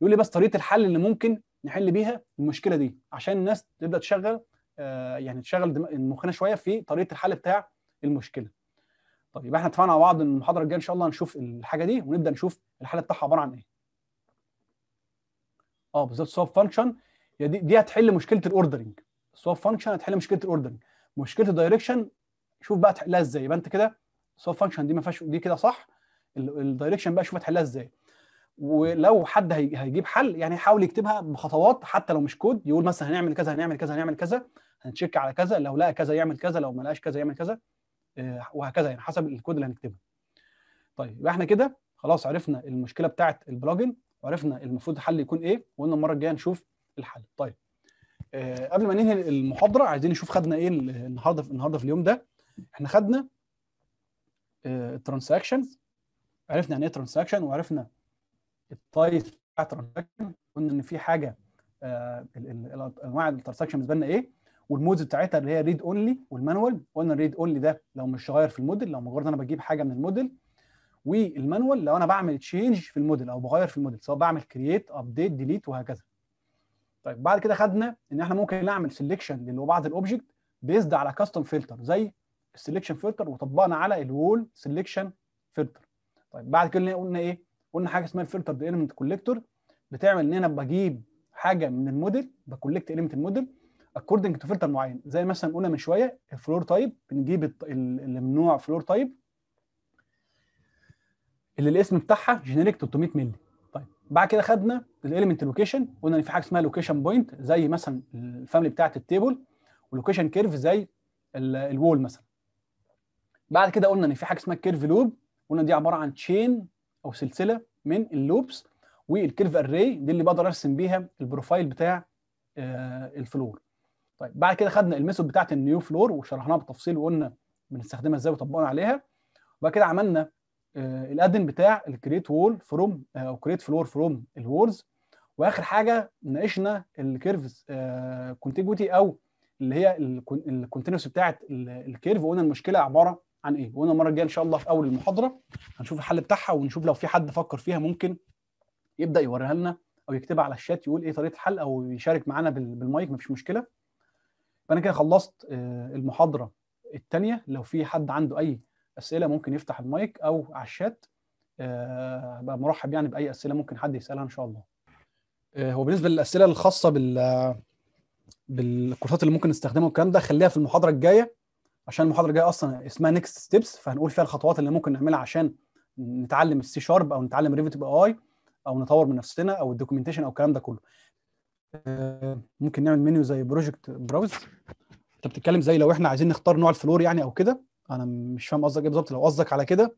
يقول لي بس طريقه الحل اللي ممكن نحل بيها المشكله دي عشان الناس تبدا تشغل آه، يعني تشغل مخنا شويه في طريقه الحل بتاع المشكله طيب يبقى احنا اتفقنا مع بعض ان المحاضره الجايه ان شاء الله هنشوف الحاجه دي ونبدا نشوف الحل بتاعها عباره عن ايه اه بالظبط سب فانكشن يعني دي هتحل مشكله الاوردرنج صوب فانكشن هتحل مشكله الاوردرنج مشكله الدايركشن شوف بقى تحلها ازاي يبقى انت كده صوب فانكشن دي ما فيهاش دي كده صح الدايركشن بقى شوف هتحلها ازاي ولو حد هيجيب حل يعني يحاول يكتبها بخطوات حتى لو مش كود يقول مثلا هنعمل كذا هنعمل كذا هنعمل كذا هنتشيك على كذا لو لقى كذا يعمل كذا لو ما لقاش كذا يعمل كذا آه، وهكذا يعني حسب الكود اللي هنكتبه طيب يبقى احنا كده خلاص عرفنا المشكله بتاعه البلوجن وعرفنا المفروض الحل يكون ايه وقلنا المره الجايه نشوف الحل طيب آه، قبل ما ننهي المحاضره عايزين نشوف خدنا ايه النهارده النهارده في اليوم ده احنا خدنا الترانزاكشنز آه، عرفنا يعني ايه ترانزاكشن وعرفنا التايب بتاع ترانزاكشن قلنا ان في حاجه آه، انواع الترانزاكشن بالنسبه لنا ايه والمودز بتاعتها اللي هي ريد اونلي والمانوال قلنا الريد اونلي ده لو مش غير في الموديل لو مجرد انا بجيب حاجه من الموديل والمانوال لو انا بعمل تشينج في الموديل او بغير في الموديل سواء بعمل كرييت ابديت ديليت وهكذا طيب بعد كده خدنا ان احنا ممكن نعمل سيلكشن لبعض الاوبجكت بيزد على كاستم فلتر زي السيلكشن فلتر وطبقنا على الول سيلكشن فلتر طيب بعد كده قلنا ايه قلنا حاجه اسمها الفلتر دي اليمنت كوليكتور بتعمل ان انا بجيب حاجه من الموديل بكولكت اليمنت الموديل اكوردنج تو فلتر معين زي مثلا قلنا من شويه الفلور تايب بنجيب الممنوع فلور تايب اللي الاسم بتاعها جينيريك 300 مللي طيب بعد كده خدنا الاليمنت لوكيشن قلنا ان في حاجه اسمها لوكيشن بوينت زي مثلا الفاميلي بتاعه التيبل ولوكيشن كيرف زي الوول مثلا بعد كده قلنا ان في حاجه اسمها كيرف لوب قلنا دي عباره عن تشين او سلسله من اللوبس والكيرف اري دي اللي بقدر ارسم بيها البروفايل بتاع آه، الفلور طيب بعد كده خدنا الميثود بتاعه النيو فلور وشرحناها بالتفصيل وقلنا بنستخدمها ازاي وطبقنا عليها وبعد كده عملنا آه، الادن بتاع الكريت وول فروم او كريت فلور فروم الوورز واخر حاجه ناقشنا الكيرفز كونتيجوتي آه، او اللي هي الكونتينوس بتاعه الكيرف وقلنا المشكله عباره عن ايه وقلنا المره الجايه ان شاء الله في اول المحاضره هنشوف الحل بتاعها ونشوف لو في حد فكر فيها ممكن يبدا يوريها لنا او يكتبها على الشات يقول ايه طريقه الحل او يشارك معانا بالمايك مفيش مشكله فانا كده خلصت آه، المحاضره الثانيه لو في حد عنده اي اسئله ممكن يفتح المايك او على الشات هبقى آه، مرحب يعني باي اسئله ممكن حد يسالها ان شاء الله آه، هو بالنسبه للاسئله الخاصه بال بالكورسات اللي ممكن نستخدمها والكلام ده خليها في المحاضره الجايه عشان المحاضره الجايه اصلا اسمها نيكست ستيبس فهنقول فيها الخطوات اللي ممكن نعملها عشان نتعلم السي شارب او نتعلم ريفت باي اي او نطور من نفسنا او الدوكيومنتيشن او الكلام ده كله آه، ممكن نعمل منيو زي بروجكت براوز انت بتتكلم زي لو احنا عايزين نختار نوع الفلور يعني او كده انا مش فاهم قصدك ايه بالظبط لو قصدك على كده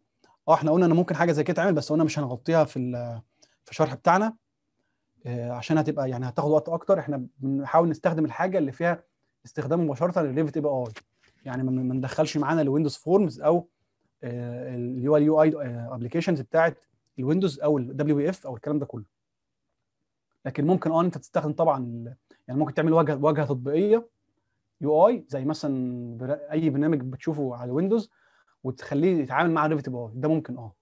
اه احنا قلنا ان ممكن حاجه زي كده تعمل بس قلنا مش هنغطيها في في الشرح بتاعنا آه، عشان هتبقى يعني هتاخد وقت اكتر احنا بنحاول نستخدم الحاجه اللي فيها استخدام مباشره للريفت اي بي اي يعني ما ندخلش معانا الويندوز فورمز او اليو آه، ال اليو اي ابلكيشنز بتاعت الويندوز او الدبليو اف او الكلام ده كله لكن ممكن اه انت تستخدم طبعا يعني ممكن تعمل واجهه واجهه تطبيقيه يو اي زي مثلا اي برنامج بتشوفه على ويندوز وتخليه يتعامل مع ريفيتبل ده ممكن اه